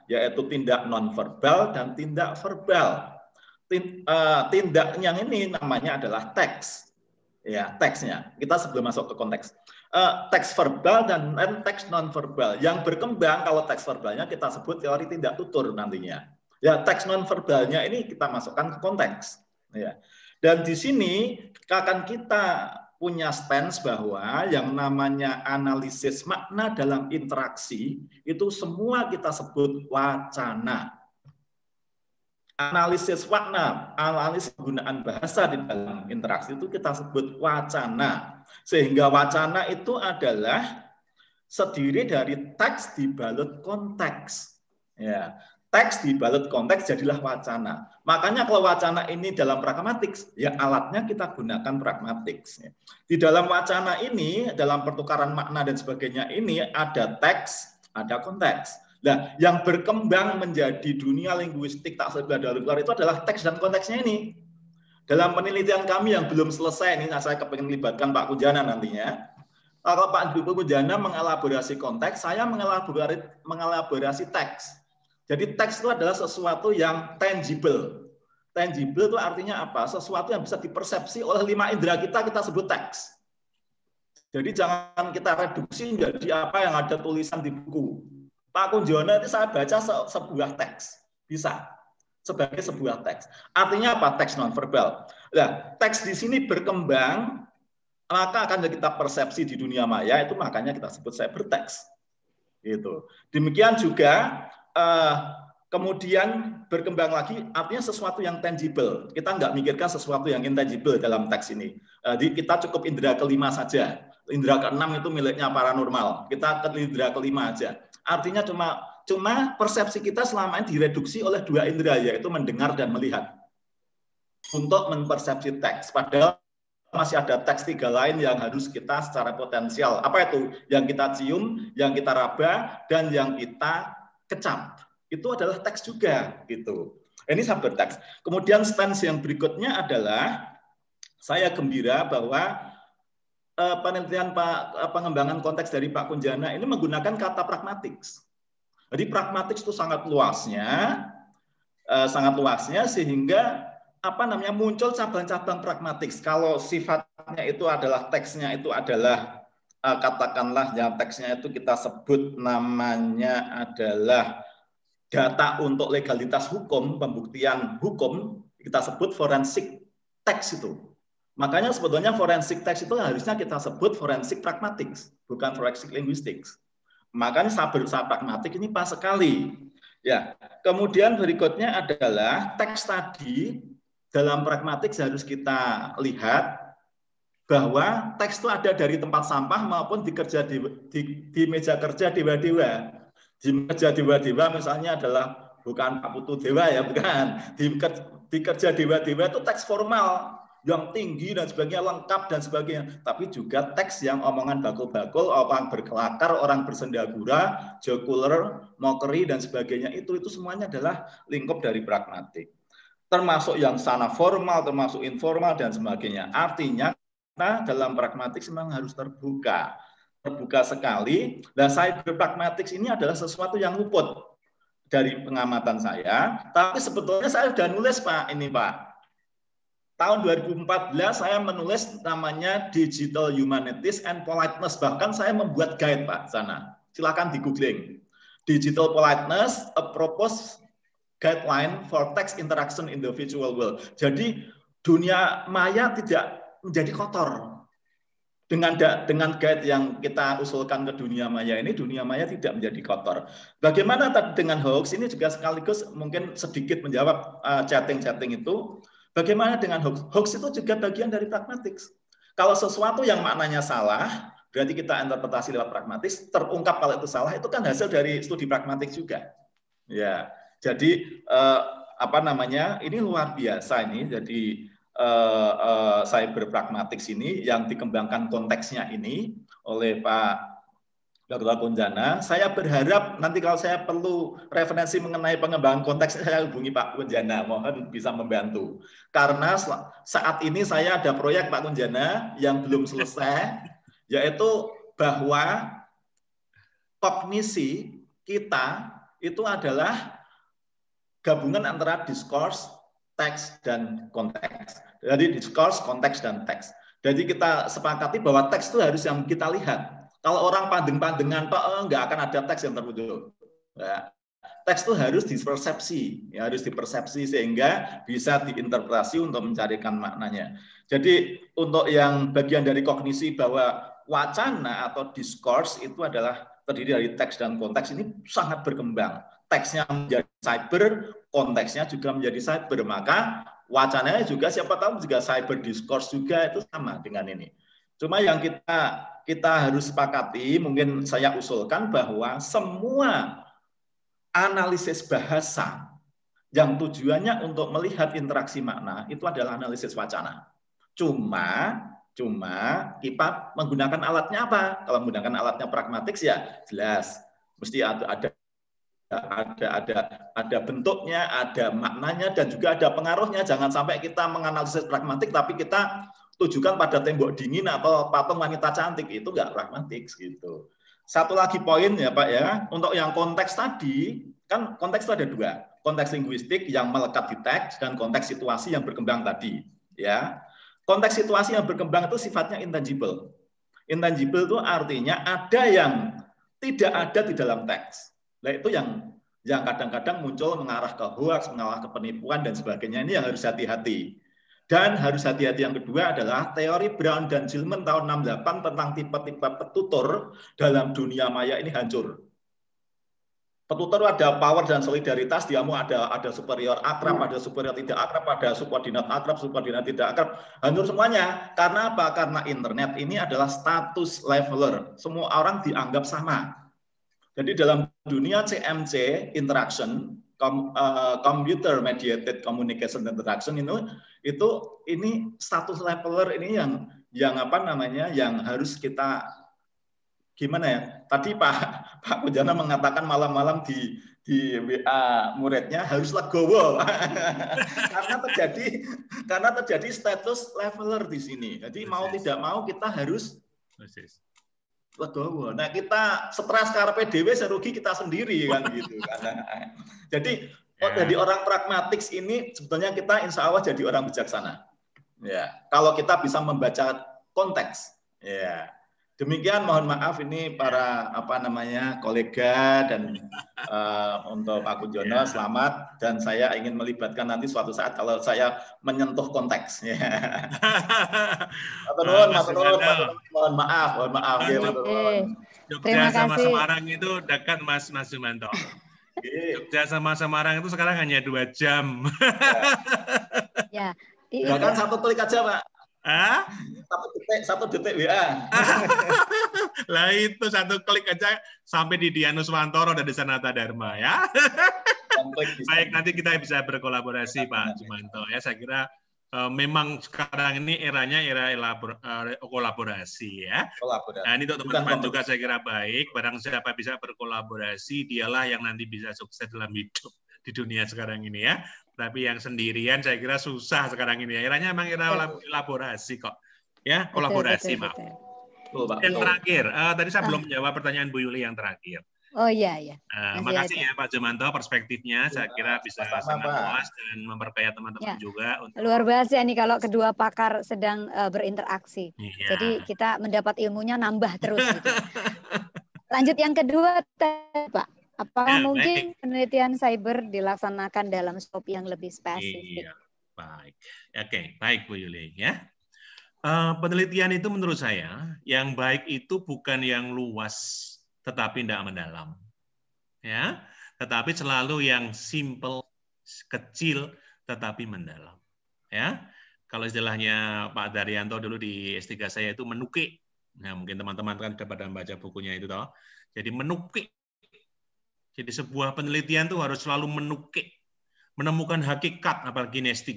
yaitu tindak nonverbal dan tindak verbal. Eh, tindak yang ini namanya adalah teks. Ya, teksnya. Kita sebelum masuk ke konteks uh, teks verbal dan teks non verbal Yang berkembang kalau teks verbalnya kita sebut teori tindak tutur nantinya. Ya, teks non verbalnya ini kita masukkan ke konteks. Ya. Dan di sini akan kita punya stance bahwa yang namanya analisis makna dalam interaksi itu semua kita sebut wacana analisis warna, analisis penggunaan bahasa di dalam interaksi itu kita sebut wacana. Sehingga wacana itu adalah sendiri dari teks dibalut konteks. Ya, teks dibalut konteks jadilah wacana. Makanya kalau wacana ini dalam pragmatik, ya alatnya kita gunakan pragmatik. Di dalam wacana ini, dalam pertukaran makna dan sebagainya ini ada teks, ada konteks. Nah, yang berkembang menjadi dunia linguistik tak dalam luar itu adalah teks dan konteksnya ini. Dalam penelitian kami yang belum selesai ini, nah, saya kepengen melibatkan Pak Kujana nantinya. Kalau Pak Kujana mengelaborasi konteks, saya mengelaborasi, mengelaborasi teks. Jadi teks itu adalah sesuatu yang tangible. Tangible itu artinya apa? Sesuatu yang bisa dipersepsi oleh lima indera kita, kita sebut teks. Jadi jangan kita reduksi menjadi apa yang ada tulisan di buku. Pak Kunjono itu saya baca se sebuah teks. Bisa. Sebagai sebuah teks. Artinya apa? Teks nonverbal. Nah, teks di sini berkembang, maka akan kita persepsi di dunia maya, itu makanya kita sebut saya berteks. Gitu. Demikian juga eh, kemudian berkembang lagi, artinya sesuatu yang tangible. Kita nggak mikirkan sesuatu yang intangible dalam teks ini. Eh, jadi kita cukup indera kelima saja. Indera keenam itu miliknya paranormal. Kita ke indera kelima aja Artinya cuma cuma persepsi kita selama ini direduksi oleh dua indera yaitu mendengar dan melihat untuk mempersepsi teks. Padahal masih ada teks tiga lain yang harus kita secara potensial. Apa itu? Yang kita cium, yang kita raba, dan yang kita kecap. Itu adalah teks juga. gitu. Ini saber teks. Kemudian stance yang berikutnya adalah saya gembira bahwa Eh, penelitian Pak eh, pengembangan konteks dari Pak Kunjana ini menggunakan kata pragmatics. Jadi pragmatik itu sangat luasnya, eh, sangat luasnya sehingga apa namanya muncul cabang-cabang pragmatik. Kalau sifatnya itu adalah teksnya itu adalah katakanlah yang teksnya itu kita sebut namanya adalah data untuk legalitas hukum, pembuktian hukum kita sebut forensik teks itu. Makanya sebetulnya forensik teks itu harusnya kita sebut forensik pragmatics, bukan forensik linguistics. Makanya saya berusaha pragmatik ini pas sekali. Ya, kemudian berikutnya adalah teks tadi dalam pragmatik harus kita lihat bahwa teks itu ada dari tempat sampah maupun di kerja di, di, di meja kerja di dewa Di meja dewa-dewa misalnya adalah bukan Pak Putu Dewa ya, bukan. Di, di kerja dewa-dewa itu teks formal yang tinggi dan sebagainya lengkap dan sebagainya tapi juga teks yang omongan bakul-bakul orang berkelakar orang bersendagura jokuler mockery dan sebagainya itu itu semuanya adalah lingkup dari pragmatik termasuk yang sana formal termasuk informal dan sebagainya artinya kita dalam pragmatik memang harus terbuka terbuka sekali dan nah, cyber pragmatik ini adalah sesuatu yang luput dari pengamatan saya tapi sebetulnya saya sudah nulis pak ini pak tahun 2014 saya menulis namanya Digital Humanities and Politeness. Bahkan saya membuat guide Pak sana. Silakan di googling. Digital Politeness, a proposed guideline for text interaction in the virtual world. Jadi dunia maya tidak menjadi kotor. Dengan dengan guide yang kita usulkan ke dunia maya ini, dunia maya tidak menjadi kotor. Bagaimana dengan hoax ini juga sekaligus mungkin sedikit menjawab eh, chatting-chatting uh, itu Bagaimana dengan hoax? Hoax itu juga bagian dari pragmatics. Kalau sesuatu yang maknanya salah, berarti kita interpretasi lewat pragmatis, terungkap kalau itu salah, itu kan hasil dari studi pragmatik juga. Ya, jadi eh, apa namanya? Ini luar biasa ini. Jadi eh, eh, cyber pragmatics ini yang dikembangkan konteksnya ini oleh Pak Dr. Kunjana. Saya berharap nanti kalau saya perlu referensi mengenai pengembangan konteks, saya hubungi Pak Kunjana. Mohon bisa membantu. Karena saat ini saya ada proyek Pak Kunjana yang belum selesai, yaitu bahwa kognisi kita itu adalah gabungan antara diskurs, teks, dan konteks. Jadi diskurs, konteks, dan teks. Jadi kita sepakati bahwa teks itu harus yang kita lihat kalau orang pandeng-pandengan tok enggak eh, akan ada teks yang terbentuk. Ya. Teks itu harus dipersepsi, ya, harus dipersepsi sehingga bisa diinterpretasi untuk mencarikan maknanya. Jadi untuk yang bagian dari kognisi bahwa wacana atau discourse itu adalah terdiri dari teks dan konteks ini sangat berkembang. Teksnya menjadi cyber, konteksnya juga menjadi cyber. Maka wacananya juga siapa tahu juga cyber discourse juga itu sama dengan ini. Cuma yang kita kita harus sepakati, mungkin saya usulkan bahwa semua analisis bahasa yang tujuannya untuk melihat interaksi makna itu adalah analisis wacana. Cuma cuma kita menggunakan alatnya apa? Kalau menggunakan alatnya pragmatik ya jelas mesti ada ada ada ada bentuknya, ada maknanya dan juga ada pengaruhnya. Jangan sampai kita menganalisis pragmatik tapi kita tujukan pada tembok dingin atau patung wanita cantik itu enggak pragmatis gitu. Satu lagi poin ya Pak ya, untuk yang konteks tadi kan konteks itu ada dua, konteks linguistik yang melekat di teks dan konteks situasi yang berkembang tadi ya. Konteks situasi yang berkembang itu sifatnya intangible. Intangible itu artinya ada yang tidak ada di dalam teks. Nah itu yang yang kadang-kadang muncul mengarah ke hoax, mengarah ke penipuan dan sebagainya ini yang harus hati-hati. Dan harus hati-hati yang kedua adalah teori Brown dan Gilman tahun 68 tentang tipe-tipe petutur dalam dunia maya ini hancur. Petutur ada power dan solidaritas, dia mau ada ada superior akrab, hmm. ada superior tidak akrab, ada subordinat akrab, subordinat tidak akrab, hancur semuanya. Karena apa? Karena internet ini adalah status leveler. Semua orang dianggap sama. Jadi dalam dunia CMC, interaction, com, uh, computer mediated communication interaction itu itu ini status leveler ini yang yang apa namanya yang harus kita gimana ya tadi Pak Pak Kujana mengatakan malam-malam di di WA muridnya harus legowo karena terjadi karena terjadi status leveler di sini jadi mau tidak mau kita harus legowo. Nah kita stres karpe dewe serugi kita sendiri kan gitu. Kan. Jadi yeah. jadi orang pragmatis ini sebetulnya kita insya Allah jadi orang bijaksana. Ya, kalau kita bisa membaca konteks. Ya. Yeah. Demikian mohon maaf ini para apa namanya kolega dan uh, untuk Pak Kujono iya. selamat dan saya ingin melibatkan nanti suatu saat kalau saya menyentuh konteksnya. mohon maaf mohon maaf, mohon maaf ya Jogja sama Semarang itu dekat Mas Mas Sumanto. Jogja sama Semarang itu sekarang hanya dua jam. Ya. ya. Bahkan satu klik aja, Pak. Hah? Satu detik, satu detik WA. lah itu satu klik aja sampai di Dianus Wantoro dan di Sanata Dharma ya. Baik nanti kita bisa berkolaborasi Pak Jumanto ya. Saya kira eh, memang sekarang ini eranya era eh, kolaborasi ya. Kolaborasi. Nah, ini untuk teman-teman juga saya kira baik. Barang siapa bisa berkolaborasi, dialah yang nanti bisa sukses dalam hidup di dunia sekarang ini ya. Tapi yang sendirian saya kira susah sekarang ini. Akhirnya memang kita kolaborasi kok. Ya, kolaborasi betul, betul, maaf. Betul. Betul, yang terakhir, uh, tadi saya ah. belum jawab pertanyaan Bu Yuli yang terakhir. Oh iya iya. Uh, makasih ya Pak Jumanto perspektifnya iya, saya kira bisa Bapak, sangat luas dan memperkaya teman-teman ya. juga. Untuk... Luar biasa nih kalau kedua pakar sedang uh, berinteraksi. Ya. Jadi kita mendapat ilmunya nambah terus. Gitu. Lanjut yang kedua Pak. Apa ya, mungkin baik. penelitian cyber dilaksanakan dalam scope yang lebih spesifik? Iya, baik. Oke, baik Bu Yuli ya. Uh, penelitian itu menurut saya yang baik itu bukan yang luas tetapi tidak mendalam. Ya, tetapi selalu yang simple, kecil tetapi mendalam. Ya. Kalau istilahnya Pak Daryanto dulu di S3 saya itu menukik. Nah, mungkin teman-teman kan kepada membaca bukunya itu toh. Jadi menukik jadi sebuah penelitian itu harus selalu menukik, menemukan hakikat apalagi ini S3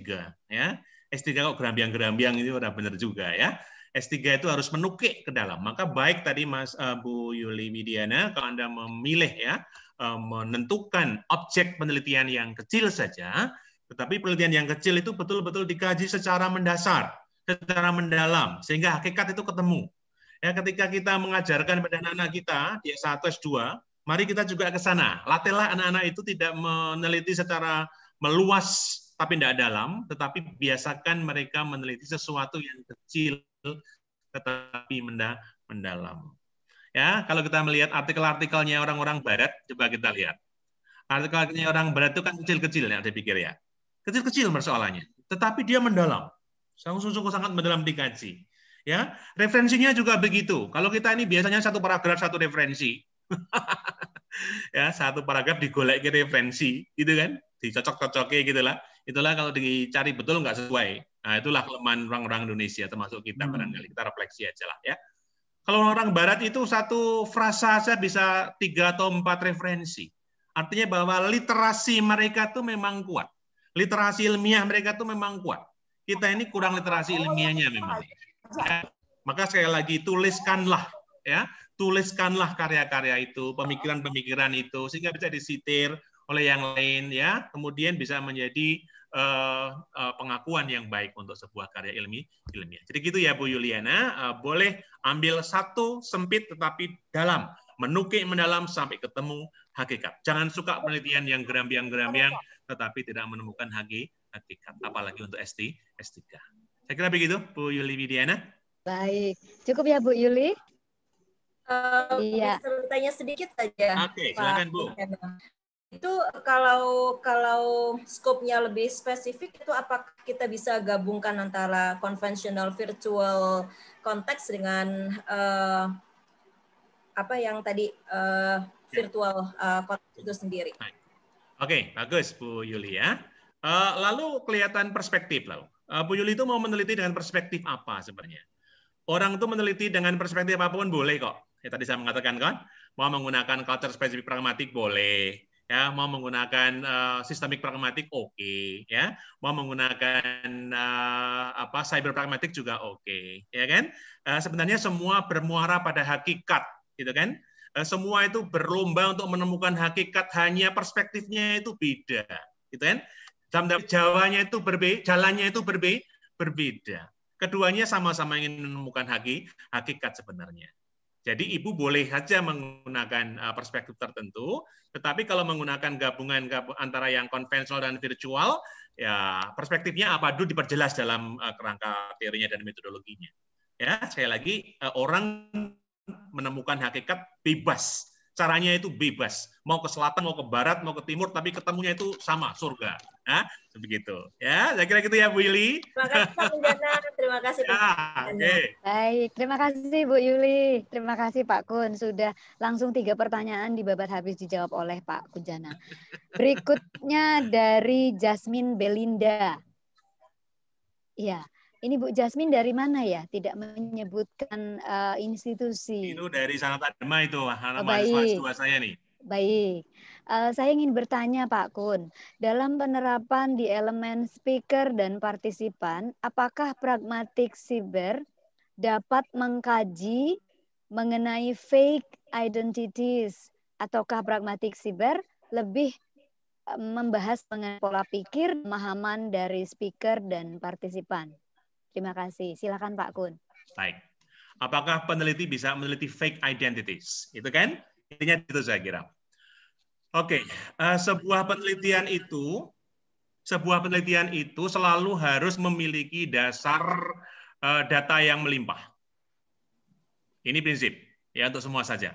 ya. S3 kok gerambiang-gerambiang itu udah benar juga ya. S3 itu harus menukik ke dalam. Maka baik tadi Mas eh, Bu Yuli Midiana, kalau Anda memilih ya eh, menentukan objek penelitian yang kecil saja, tetapi penelitian yang kecil itu betul-betul dikaji secara mendasar, secara mendalam sehingga hakikat itu ketemu. Ya ketika kita mengajarkan pada anak-anak kita di S1 S2 Mari kita juga ke sana. Latihlah anak-anak itu tidak meneliti secara meluas tapi tidak dalam, tetapi biasakan mereka meneliti sesuatu yang kecil tetapi mendalam. Ya, kalau kita melihat artikel-artikelnya orang-orang barat, coba kita lihat. Artikelnya orang barat itu kan kecil-kecil ya, saya pikir ya. Kecil-kecil persoalannya, tetapi dia mendalam. Sungguh-sungguh sangat mendalam dikaji. Ya, referensinya juga begitu. Kalau kita ini biasanya satu paragraf satu referensi, ya satu paragraf digolek ke referensi gitu kan dicocok-cocoknya lah itulah kalau dicari betul nggak sesuai nah itulah kelemahan orang-orang Indonesia termasuk kita hmm. barangkali kita refleksi aja lah ya kalau orang Barat itu satu frasa saja bisa tiga atau empat referensi artinya bahwa literasi mereka tuh memang kuat literasi ilmiah mereka tuh memang kuat kita ini kurang literasi ilmiahnya memang ya. maka sekali lagi tuliskanlah ya tuliskanlah karya-karya itu, pemikiran-pemikiran itu sehingga bisa disitir oleh yang lain ya, kemudian bisa menjadi uh, uh, pengakuan yang baik untuk sebuah karya ilmiah. Jadi gitu ya Bu Yuliana, uh, boleh ambil satu sempit tetapi dalam, menukik mendalam sampai ketemu hakikat. Jangan suka penelitian yang gerambiang-gerambiang tetapi tidak menemukan hakikat apalagi untuk ST, S3. Saya kira begitu Bu Yuli Widiana. Baik, cukup ya Bu Yuli. Uh, iya. Ceritanya sedikit saja. Oke, okay, silakan Bu. Itu kalau kalau skopnya lebih spesifik itu apakah kita bisa gabungkan antara konvensional virtual konteks dengan uh, apa yang tadi uh, virtual uh, konteks itu sendiri. Oke, okay, bagus Bu Yuli ya. Uh, lalu kelihatan perspektif lalu. Uh, Bu Yuli itu mau meneliti dengan perspektif apa sebenarnya? Orang itu meneliti dengan perspektif apapun boleh kok Ya, tadi saya mengatakan kan, mau menggunakan culture specific pragmatik boleh, ya mau menggunakan uh, eh, sistemik pragmatik oke okay, ya mau menggunakan uh, apa cyber pragmatik juga oke okay, ya kan uh, sebenarnya semua bermuara pada hakikat gitu kan uh, semua itu berlomba untuk menemukan hakikat hanya perspektifnya itu beda gitu kan dalam jawanya itu berbeda jalannya itu berbeda berbeda keduanya sama-sama ingin menemukan hakikat sebenarnya jadi ibu boleh saja menggunakan uh, perspektif tertentu, tetapi kalau menggunakan gabungan antara yang konvensional dan virtual, ya perspektifnya apa dulu diperjelas dalam uh, kerangka teorinya dan metodologinya. Ya, sekali lagi uh, orang menemukan hakikat bebas. Caranya itu bebas. Mau ke selatan, mau ke barat, mau ke timur, tapi ketemunya itu sama, surga. Nah, begitu. Ya, saya kira gitu ya Bu Yuli. Terima kasih Pak Mujana. Terima kasih Ya, okay. Baik, terima kasih Bu Yuli. Terima kasih Pak Kun sudah langsung tiga pertanyaan di babat habis dijawab oleh Pak Kujana. Berikutnya dari Jasmine Belinda. Iya. Ini Bu Jasmine dari mana ya? Tidak menyebutkan uh, institusi. Itu dari Sanat Adema itu, anak oh, mahasiswa saya nih. Baik, uh, saya ingin bertanya Pak Kun, dalam penerapan di elemen speaker dan partisipan, apakah pragmatik siber dapat mengkaji mengenai fake identities ataukah pragmatik siber lebih eh, membahas mengenai pola pikir, pemahaman dari speaker dan partisipan? Terima kasih. Silakan Pak Kun. Baik. Apakah peneliti bisa meneliti fake identities? Itu kan? Intinya itu saya kira. Oke, okay. uh, eh, sebuah penelitian itu sebuah penelitian itu selalu harus memiliki dasar uh, data yang melimpah. Ini prinsip ya untuk semua saja.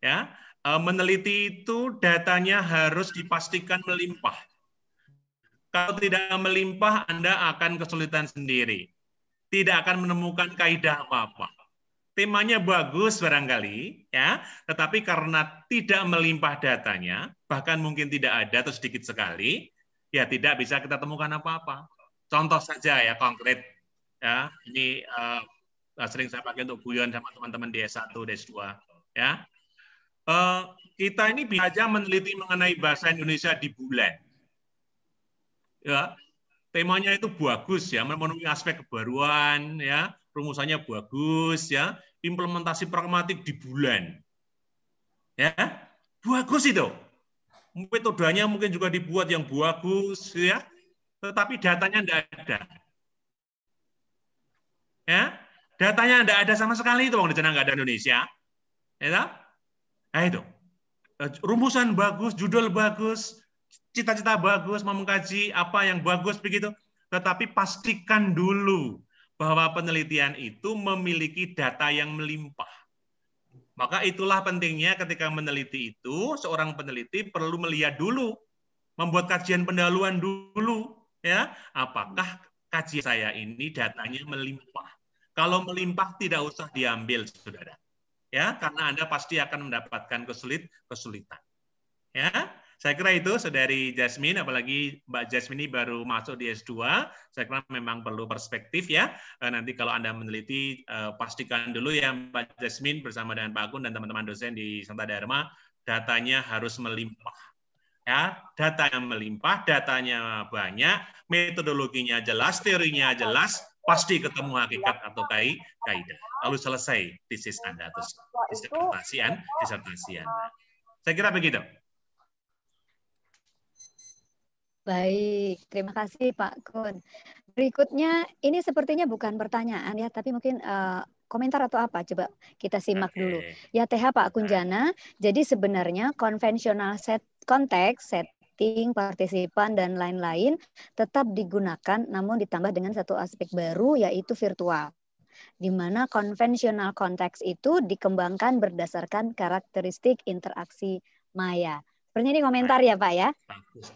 Ya, uh, meneliti itu datanya harus dipastikan melimpah. Kalau tidak melimpah, Anda akan kesulitan sendiri. Tidak akan menemukan kaidah apa-apa temanya bagus barangkali ya, tetapi karena tidak melimpah datanya, bahkan mungkin tidak ada atau sedikit sekali, ya tidak bisa kita temukan apa-apa. Contoh saja ya konkret ya, ini uh, sering saya pakai untuk guyon sama teman-teman di S1, di 2 ya. Uh, kita ini bisa meneliti mengenai bahasa Indonesia di bulan. Ya, temanya itu bagus ya, memenuhi aspek kebaruan ya, rumusannya bagus ya, implementasi pragmatik di bulan. Ya, bagus itu. Metodenya mungkin juga dibuat yang bagus ya, tetapi datanya tidak ada. Ya, datanya tidak ada sama sekali itu Bang sana nggak ada Indonesia. Ya, nah, itu. Rumusan bagus, judul bagus, cita-cita bagus, mau mengkaji apa yang bagus begitu, tetapi pastikan dulu bahwa penelitian itu memiliki data yang melimpah. Maka itulah pentingnya ketika meneliti itu, seorang peneliti perlu melihat dulu, membuat kajian pendahuluan dulu, ya apakah kajian saya ini datanya melimpah. Kalau melimpah tidak usah diambil, saudara. Ya, karena Anda pasti akan mendapatkan kesulit kesulitan. Ya, saya kira itu saudari Jasmine, apalagi Mbak Jasmine ini baru masuk di S2, saya kira memang perlu perspektif ya. Eh, nanti kalau Anda meneliti, eh, pastikan dulu ya Mbak Jasmine bersama dengan Pak Agun dan teman-teman dosen di Santa Dharma, datanya harus melimpah. Ya, data yang melimpah, datanya banyak, metodologinya jelas, teorinya jelas, pasti ketemu hakikat atau kaidah. Lalu selesai tesis Anda atau disertasi Anda. Saya kira begitu. Baik, terima kasih Pak Kun. Berikutnya, ini sepertinya bukan pertanyaan ya, tapi mungkin uh, komentar atau apa? Coba kita simak okay. dulu. Ya TH Pak Kunjana, jadi sebenarnya konvensional set konteks, setting, partisipan, dan lain-lain tetap digunakan namun ditambah dengan satu aspek baru yaitu virtual di mana konvensional konteks itu dikembangkan berdasarkan karakteristik interaksi maya. Sepertinya ini komentar ya Pak ya.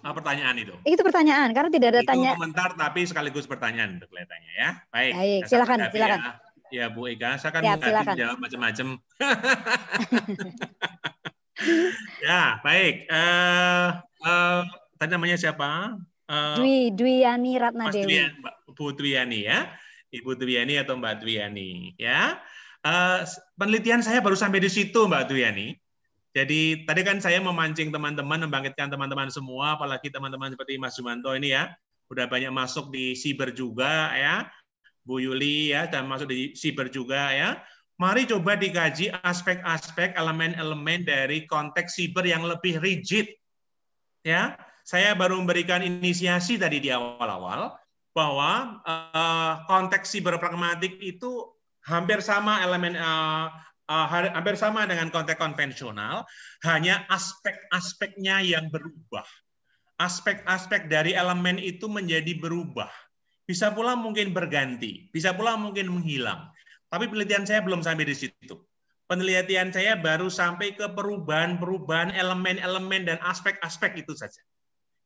Ah, pertanyaan itu. Itu pertanyaan karena tidak ada itu tanya. komentar tapi sekaligus pertanyaan untuk kelihatannya ya. Baik. Baik, silakan, silakan. Ya. Ya Bu Ega, saya akan mengajukan jawab macam-macam. ya baik. Uh, eh, uh, eh, tanya namanya siapa? Uh, Dwi Yani Ratna Mas Dewi. Dwi, Bu Yani, ya, Ibu Yani atau Mbak Yani, ya. Uh, penelitian saya baru sampai di situ Mbak Yani. Jadi tadi kan saya memancing teman-teman, membangkitkan teman-teman semua, apalagi teman-teman seperti Mas Jumanto ini ya, udah banyak masuk di siber juga ya, Bu Yuli ya, dan masuk di siber juga ya. Mari coba dikaji aspek-aspek elemen-elemen dari konteks siber yang lebih rigid. Ya, saya baru memberikan inisiasi tadi di awal-awal bahwa uh, konteks siber pragmatik itu hampir sama elemen uh, uh, hampir sama dengan konteks konvensional, hanya aspek-aspeknya yang berubah. Aspek-aspek dari elemen itu menjadi berubah. Bisa pula mungkin berganti, bisa pula mungkin menghilang. Tapi penelitian saya belum sampai di situ. Penelitian saya baru sampai ke perubahan-perubahan elemen-elemen dan aspek-aspek itu saja.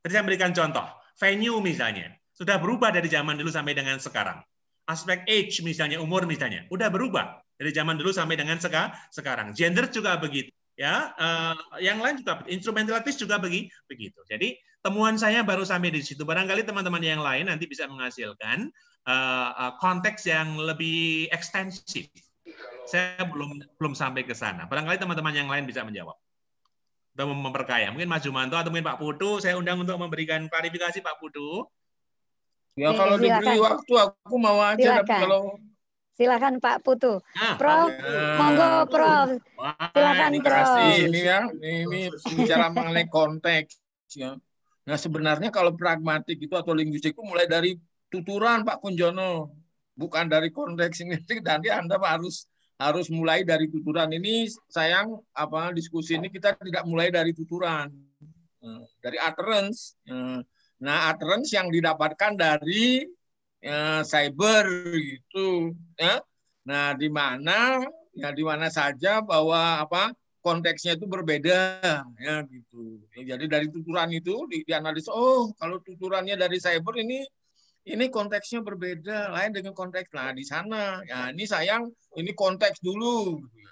Jadi saya berikan contoh, venue misalnya, sudah berubah dari zaman dulu sampai dengan sekarang. Aspek age misalnya, umur misalnya, sudah berubah dari zaman dulu sampai dengan seka, sekarang. Gender juga begitu. Ya, Uh, yang lain juga instrumentalis juga begi, begitu. Jadi temuan saya baru sampai di situ. Barangkali teman-teman yang lain nanti bisa menghasilkan uh, konteks yang lebih ekstensif. Saya belum belum sampai ke sana. Barangkali teman-teman yang lain bisa menjawab atau memperkaya. Mungkin Mas Jumanto atau mungkin Pak Putu, saya undang untuk memberikan klarifikasi Pak Putu. Ya iya, kalau diberi waktu aku mau aja, tapi kalau Silakan Pak Putu. Nah, Prof, ya. monggo Prof. Silakan Prof. Ini ya, ini bicara mengenai konteks ya. Nah, sebenarnya kalau pragmatik itu atau linguistik itu mulai dari tuturan Pak Kunjono, bukan dari konteks ini. Nanti Anda harus harus mulai dari tuturan ini. Sayang apa diskusi ini kita tidak mulai dari tuturan. Eh, dari utterance. Eh, nah, utterance yang didapatkan dari ya, cyber gitu ya. Nah, di mana ya di mana saja bahwa apa konteksnya itu berbeda ya gitu. Ya, jadi dari tuturan itu di, dianalisis oh kalau tuturannya dari cyber ini ini konteksnya berbeda lain dengan konteks nah di sana ya ini sayang ini konteks dulu gitu ya.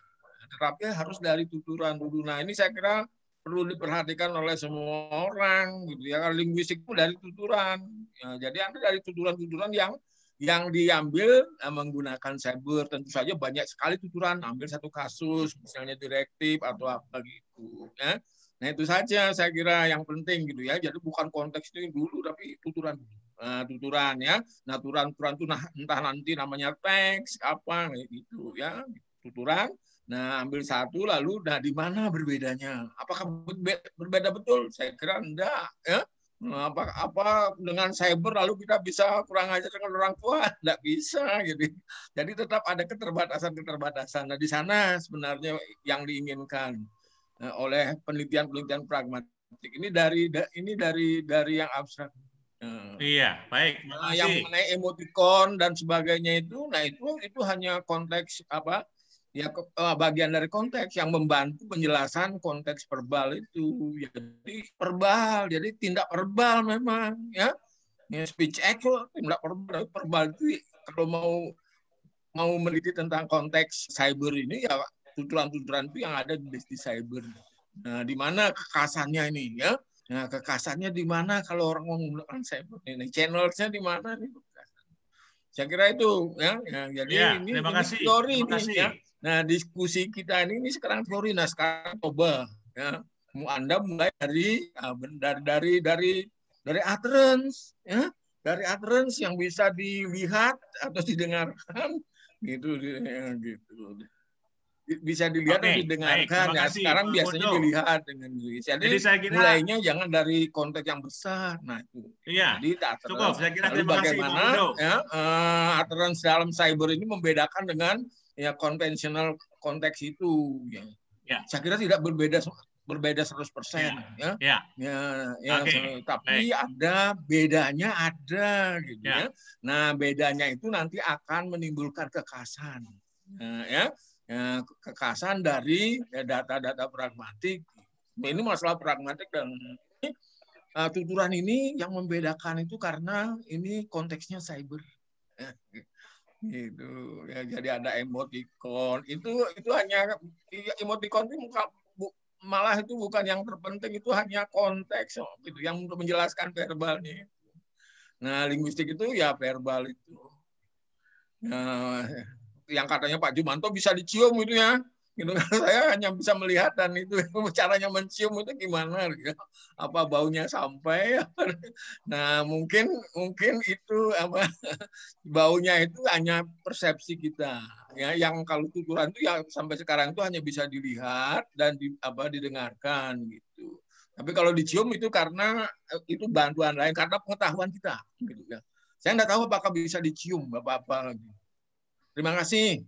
Terapi harus dari tuturan dulu nah ini saya kira perlu diperhatikan oleh semua orang gitu ya kan linguistik itu dari tuturan ya, jadi ada dari tuturan-tuturan yang yang diambil eh, menggunakan cyber tentu saja banyak sekali tuturan ambil satu kasus misalnya direktif atau apa gitu ya nah itu saja saya kira yang penting gitu ya jadi bukan konteks itu dulu tapi tuturan nah, tuturan ya nah tuturan tuturan itu nah, entah nanti namanya teks apa gitu ya tuturan Nah, ambil satu lalu nah di mana berbedanya? Apakah berbeda betul? Saya kira enggak, ya. Nah, apa apa dengan cyber lalu kita bisa kurang aja dengan orang tua? Enggak bisa jadi gitu. Jadi tetap ada keterbatasan-keterbatasan. Nah, di sana sebenarnya yang diinginkan nah, oleh penelitian-penelitian pragmatik ini dari ini dari dari yang abstrak. Nah, iya, baik. Nah, yang mengenai emoticon dan sebagainya itu, nah itu itu hanya konteks apa? ya eh, bagian dari konteks yang membantu penjelasan konteks verbal itu jadi verbal jadi tindak verbal memang ya, ya speech echo tindak verbal verbal itu kalau mau mau meneliti tentang konteks cyber ini ya tuturan-tuturan itu yang ada di bisnis cyber nah di mana kekasannya ini ya nah kekasannya di mana kalau orang menggunakan cyber ini nah, channelnya di mana nih saya kira itu ya, ya jadi ya, ini, terima kasih. ini story terima kasih. ini ya Nah, diskusi kita ini, ini sekarang teori. Nah, sekarang coba ya. Anda mulai dari ah, dari dari dari dari utterance ya, dari utterance yang bisa dilihat atau didengarkan gitu ya, gitu. Bisa dilihat okay, atau didengarkan. Baik, ya, sekarang Bu biasanya Bodo. dilihat dengan Jadi, Jadi saya kira mulainya jangan dari konteks yang besar. Nah, itu. Iya. Jadi utterance. Cukup, saya kira Lalu terima bagaimana kasih, ya, uh, utterance dalam cyber ini membedakan dengan ya konvensional konteks itu ya. ya. Saya kira tidak berbeda berbeda 100% persen ya. Ya. Ya, ya, ya okay. tapi Baik. ada bedanya ada gitu ya. ya. Nah, bedanya itu nanti akan menimbulkan kekasan. Nah, ya. ya, ya kekasan dari ya, data-data ya, pragmatik. Nah, ini masalah pragmatik dan uh, tuturan ini yang membedakan itu karena ini konteksnya cyber. Ya. Gitu gitu ya jadi ada emoticon itu itu hanya iya, emoticon itu muka, bu, malah itu bukan yang terpenting itu hanya konteks oh, gitu yang untuk menjelaskan verbal nih nah linguistik itu ya verbal itu nah yang katanya Pak Jumanto bisa dicium itu ya gitu kan saya hanya bisa melihat dan itu caranya mencium itu gimana gitu. apa baunya sampai nah mungkin mungkin itu apa baunya itu hanya persepsi kita ya yang kalau tuturan itu ya sampai sekarang itu hanya bisa dilihat dan di, apa didengarkan gitu tapi kalau dicium itu karena eh, itu bantuan lain karena pengetahuan kita gitu ya saya nggak tahu apakah bisa dicium bapak-bapak terima kasih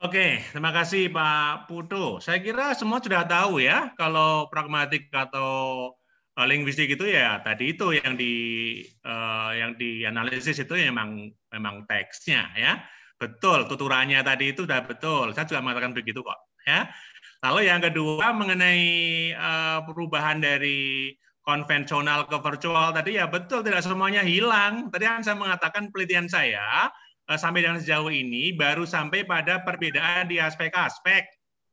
Oke, terima kasih Pak Putu. Saya kira semua sudah tahu ya kalau pragmatik atau eh, linguistik itu ya tadi itu yang di uh, yang dianalisis itu ya memang memang teksnya ya. Betul, tuturannya tadi itu sudah betul. Saya juga mengatakan begitu kok ya. Lalu yang kedua mengenai uh, perubahan dari konvensional ke virtual tadi ya betul tidak semuanya hilang. Tadi kan saya mengatakan penelitian saya Eh, sampai dengan sejauh ini baru sampai pada perbedaan di aspek-aspek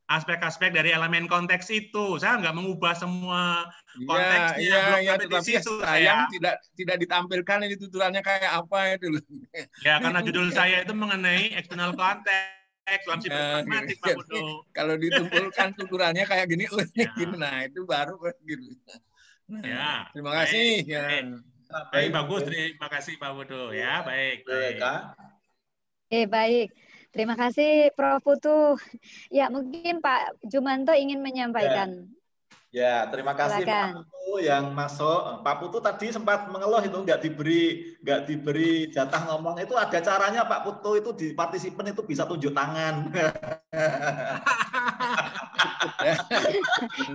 aspek-aspek dari elemen konteks itu. Saya nggak mengubah semua iya, konteksnya. ya, iya, ya, situ, saya. tidak tidak ditampilkan ini tuturannya kayak apa itu. Ya, karena judul saya itu mengenai eksternal konteks. Eh, Pak Budo. Kalau ditumpulkan tuturannya kayak gini, oh, ya. nah itu baru gitu. Nah, ya. Terima kasih. Baik, ya. baik. baik bagus, terima kasih Pak Budo. Ya, iya. baik. baik. baik. Eh baik. Terima kasih Prof Putu. Ya, mungkin Pak Jumanto ingin menyampaikan. Ya, ya terima kasih Silakan. Pak Putu yang masuk. Pak Putu tadi sempat mengeluh itu nggak diberi nggak diberi jatah ngomong. Itu ada caranya Pak Putu itu di partisipan itu bisa tunjuk tangan.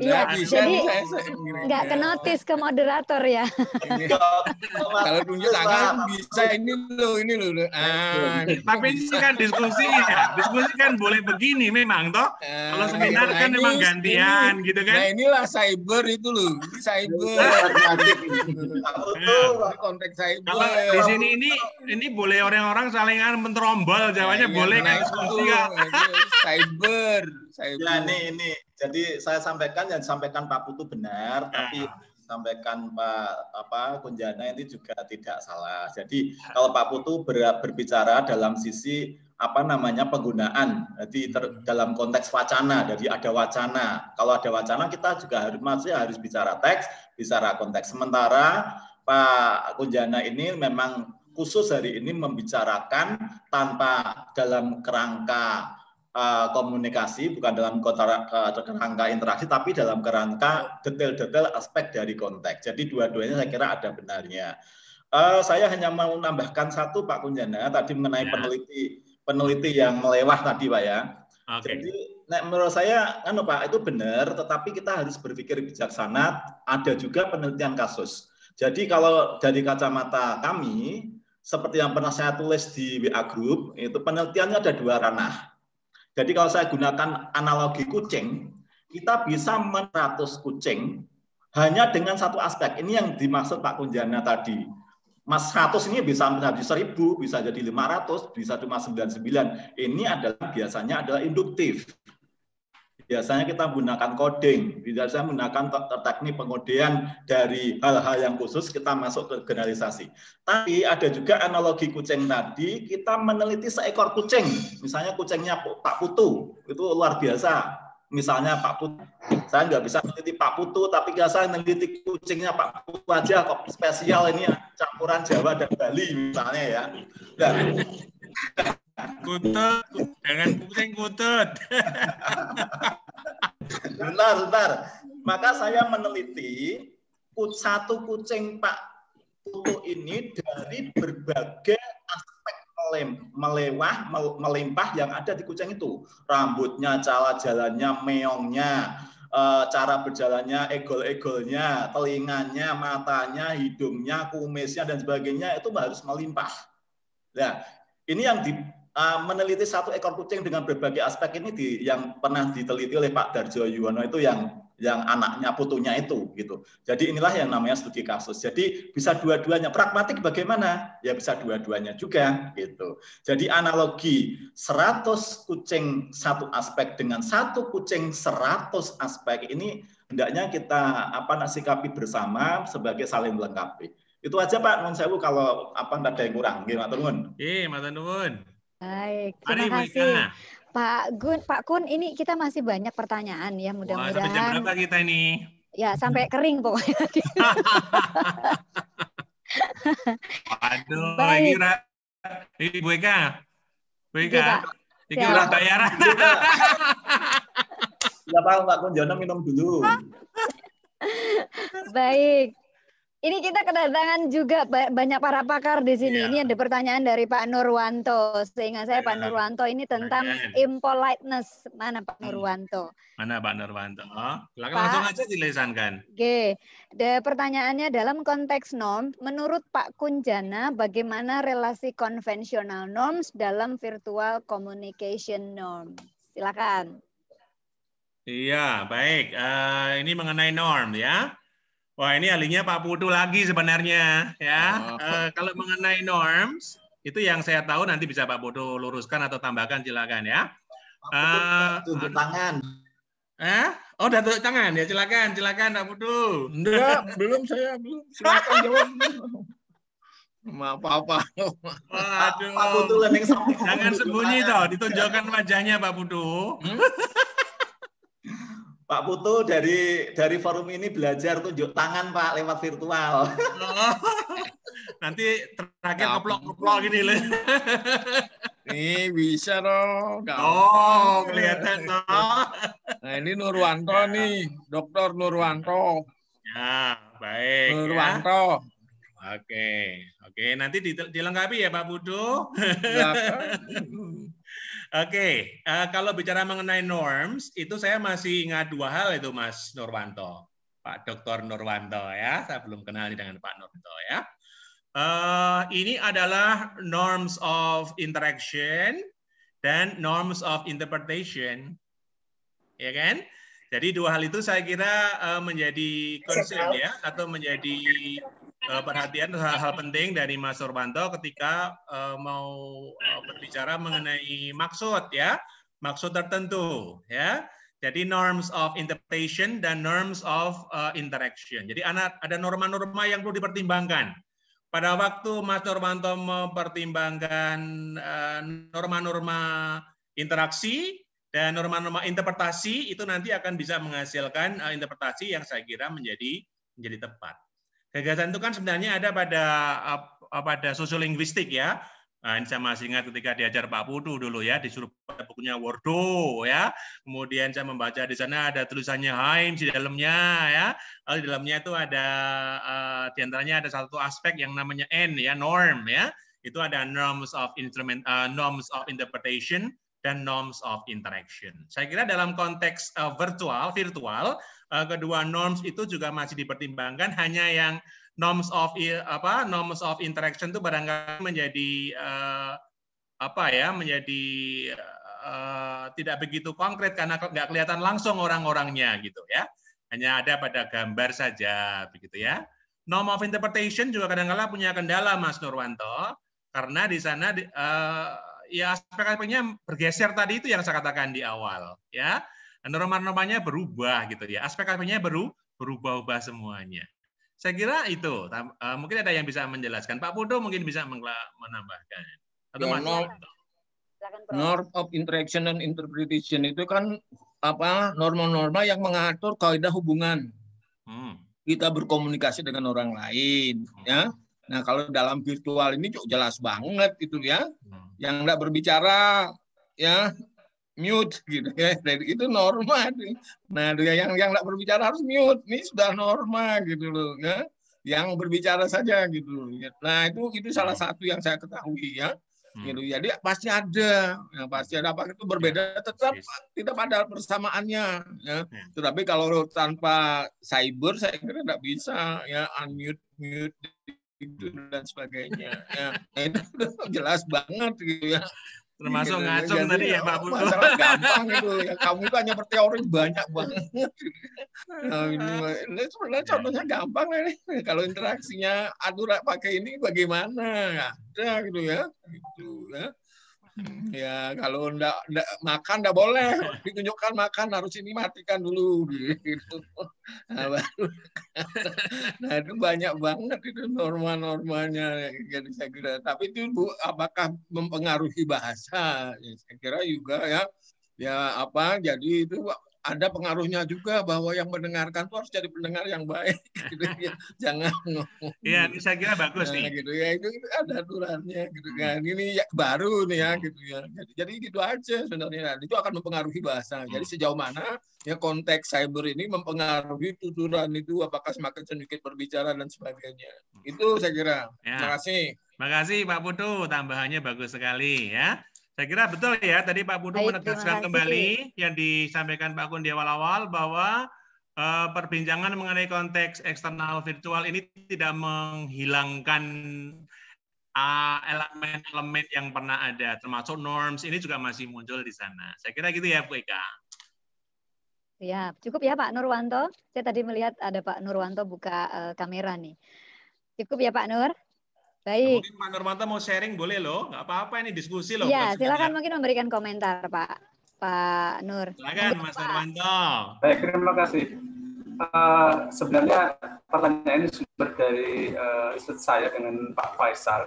Iya, jadi nggak kenotis ke moderator ya. Iya. Iya. Kalau tunjuk iya. tangan bisa ini lo, ini lo. Ah, Tapi ini kan diskusi ya, diskusi kan boleh begini memang toh. Ah, Kalau seminar kan nah, memang gantian gitu kan. Nah inilah cyber itu lo, cyber. cyber. konteks cyber. Kalau di sini ini ini boleh orang-orang salingan menterombol, jawabnya boleh kan diskusi ya. Cyber. Saya ya, ini, ini. Jadi saya sampaikan yang sampaikan Pak Putu benar, ya. tapi sampaikan Pak apa Kunjana ini juga tidak salah. Jadi ya. kalau Pak Putu ber, berbicara dalam sisi apa namanya penggunaan, jadi ter, hmm. dalam konteks wacana, jadi ada wacana. Kalau ada wacana kita juga harus masih harus bicara teks, bicara konteks. Sementara Pak Kunjana ini memang khusus hari ini membicarakan tanpa dalam kerangka Eh, komunikasi bukan dalam eh, kerangka interaksi tapi dalam kerangka detail-detail aspek dari konteks. Jadi dua-duanya saya kira ada benarnya. Uh, saya hanya mau menambahkan satu Pak Kunjana tadi mengenai ya. peneliti peneliti yang melewah tadi Pak ya. Okay. Jadi nah, menurut saya kan Pak itu benar tetapi kita harus berpikir bijaksana ada juga penelitian kasus. Jadi kalau dari kacamata kami seperti yang pernah saya tulis di WA Group, itu penelitiannya ada dua ranah. Jadi kalau saya gunakan analogi kucing, kita bisa meratus kucing hanya dengan satu aspek. Ini yang dimaksud Pak Kunjana tadi. Mas 100 ini bisa menjadi 1000, bisa jadi 500, bisa cuma 99. Ini adalah biasanya adalah induktif biasanya kita menggunakan coding, biasanya menggunakan teknik pengodean dari hal-hal yang khusus kita masuk ke generalisasi. Tapi ada juga analogi kucing tadi, kita meneliti seekor kucing, misalnya kucingnya Pak Putu, itu luar biasa. Misalnya Pak Putu, saya nggak bisa meneliti Pak Putu, tapi nggak saya meneliti kucingnya Pak Putu aja, kok spesial ini campuran Jawa dan Bali misalnya ya. Dan, Kutut, jangan pusing kutut. bentar, bentar. Maka saya meneliti satu kucing Pak Tutu ini dari berbagai aspek melem, melewah, melimpah yang ada di kucing itu. Rambutnya, cara jalannya, meongnya, eh, cara berjalannya, egol-egolnya, telinganya, matanya, hidungnya, kumisnya, dan sebagainya itu harus melimpah. Nah, ini yang di, uh, meneliti satu ekor kucing dengan berbagai aspek ini di, yang pernah diteliti oleh Pak Darjo Yuwono itu yang yang anaknya putunya itu gitu. Jadi inilah yang namanya studi kasus. Jadi bisa dua-duanya pragmatik bagaimana? Ya bisa dua-duanya juga gitu. Jadi analogi 100 kucing satu aspek dengan satu kucing 100 aspek ini hendaknya kita apa kapi bersama sebagai saling melengkapi. Itu aja Pak Nun saya kalau apa ada yang kurang gimana Matur Nuwun. Nggih, matur nuwun. Baik, terima Mari, kasih. Pak Gun, Pak Kun, ini kita masih banyak pertanyaan ya mudah-mudahan. Sampai jam berapa kita ini? Ya, sampai kering pokoknya. Aduh, Baik. ini, ini Bu Eka. Bu Eka, ini iya, ya. udah bayaran. Gak tahu, Pak Kun, jangan minum dulu. Baik, ini kita kedatangan juga banyak para pakar di sini. Ya. Ini ada pertanyaan dari Pak Nurwanto. sehingga saya ya. Pak Nurwanto ini tentang ya. impoliteness. Mana Pak hmm. Nurwanto? Mana Pak Nurwanto? Oh, silakan Pak, langsung aja dilesankan. Oke. Okay. pertanyaannya dalam konteks norm, menurut Pak Kunjana bagaimana relasi konvensional norms dalam virtual communication norm? Silakan. Iya, baik. Uh, ini mengenai norm ya. Wah ini alinya Pak Putu lagi sebenarnya ya. Oh. E, kalau mengenai norms itu yang saya tahu nanti bisa Pak Putu luruskan atau tambahkan silakan ya. Uh, eh, tunjuk tangan. Eh? Oh, datuk tangan ya. Silakan, silakan Pak Putu. Enggak, belum saya belum. Silakan jawab. Maaf apa-apa. Waduh. Pak Putu Jangan sembunyi toh, ditunjukkan wajahnya Pak Putu. Hmm? Pak Putu dari dari forum ini belajar tunjuk tangan Pak lewat virtual. Nanti terakhir keplok-keplok gini loh. Ini bisa dong. Gak oh, kelihatan dong. Nah ini Nurwanto ya. nih, Dokter Nurwanto. Ya, baik. Ya. Nurwanto. Ya. Oke, oke. Nanti dilengkapi ya Pak Budo. Oke, okay. uh, eh, kalau bicara mengenai norms, itu saya masih ingat dua hal itu Mas Nurwanto, Pak Dr. Nurwanto ya, saya belum kenal dengan Pak Nurwanto ya. Uh, ini adalah norms of interaction dan norms of interpretation, ya kan? Jadi dua hal itu saya kira uh, menjadi concern ya, atau menjadi Eh, perhatian hal-hal eh, penting dari Mas Urbanto ketika uh, mau uh, berbicara mengenai maksud ya, maksud tertentu ya. Jadi norms of interpretation dan norms of uh, interaction. Jadi anak ada norma-norma yang perlu dipertimbangkan. Pada waktu Mas Urbanto mempertimbangkan norma-norma uh, interaksi dan norma-norma interpretasi itu nanti akan bisa menghasilkan uh, interpretasi yang saya kira menjadi menjadi tepat. Gagasan itu kan sebenarnya ada pada eh, pada sosiolinguistik ya. Nah, ini saya masih ingat ketika diajar Pak Putu dulu ya, disuruh pada bukunya Wordo ya. Kemudian saya membaca di sana ada tulisannya Haim di dalamnya ya. Lalu di dalamnya itu ada eh, di antaranya ada satu aspek yang namanya N ya, norm ya. Itu ada norms of instrument uh, norms of interpretation dan norms of interaction. Saya kira dalam konteks uh, virtual virtual Eh, kedua norms itu juga masih dipertimbangkan hanya yang norms of apa norms of interaction itu barangkali menjadi uh, apa ya menjadi uh, tidak begitu konkret karena nggak kelihatan langsung orang-orangnya gitu ya hanya ada pada gambar saja begitu ya norm of interpretation juga kadang-kala -kadang punya kendala Mas Nurwanto karena di sana uh, ya aspek-aspeknya bergeser tadi itu yang saya katakan di awal ya norma-normanya berubah gitu ya. Aspek-aspeknya baru berubah-ubah semuanya. Saya kira itu. Eh, mungkin ada yang bisa menjelaskan. Pak Pudo mungkin bisa menambahkan. Atau ya, norm, norm of interaction dan interpretation itu kan apa norma-norma yang mengatur kaidah hubungan. Hmm. Kita berkomunikasi dengan orang lain, hmm. ya. Nah, kalau dalam virtual ini cukup jelas banget itu ya. Hmm. Yang tidak berbicara ya mute gitu ya. Jadi itu norma nih. Nah, yang yang nggak berbicara harus mute. Ini sudah norma gitu loh ya. Yang berbicara saja gitu. Ya. Nah, itu itu salah satu yang saya ketahui ya. Hmm. Gitu. Jadi pasti ada, yang pasti ada apa itu berbeda ya. tetap yes. tidak pada persamaannya ya. Hmm. Tetapi kalau tanpa cyber saya kira tidak bisa ya unmute mute gitu, dan sebagainya. Ya. Nah, itu jelas banget gitu ya termasuk gitu. ngacung iya, tadi iya. ya Pak Putu. gampang itu. Ya, kamu itu hanya berteori banyak banget. Nah, ini, sebenarnya ya. contohnya gampang ini. Kalau interaksinya aturan pakai ini bagaimana? Ada gitu ya. Gitu ya ya kalau ndak, ndak makan ndak boleh ditunjukkan makan harus ini matikan dulu gitu nah, baru, nah itu banyak banget itu norma-normanya jadi saya kira tapi itu bu apakah mempengaruhi bahasa ya, saya kira juga ya ya apa jadi itu ada pengaruhnya juga bahwa yang mendengarkan tuh harus jadi pendengar yang baik gitu ya jangan iya bisa gitu. saya kira bagus nah, nih gitu ya itu, itu ada aturannya gitu hmm. kan ini ya, baru nih ya hmm. gitu ya jadi, jadi gitu aja sebenarnya nah, itu akan mempengaruhi bahasa hmm. jadi sejauh mana ya konteks cyber ini mempengaruhi tuturan itu apakah semakin sedikit berbicara dan sebagainya itu saya kira ya. terima kasih terima kasih Pak Putu tambahannya bagus sekali ya saya kira betul ya tadi Pak Budu menegaskan kembali yang disampaikan Pak Kun di awal-awal bahwa uh, perbincangan mengenai konteks eksternal virtual ini tidak menghilangkan eh, elemen-elemen uh, yang pernah ada, termasuk norms ini juga masih muncul di sana. Saya kira gitu ya, Bu Eka. Ya, cukup ya Pak Nurwanto. Saya tadi melihat ada Pak Nurwanto buka uh, kamera nih. Cukup ya Pak Nur. Baik. Mungkin Pak Nurmanto mau sharing boleh loh, nggak apa-apa ini diskusi loh. Iya, silakan mungkin memberikan komentar Pak Pak Nur. Silakan Mas Nurmanto. Baik, terima kasih. Uh, sebenarnya pertanyaan ini sumber dari uh, eh, riset saya dengan Pak Faisal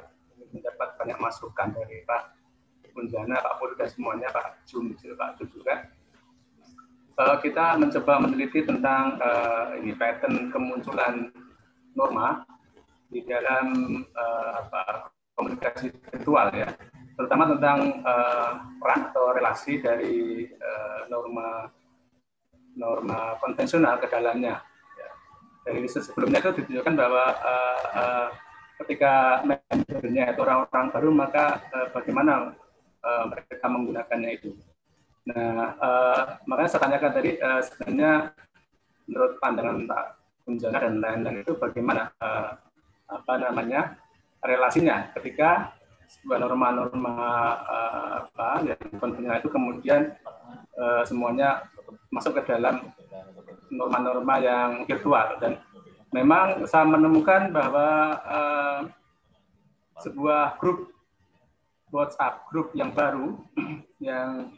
mendapat banyak masukan dari Pak Unjana, Pak Pur dan semuanya Pak Jum, gitu, Pak Jum juga. Uh, kita mencoba meneliti tentang uh, ini pattern kemunculan norma di dalam uh, apa, komunikasi virtual ya, terutama tentang uh, peran atau relasi dari uh, norma norma konvensional ke dalamnya. Ya. Dari ini sebelumnya itu ditunjukkan bahwa uh, uh, ketika membernya itu orang-orang baru maka uh, bagaimana uh, mereka menggunakannya itu. Nah, uh, makanya saya tanyakan tadi uh, sebenarnya menurut pandangan Pak Kunjana dan lain-lain itu bagaimana uh, apa namanya relasinya ketika sebuah norma-norma uh, apa yang konvensional itu kemudian eh, semuanya masuk ke dalam norma-norma yang virtual dan memang saya menemukan bahwa eh, sebuah grup WhatsApp grup yang baru yang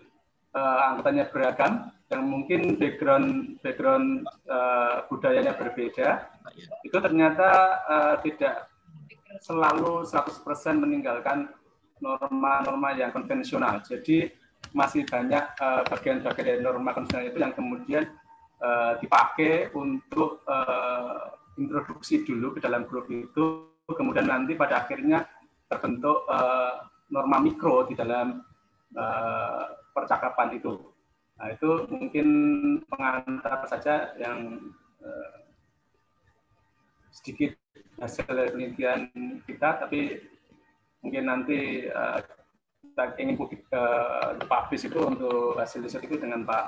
uh, eh, anggotanya beragam yang mungkin background background uh, budayanya berbeda itu ternyata uh, tidak selalu 100% meninggalkan norma-norma yang konvensional. Jadi masih banyak eh, bagian-bagian uh, dari norma konvensional itu yang kemudian uh, dipakai untuk uh, introduksi dulu ke dalam grup itu, kemudian nanti pada akhirnya terbentuk uh, norma mikro di dalam uh, percakapan itu. Nah, itu mungkin pengantar saja yang sedikit hasil penelitian kita, tapi mungkin nanti uh, kita ingin publik uh, eh, publish itu untuk hasil riset itu dengan Pak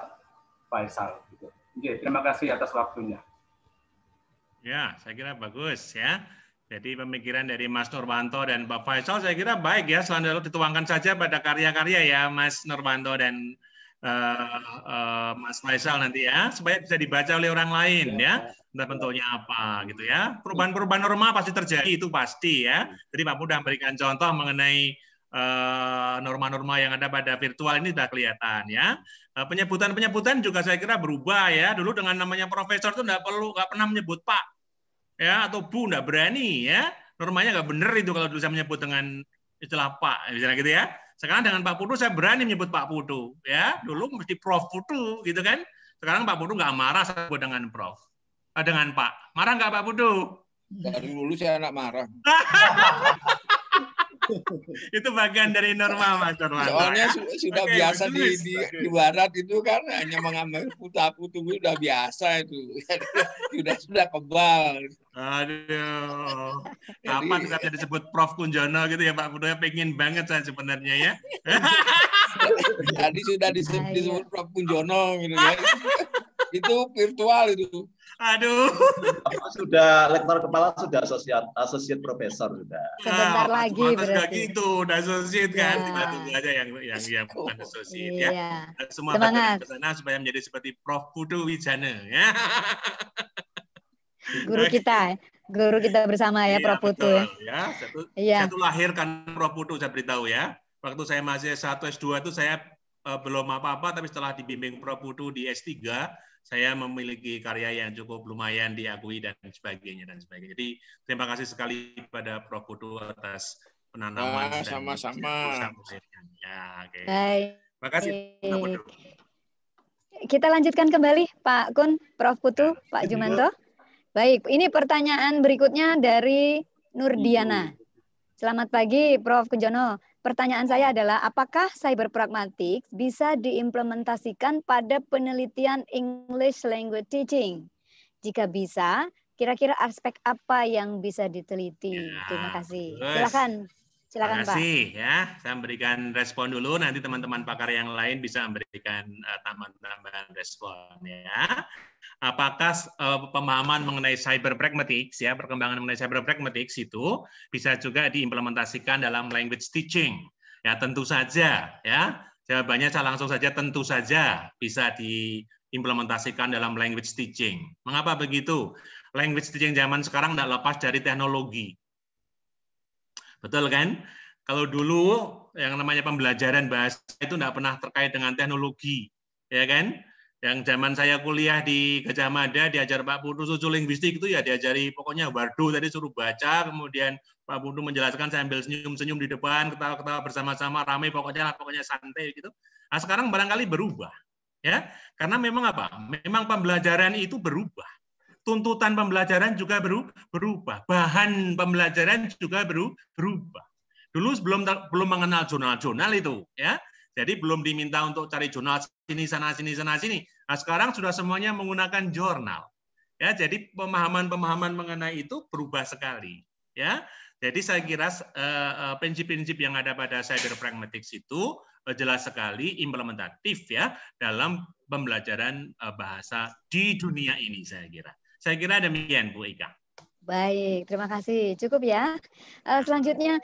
Faisal. Gitu. Oke, terima kasih atas waktunya. Ya, saya kira bagus ya. Jadi pemikiran dari Mas Nurwanto dan Pak Faisal saya kira baik ya. Selalu dituangkan saja pada karya-karya ya Mas Nurwanto dan uh, uh, Mas Faisal nanti ya, supaya bisa dibaca oleh orang lain iya. ya, ya. bentuknya apa gitu ya. Perubahan-perubahan norma pasti terjadi itu pasti ya. Iya. Jadi Pak Mudah memberikan contoh mengenai eh, norma-norma yang ada pada virtual ini sudah kelihatan ya. Penyebutan-penyebutan juga saya kira berubah ya. Dulu dengan namanya profesor itu nggak perlu nggak pernah menyebut Pak ya atau Bu nggak berani ya. Normanya nggak benar itu kalau dulu saya menyebut dengan istilah Pak misalnya gitu ya. Sekarang dengan Pak Putu saya berani menyebut Pak Putu, ya. Dulu mesti Prof Putu gitu kan. Sekarang Pak Putu nggak marah saya dengan Prof. Eh, dengan Pak. Marah nggak Pak Putu? Dari dulu saya anak marah. itu bagian dari normal Mas Orlando. Soalnya su sudah okay, biasa di, di di barat itu kan hanya mengambil putar-putar sudah biasa itu. sudah sudah kebal. Aduh. Kapan katanya disebut Prof Kunjono gitu ya Pak Kudoya pengen banget saya sebenarnya ya. Tadi sudah disebut, disebut Prof Kunjono gitu ya itu virtual itu. Aduh. Sudah lektor kepala sudah asosiat asosiat profesor sudah. Ah, Sebentar nah, lagi berarti. Sudah gitu, udah asosiat kan, iya. tiba-tiba aja yang yang yang bukan asosiat ya. ya. Semua Semangat. ke sana supaya menjadi seperti Prof Putu Wijana ya. Guru nah, kita, guru kita bersama ya, ya Prof Putu betul, ya. Satu, ya. satu iya. lahir kan Prof Putu saya beritahu ya. Waktu saya masih S1 S2 itu saya uh, belum apa-apa tapi setelah dibimbing Prof Putu di S3 saya memiliki karya yang cukup lumayan diakui dan sebagainya dan sebagainya. Jadi terima kasih sekali kepada Prof Putu atas penanaman ah, sama-sama. Ya, Okay. Baik. Terima kasih. Kita lanjutkan kembali Pak Kun, Prof Putu, Pak Jumanto. Baik, ini pertanyaan berikutnya dari Nurdiana. Selamat pagi, Prof Kunjono. Pertanyaan saya adalah, apakah cyber pragmatik bisa diimplementasikan pada penelitian English language teaching? Jika bisa, kira-kira aspek apa yang bisa diteliti? Ya, Terima kasih. Silakan. Silakan Terima kasih Pak. ya. Saya memberikan respon dulu. Nanti teman-teman pakar yang lain bisa memberikan uh, tambahan-tambahan respon ya. Apakah uh, pemahaman mengenai cyber pragmatics ya, perkembangan mengenai cyber pragmatics itu bisa juga diimplementasikan dalam language teaching? Ya tentu saja ya. Jawabannya saya langsung saja tentu saja bisa diimplementasikan dalam language teaching. Mengapa begitu? Language teaching zaman sekarang tidak lepas dari teknologi Betul kan? Kalau dulu yang namanya pembelajaran bahasa itu tidak pernah terkait dengan teknologi, ya kan? Yang zaman saya kuliah di Gajah Mada diajar Pak Putu susu linguistik itu ya diajari pokoknya Wardo tadi suruh baca, kemudian Pak Putu menjelaskan sambil senyum-senyum di depan, ketawa-ketawa bersama-sama, ramai pokoknya pokoknya santai gitu. Nah, sekarang barangkali berubah ya karena memang apa memang pembelajaran itu berubah tuntutan pembelajaran juga berubah, bahan pembelajaran juga berubah. Dulu sebelum belum mengenal jurnal-jurnal itu, ya. Jadi belum diminta untuk cari jurnal sini sana sini sana sini. Nah, sekarang sudah semuanya menggunakan jurnal. Ya, jadi pemahaman-pemahaman mengenai itu berubah sekali, ya. Jadi saya kira eh, eh, prinsip-prinsip yang ada pada cyber pragmatics itu eh, jelas sekali implementatif ya dalam pembelajaran bahasa di dunia ini saya kira. Saya kira demikian Bu Ika. Baik, terima kasih. Cukup ya. Eh, selanjutnya,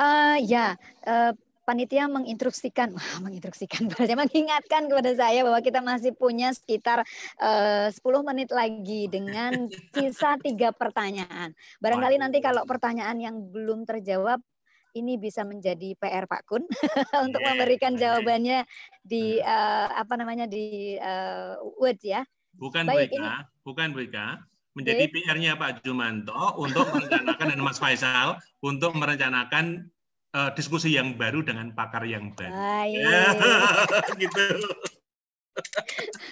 uh, ya uh, panitia menginstruksikan, wah, menginstruksikan, mengingatkan kepada saya bahwa kita masih punya sekitar uh, 10 menit lagi dengan sisa tiga pertanyaan. Barangkali nanti kalau pertanyaan yang belum terjawab ini bisa menjadi PR Pak Kun untuk iya, memberikan jawabannya di uh, apa namanya di uh, Word ya bukan Baik, Bu Ika, ini... bukan Bu Ika. Menjadi PR-nya Pak Jumanto untuk merencanakan dan Mas Faisal untuk merencanakan uh, diskusi yang baru dengan pakar yang baru. Ah, iya. gitu.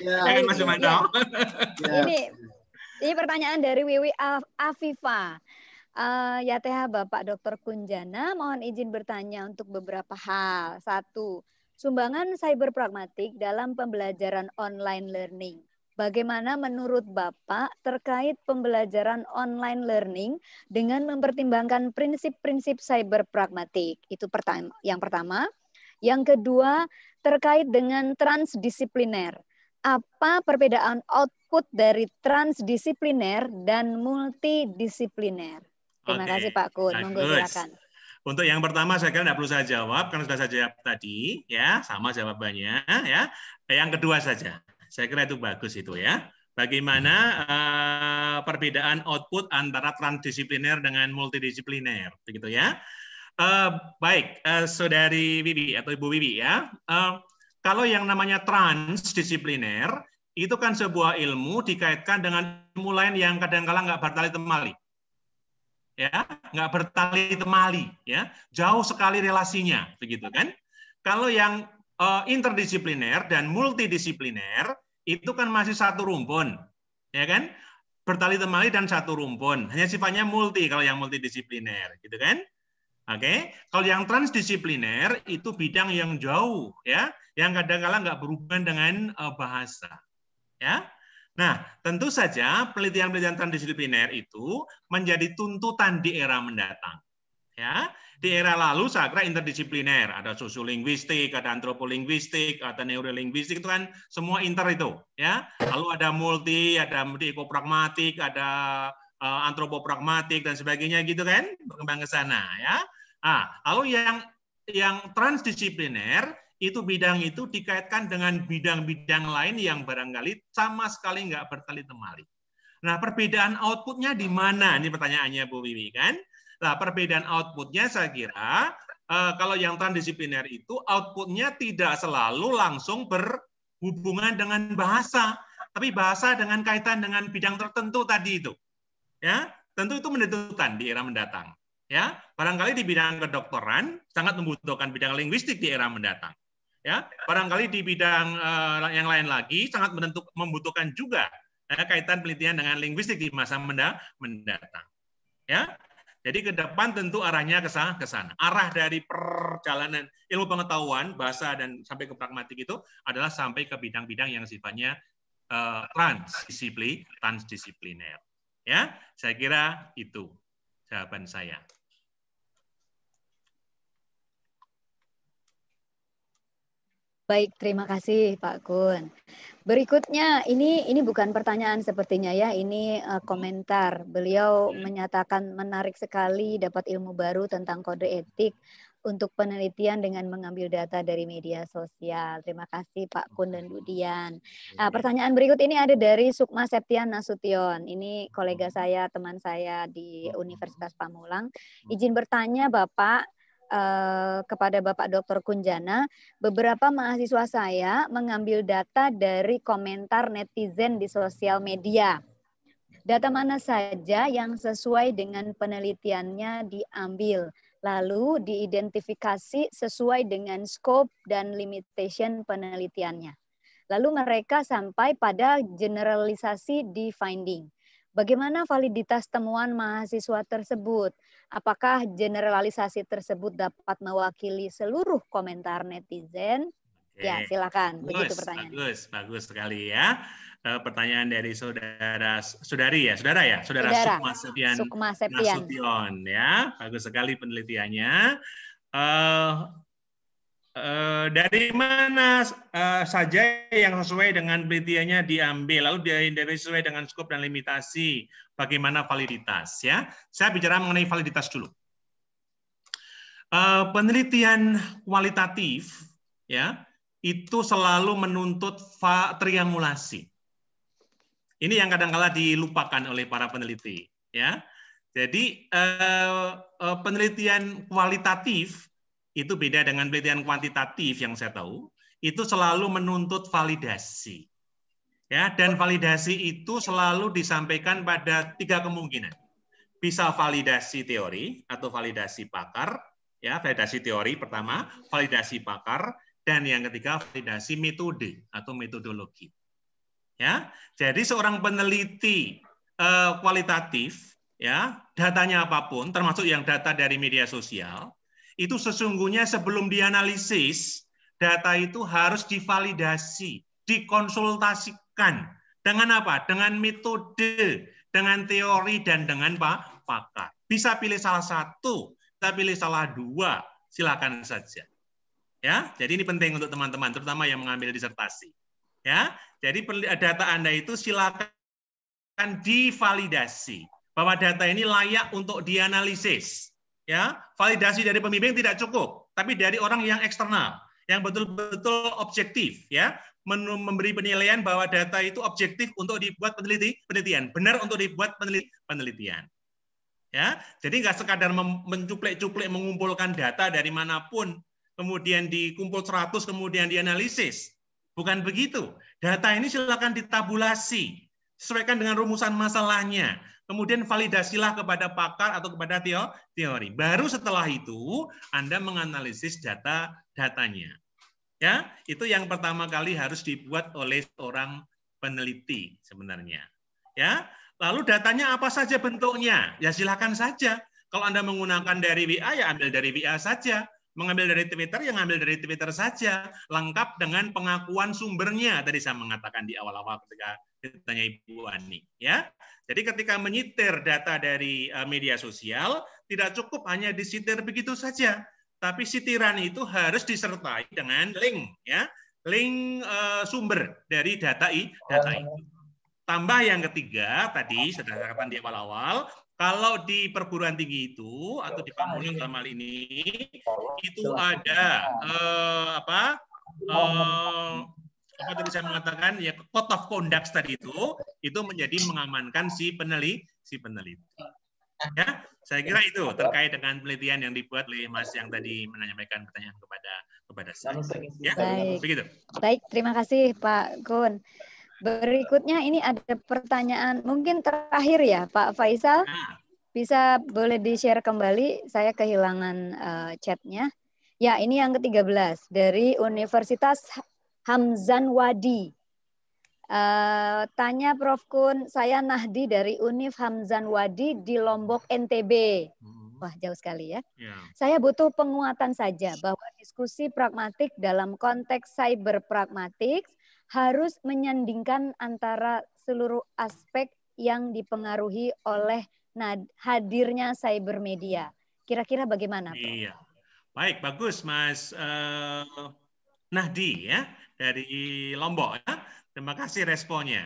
ya, Baik, Mas Jumanto. Ya. Ini ini pertanyaan dari Wiwi Afifa. Uh, ya TH Bapak Dr. Kunjana, mohon izin bertanya untuk beberapa hal. Satu, sumbangan cyber pragmatik dalam pembelajaran online learning. Bagaimana menurut Bapak terkait pembelajaran online learning dengan mempertimbangkan prinsip-prinsip cyber pragmatik? Itu pertama, yang pertama. Yang kedua, terkait dengan transdisipliner. Apa perbedaan output dari transdisipliner dan multidisipliner? Terima okay. kasih Pak Kun. Monggo Untuk yang pertama saya kira tidak perlu saya jawab karena sudah saya jawab tadi ya, sama jawabannya ya. Yang kedua saja. Saya kira itu bagus itu ya. Bagaimana uh, perbedaan output antara transdisipliner dengan multidisipliner, begitu ya. Uh, baik, uh, saudari Bibi atau Ibu Bibi ya. Uh, kalau yang namanya transdisipliner itu kan sebuah ilmu dikaitkan dengan ilmu lain yang kadang-kala nggak bertali temali, ya, nggak bertali temali, ya, jauh sekali relasinya, begitu kan? Kalau yang uh, interdisipliner dan multidisipliner itu kan masih satu rumpun, ya kan? Bertali temali dan satu rumpun. Hanya sifatnya multi kalau yang multidisipliner, gitu kan? Oke, okay? kalau yang transdisipliner itu bidang yang jauh, ya, yang kadang-kala nggak berhubungan dengan eh, bahasa, ya. Nah, tentu saja penelitian-penelitian transdisipliner itu menjadi tuntutan di era mendatang, ya di era lalu saya kira interdisipliner, ada sosiolinguistik, ada antropolinguistik, ada neurolinguistik itu kan semua inter itu, ya. Lalu ada multi, ada multi ekopragmatik, ada uh, eh, antropopragmatik dan sebagainya gitu kan, berkembang ke sana, ya. Ah, lalu yang yang transdisipliner itu bidang itu dikaitkan dengan bidang-bidang lain yang barangkali sama sekali nggak bertali temali. Nah, perbedaan outputnya di mana? Ini pertanyaannya Bu Wiwi kan? Nah, perbedaan outputnya saya kira eh, kalau yang transdisipliner itu outputnya tidak selalu langsung berhubungan dengan bahasa, tapi bahasa dengan kaitan dengan bidang tertentu tadi itu. Ya, tentu itu menentukan di era mendatang. Ya, barangkali di bidang kedokteran sangat membutuhkan bidang linguistik di era mendatang. Ya, barangkali di bidang uh, yang lain lagi sangat menentuk, membutuhkan juga ya, kaitan penelitian dengan linguistik di masa mendatang. Ya, jadi ke depan tentu arahnya ke sana, ke sana. Arah dari perjalanan ilmu pengetahuan, bahasa dan sampai ke pragmatik itu adalah sampai ke bidang-bidang yang sifatnya uh, transdisiplin, transdisipliner. Ya, saya kira itu jawaban saya. Baik, terima kasih Pak Kun. Berikutnya ini ini bukan pertanyaan sepertinya ya, ini uh, komentar. Beliau hmm. menyatakan menarik sekali dapat ilmu baru tentang kode etik untuk penelitian dengan mengambil data dari media sosial. Terima kasih Pak Kun dan Budian. Hmm. Nah, pertanyaan berikut ini ada dari Sukma Septian Nasution. Ini kolega hmm. saya, teman saya di Universitas Pamulang. Izin bertanya Bapak, Eh, kepada Bapak Dr. Kunjana, beberapa mahasiswa saya mengambil data dari komentar netizen di sosial media. Data mana saja yang sesuai dengan penelitiannya diambil, lalu diidentifikasi sesuai dengan scope dan limitation penelitiannya. Lalu mereka sampai pada generalisasi di finding Bagaimana validitas temuan mahasiswa tersebut? Apakah generalisasi tersebut dapat mewakili seluruh komentar netizen? Oke. Ya, silakan. Bagus, Begitu pertanyaan. Bagus, bagus sekali ya. E, pertanyaan dari saudara saudari ya, saudara ya, saudara, saudara. Sukma Sepian, Sukma Sepian. Nasution ya. Bagus sekali penelitiannya. Uh, Eh, dari mana uh, saja yang sesuai dengan penelitiannya diambil, lalu dari, dari sesuai dengan skop dan limitasi, bagaimana validitas ya? Saya bicara mengenai validitas dulu. Uh, penelitian kualitatif ya itu selalu menuntut triangulasi. Ini yang kadang-kala dilupakan oleh para peneliti ya. Jadi penelitian kualitatif itu beda dengan penelitian kuantitatif yang saya tahu, itu selalu menuntut validasi. Ya, dan validasi itu selalu disampaikan pada tiga kemungkinan. Bisa validasi teori atau validasi pakar, ya, validasi teori pertama, validasi pakar, dan yang ketiga validasi metode atau metodologi. Ya, jadi seorang peneliti eh, kualitatif, ya, datanya apapun, termasuk yang data dari media sosial, itu sesungguhnya sebelum dianalisis, data itu harus divalidasi, dikonsultasikan. Dengan apa? Dengan metode, dengan teori, dan dengan pak pakar. Bisa pilih salah satu, bisa pilih salah dua, silakan saja. Ya, jadi ini penting untuk teman-teman, terutama yang mengambil disertasi. Ya, jadi data Anda itu silakan divalidasi bahwa data ini layak untuk dianalisis ya validasi dari pembimbing tidak cukup tapi dari orang yang eksternal yang betul-betul objektif ya memberi penilaian bahwa data itu objektif untuk dibuat peneliti penelitian benar untuk dibuat peneliti, penelitian ya jadi nggak sekadar mencuplik-cuplik mengumpulkan data dari manapun kemudian dikumpul 100 kemudian dianalisis bukan begitu data ini silakan ditabulasi sesuaikan dengan rumusan masalahnya kemudian validasilah kepada pakar atau kepada teori. Baru setelah itu Anda menganalisis data datanya. Ya, itu yang pertama kali harus dibuat oleh seorang peneliti sebenarnya. Ya, lalu datanya apa saja bentuknya? Ya silakan saja. Kalau Anda menggunakan dari WA ya ambil dari WA saja mengambil dari Twitter yang ngambil dari Twitter saja lengkap dengan pengakuan sumbernya tadi saya mengatakan di awal-awal ketika ditanya Ibu Ani ya jadi ketika menyitir data dari eh, media sosial tidak cukup hanya disitir begitu saja tapi sitiran itu harus disertai dengan link ya link uh, sumber dari data i data itu oh. tambah yang ketiga tadi sudah katakan di awal-awal kalau di perguruan tinggi itu atau di Pamulang dalam hal ini itu ada eh, apa eh, apa tadi saya mengatakan ya code of conduct tadi itu itu menjadi mengamankan si peneliti si peneliti. Ya, saya kira itu terkait dengan penelitian yang dibuat oleh Mas yang tadi menanyakan pertanyaan kepada kepada saya. Ya, begitu. Baik, terima kasih Pak Gun. Berikutnya ini ada pertanyaan mungkin terakhir ya Pak Faisal. Nah. Bisa boleh di-share kembali, saya kehilangan uh, chatnya. Ya, ini yang ke-13 dari Universitas Hamzan Wadi. Uh, tanya Prof. Kun, saya Nahdi dari Unif Hamzan Wadi di Lombok NTB. Hmm. Wah, jauh sekali ya. ya. Saya butuh penguatan saja bahwa diskusi pragmatik dalam konteks cyber pragmatik harus menyandingkan antara seluruh aspek yang dipengaruhi oleh hadirnya cyber media. Kira-kira bagaimana? Pak? Iya, baik, bagus, Mas uh, Nahdi ya dari Lombok. Ya. Terima kasih responnya.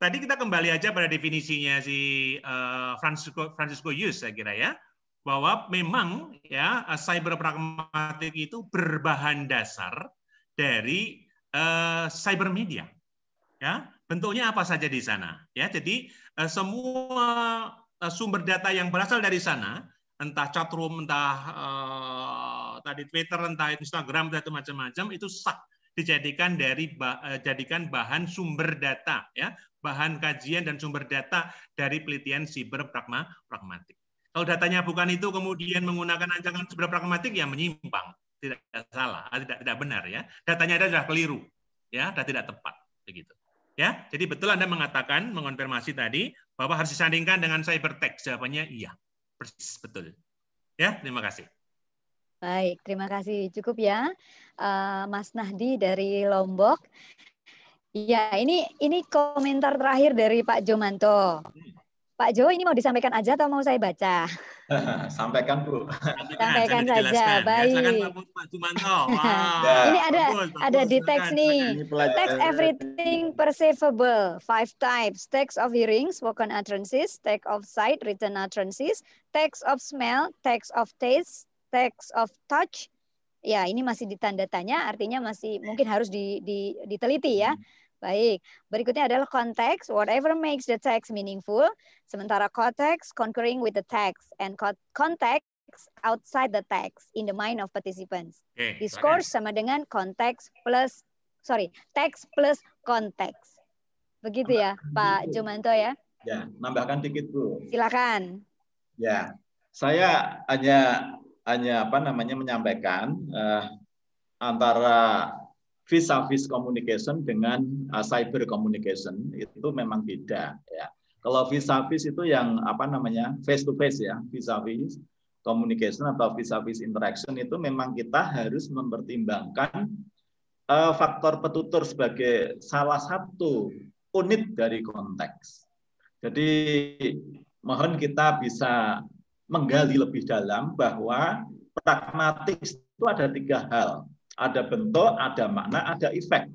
Tadi kita kembali aja pada definisinya si uh, Francisco Francisco Yus saya kira ya bahwa memang ya cyber pragmatik itu berbahan dasar dari Eh, cyber media. Ya, bentuknya apa saja di sana? Ya, jadi eh, semua eh, sumber data yang berasal dari sana, entah chatroom, entah uh, tadi Twitter, entah Instagram, entah itu macam-macam, itu sah dijadikan dari jadikan bahan sumber data ya bahan kajian dan sumber data dari penelitian siber pragma pragmatik kalau datanya bukan itu kemudian menggunakan ancaman siber pragmatik ya menyimpang tidak salah, ah, tidak tidak benar ya. Datanya ada sudah keliru, ya, sudah tidak tepat, begitu. Ya, jadi betul Anda mengatakan mengonfirmasi tadi bahwa harus disandingkan dengan cybertext. Jawabannya iya, persis betul. Ya, terima kasih. Baik, terima kasih cukup ya, eh, Mas Nahdi dari Lombok. Ya, ini ini komentar terakhir dari Pak Jomanto. Hmm. Pak Jo ini mau disampaikan aja atau mau saya baca? Sampaikan Bu. Sampaikan saja. Baik. Ini ada ada di teks nih. Teks everything perceivable. Five types. Text of hearing, spoken utterances, text of sight, written utterances, text of smell, text of taste, text of touch. Ya, ini masih ditanda tanya, artinya masih mungkin harus di, di, diteliti ya. Hmm Baik, berikutnya adalah konteks whatever makes the text meaningful. Sementara konteks concurring with the text, and context outside the text in the mind of participants. Okay, Discourse sama dengan konteks plus, sorry, text plus konteks. Begitu ya, Pak Jumanto ya? Ya, nambahkan dikit Bu. Silakan. Ya, saya hanya hanya apa namanya menyampaikan uh, antara Visa-vis vis communication dengan uh, cyber communication itu memang beda ya. Kalau visa-vis vis itu yang apa namanya face-to-face ya, vis vis vis communication atau visa-vis vis interaction itu memang kita harus mempertimbangkan uh, faktor petutur sebagai salah satu unit dari konteks. Jadi mohon kita bisa menggali lebih dalam bahwa pragmatis itu ada tiga hal ada bentuk, ada makna, ada efek.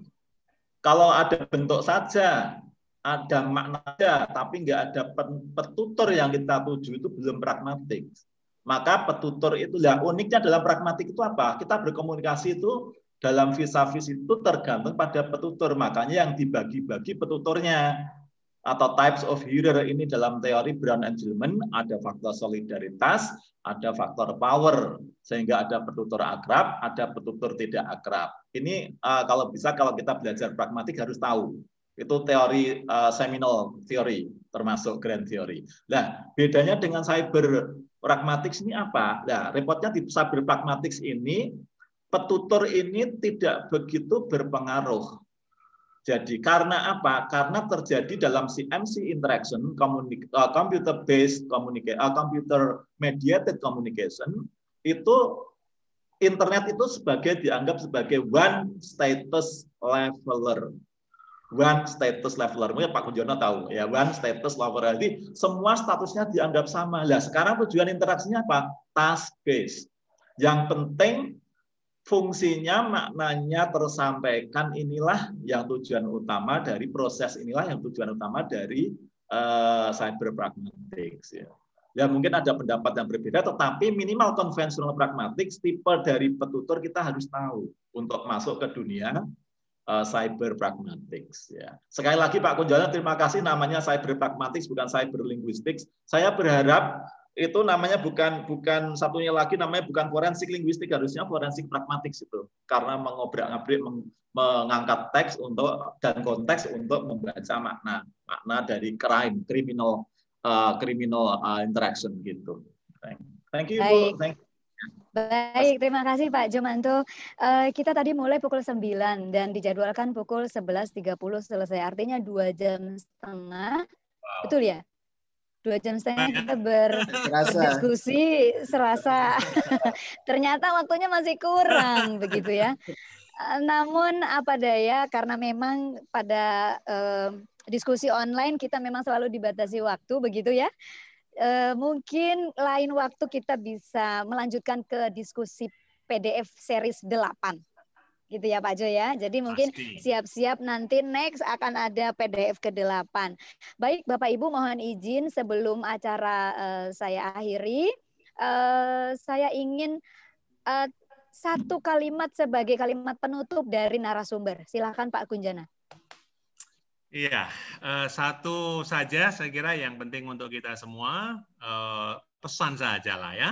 Kalau ada bentuk saja, ada makna saja, tapi nggak ada petutur yang kita tuju itu belum pragmatik. Maka petutur itu, yang uniknya dalam pragmatik itu apa? Kita berkomunikasi itu dalam vis-a-vis itu tergantung pada petutur. Makanya yang dibagi-bagi petuturnya atau types of hero ini dalam teori Brown and Gilman ada faktor solidaritas, ada faktor power sehingga ada petutur akrab, ada petutur tidak akrab. Ini uh, kalau bisa kalau kita belajar pragmatik harus tahu. Itu teori uh, seminal teori termasuk grand theory. Nah, bedanya dengan cyber pragmatics ini apa? Nah, repotnya di cyber pragmatics ini petutur ini tidak begitu berpengaruh jadi karena apa? Karena terjadi dalam CMC interaction, uh, computer based communication, uh, computer mediated communication itu internet itu sebagai dianggap sebagai one status leveler. One status leveler, mungkin Pak Kunjono tahu ya, one status leveler. Jadi semua statusnya dianggap sama. Lah sekarang tujuan interaksinya apa? Task based. Yang penting fungsinya, maknanya tersampaikan inilah yang tujuan utama dari proses inilah yang tujuan utama dari uh, cyber pragmatics ya. Ya mungkin ada pendapat yang berbeda, tetapi minimal konvensional pragmatics tipe dari petutur kita harus tahu untuk masuk ke dunia uh, cyber pragmatics. Ya. Sekali lagi Pak Kunjana, terima kasih namanya cyber pragmatics bukan cyber linguistics. Saya berharap itu namanya bukan bukan satunya lagi namanya bukan forensik linguistik harusnya forensik pragmatik itu karena mengobrak ngabrik meng, mengangkat teks untuk dan konteks untuk membaca makna makna dari crime criminal uh, criminal uh, interaction gitu thank you Baik. thank you Baik, terima kasih Pak Jomanto. Uh, kita tadi mulai pukul 9 dan dijadwalkan pukul 11.30 selesai. Artinya dua jam setengah. Wow. Betul ya? dua jam setengah nah, kita berdiskusi serasa ternyata waktunya masih kurang begitu ya. Eh, namun apa daya karena memang pada eh, diskusi online kita memang selalu dibatasi waktu begitu ya. Eh, mungkin lain waktu kita bisa melanjutkan ke diskusi PDF series 8 gitu ya Pak Jo ya. Jadi mungkin siap-siap nanti next akan ada PDF ke-8. Baik Bapak Ibu mohon izin sebelum acara uh, saya akhiri, uh, saya ingin uh, satu kalimat sebagai kalimat penutup dari narasumber. Silakan Pak Kunjana. Iya, satu saja saya kira yang penting untuk kita semua pesan saja lah ya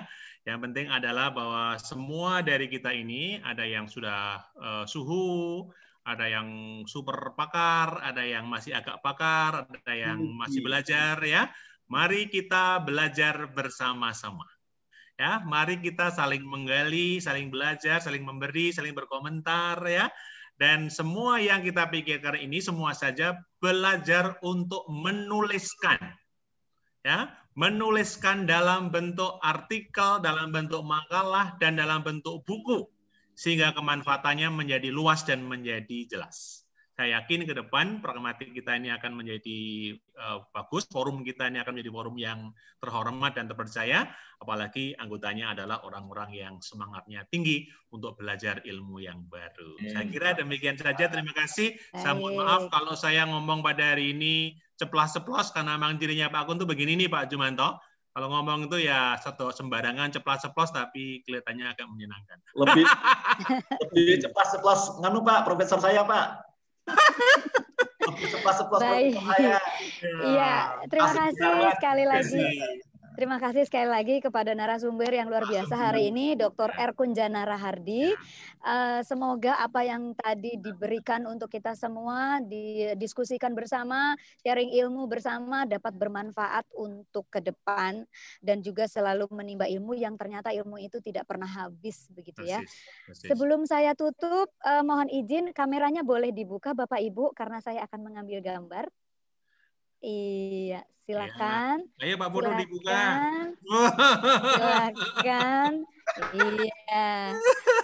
yang penting adalah bahwa semua dari kita ini ada yang sudah uh, suhu, ada yang super pakar, ada yang masih agak pakar, ada yang iya. masih belajar ya. Mari kita belajar bersama-sama. Ya, mari kita saling menggali, saling belajar, saling memberi, saling berkomentar ya. Dan semua yang kita pikirkan ini semua saja belajar untuk menuliskan. Ya, menuliskan dalam bentuk artikel, dalam bentuk makalah, dan dalam bentuk buku, sehingga kemanfaatannya menjadi luas dan menjadi jelas. Saya yakin ke depan pragmatik kita ini akan menjadi eh, bagus, forum kita ini akan menjadi forum yang terhormat dan terpercaya, apalagi anggotanya adalah orang-orang yang semangatnya tinggi untuk belajar ilmu yang baru. Saya hmm. kira demikian saja. Terima kasih. Saya mohon maaf kalau saya ngomong pada hari ini ceplas-ceplos karena memang dirinya Pak akun tuh begini nih Pak Jumanto. Kalau ngomong itu ya satu sembarangan ceplas-ceplos tapi kelihatannya agak menyenangkan. Lebih lebih ceplas-ceplos nganu Pak, profesor saya Pak. Lebih ceplas-ceplos saya. Iya, terima kasih sekali lagi. Terima kasih sekali lagi kepada narasumber yang luar biasa hari ini, Dr. Ya. R. Kunjana Rahardi. Ya. Eh, semoga apa yang tadi diberikan untuk kita semua, didiskusikan bersama, sharing ilmu bersama, dapat bermanfaat untuk ke depan dan juga selalu menimba ilmu yang ternyata ilmu itu tidak pernah habis begitu ya. Sebelum saya tutup, eh, mohon izin kameranya boleh dibuka Bapak Ibu karena saya akan mengambil gambar. Iya, iya, silakan. Ya. Ayo Pak Bono dibuka. Silakan. iya.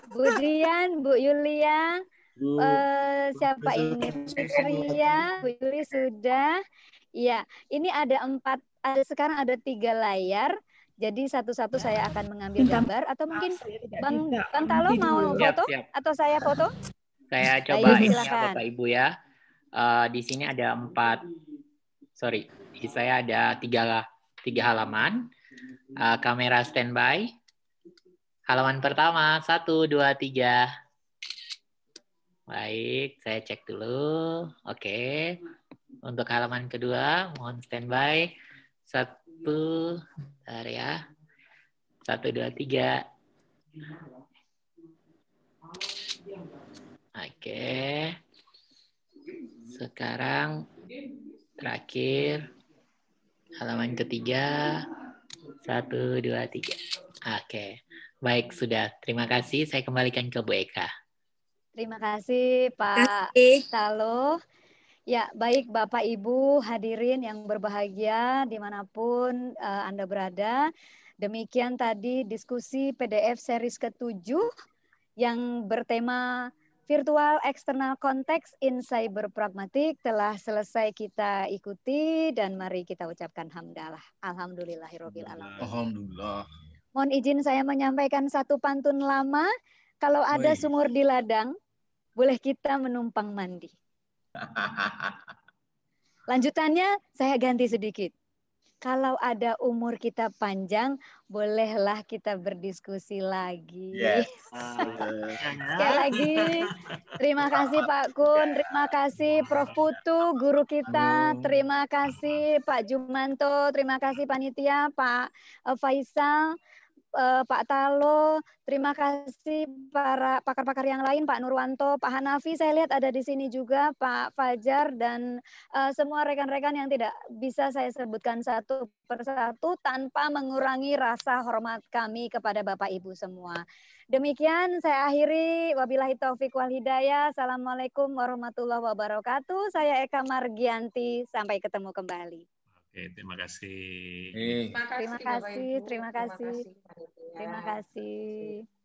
Bu Dian, Bu Yulia, Bu, uh, siapa Bu, ini? Iya, Bu Yuli sudah. Iya, ini ada empat. Ada sekarang ada tiga layar. Jadi satu-satu saya akan mengambil gambar atau mungkin ah, Bang Bang Talo mau foto atau saya foto? Saya coba Ayo, ini ya Bapak Ibu ya. Uh, di sini ada empat sorry, saya ada tiga tiga halaman. Uh, kamera standby. Halaman pertama, satu, dua, tiga. Baik, saya cek dulu. Oke. Untuk halaman kedua, mohon standby. Satu, bentar ya. Satu, dua, tiga. Oke. Sekarang Terakhir, halaman ketiga. Satu, dua, tiga. Oke, baik sudah. Terima kasih. Saya kembalikan ke Bu Eka. Terima kasih Pak Talo. Ya, baik Bapak Ibu hadirin yang berbahagia dimanapun uh, Anda berada. Demikian tadi diskusi PDF series ketujuh yang bertema Virtual External Context in Cyber Pragmatik telah selesai kita ikuti dan mari kita ucapkan hamdalah. Alhamdulillahirobbil alamin. Alhamdulillah. Mohon izin saya menyampaikan satu pantun lama. Kalau ada Wey. sumur di ladang, boleh kita menumpang mandi. Lanjutannya saya ganti sedikit kalau ada umur kita panjang, bolehlah kita berdiskusi lagi. Yes. Sekali lagi, terima kasih Pak Kun, terima kasih Prof Putu, guru kita, terima kasih Pak Jumanto, terima kasih Panitia, Pak Faisal uh, Pak Talo, terima kasih para pakar-pakar yang lain, Pak Nurwanto, Pak Hanafi, saya lihat ada di sini juga Pak Fajar dan uh, semua rekan-rekan yang tidak bisa saya sebutkan satu persatu tanpa mengurangi rasa hormat kami kepada Bapak Ibu semua. Demikian saya akhiri wabillahi taufik wal hidayah. Assalamualaikum warahmatullahi wabarakatuh. Saya Eka Margianti, sampai ketemu kembali. Oke, terima kasih. Terima kasih, terima kasih. Terima kasih. Terima kasih. Terima kasih.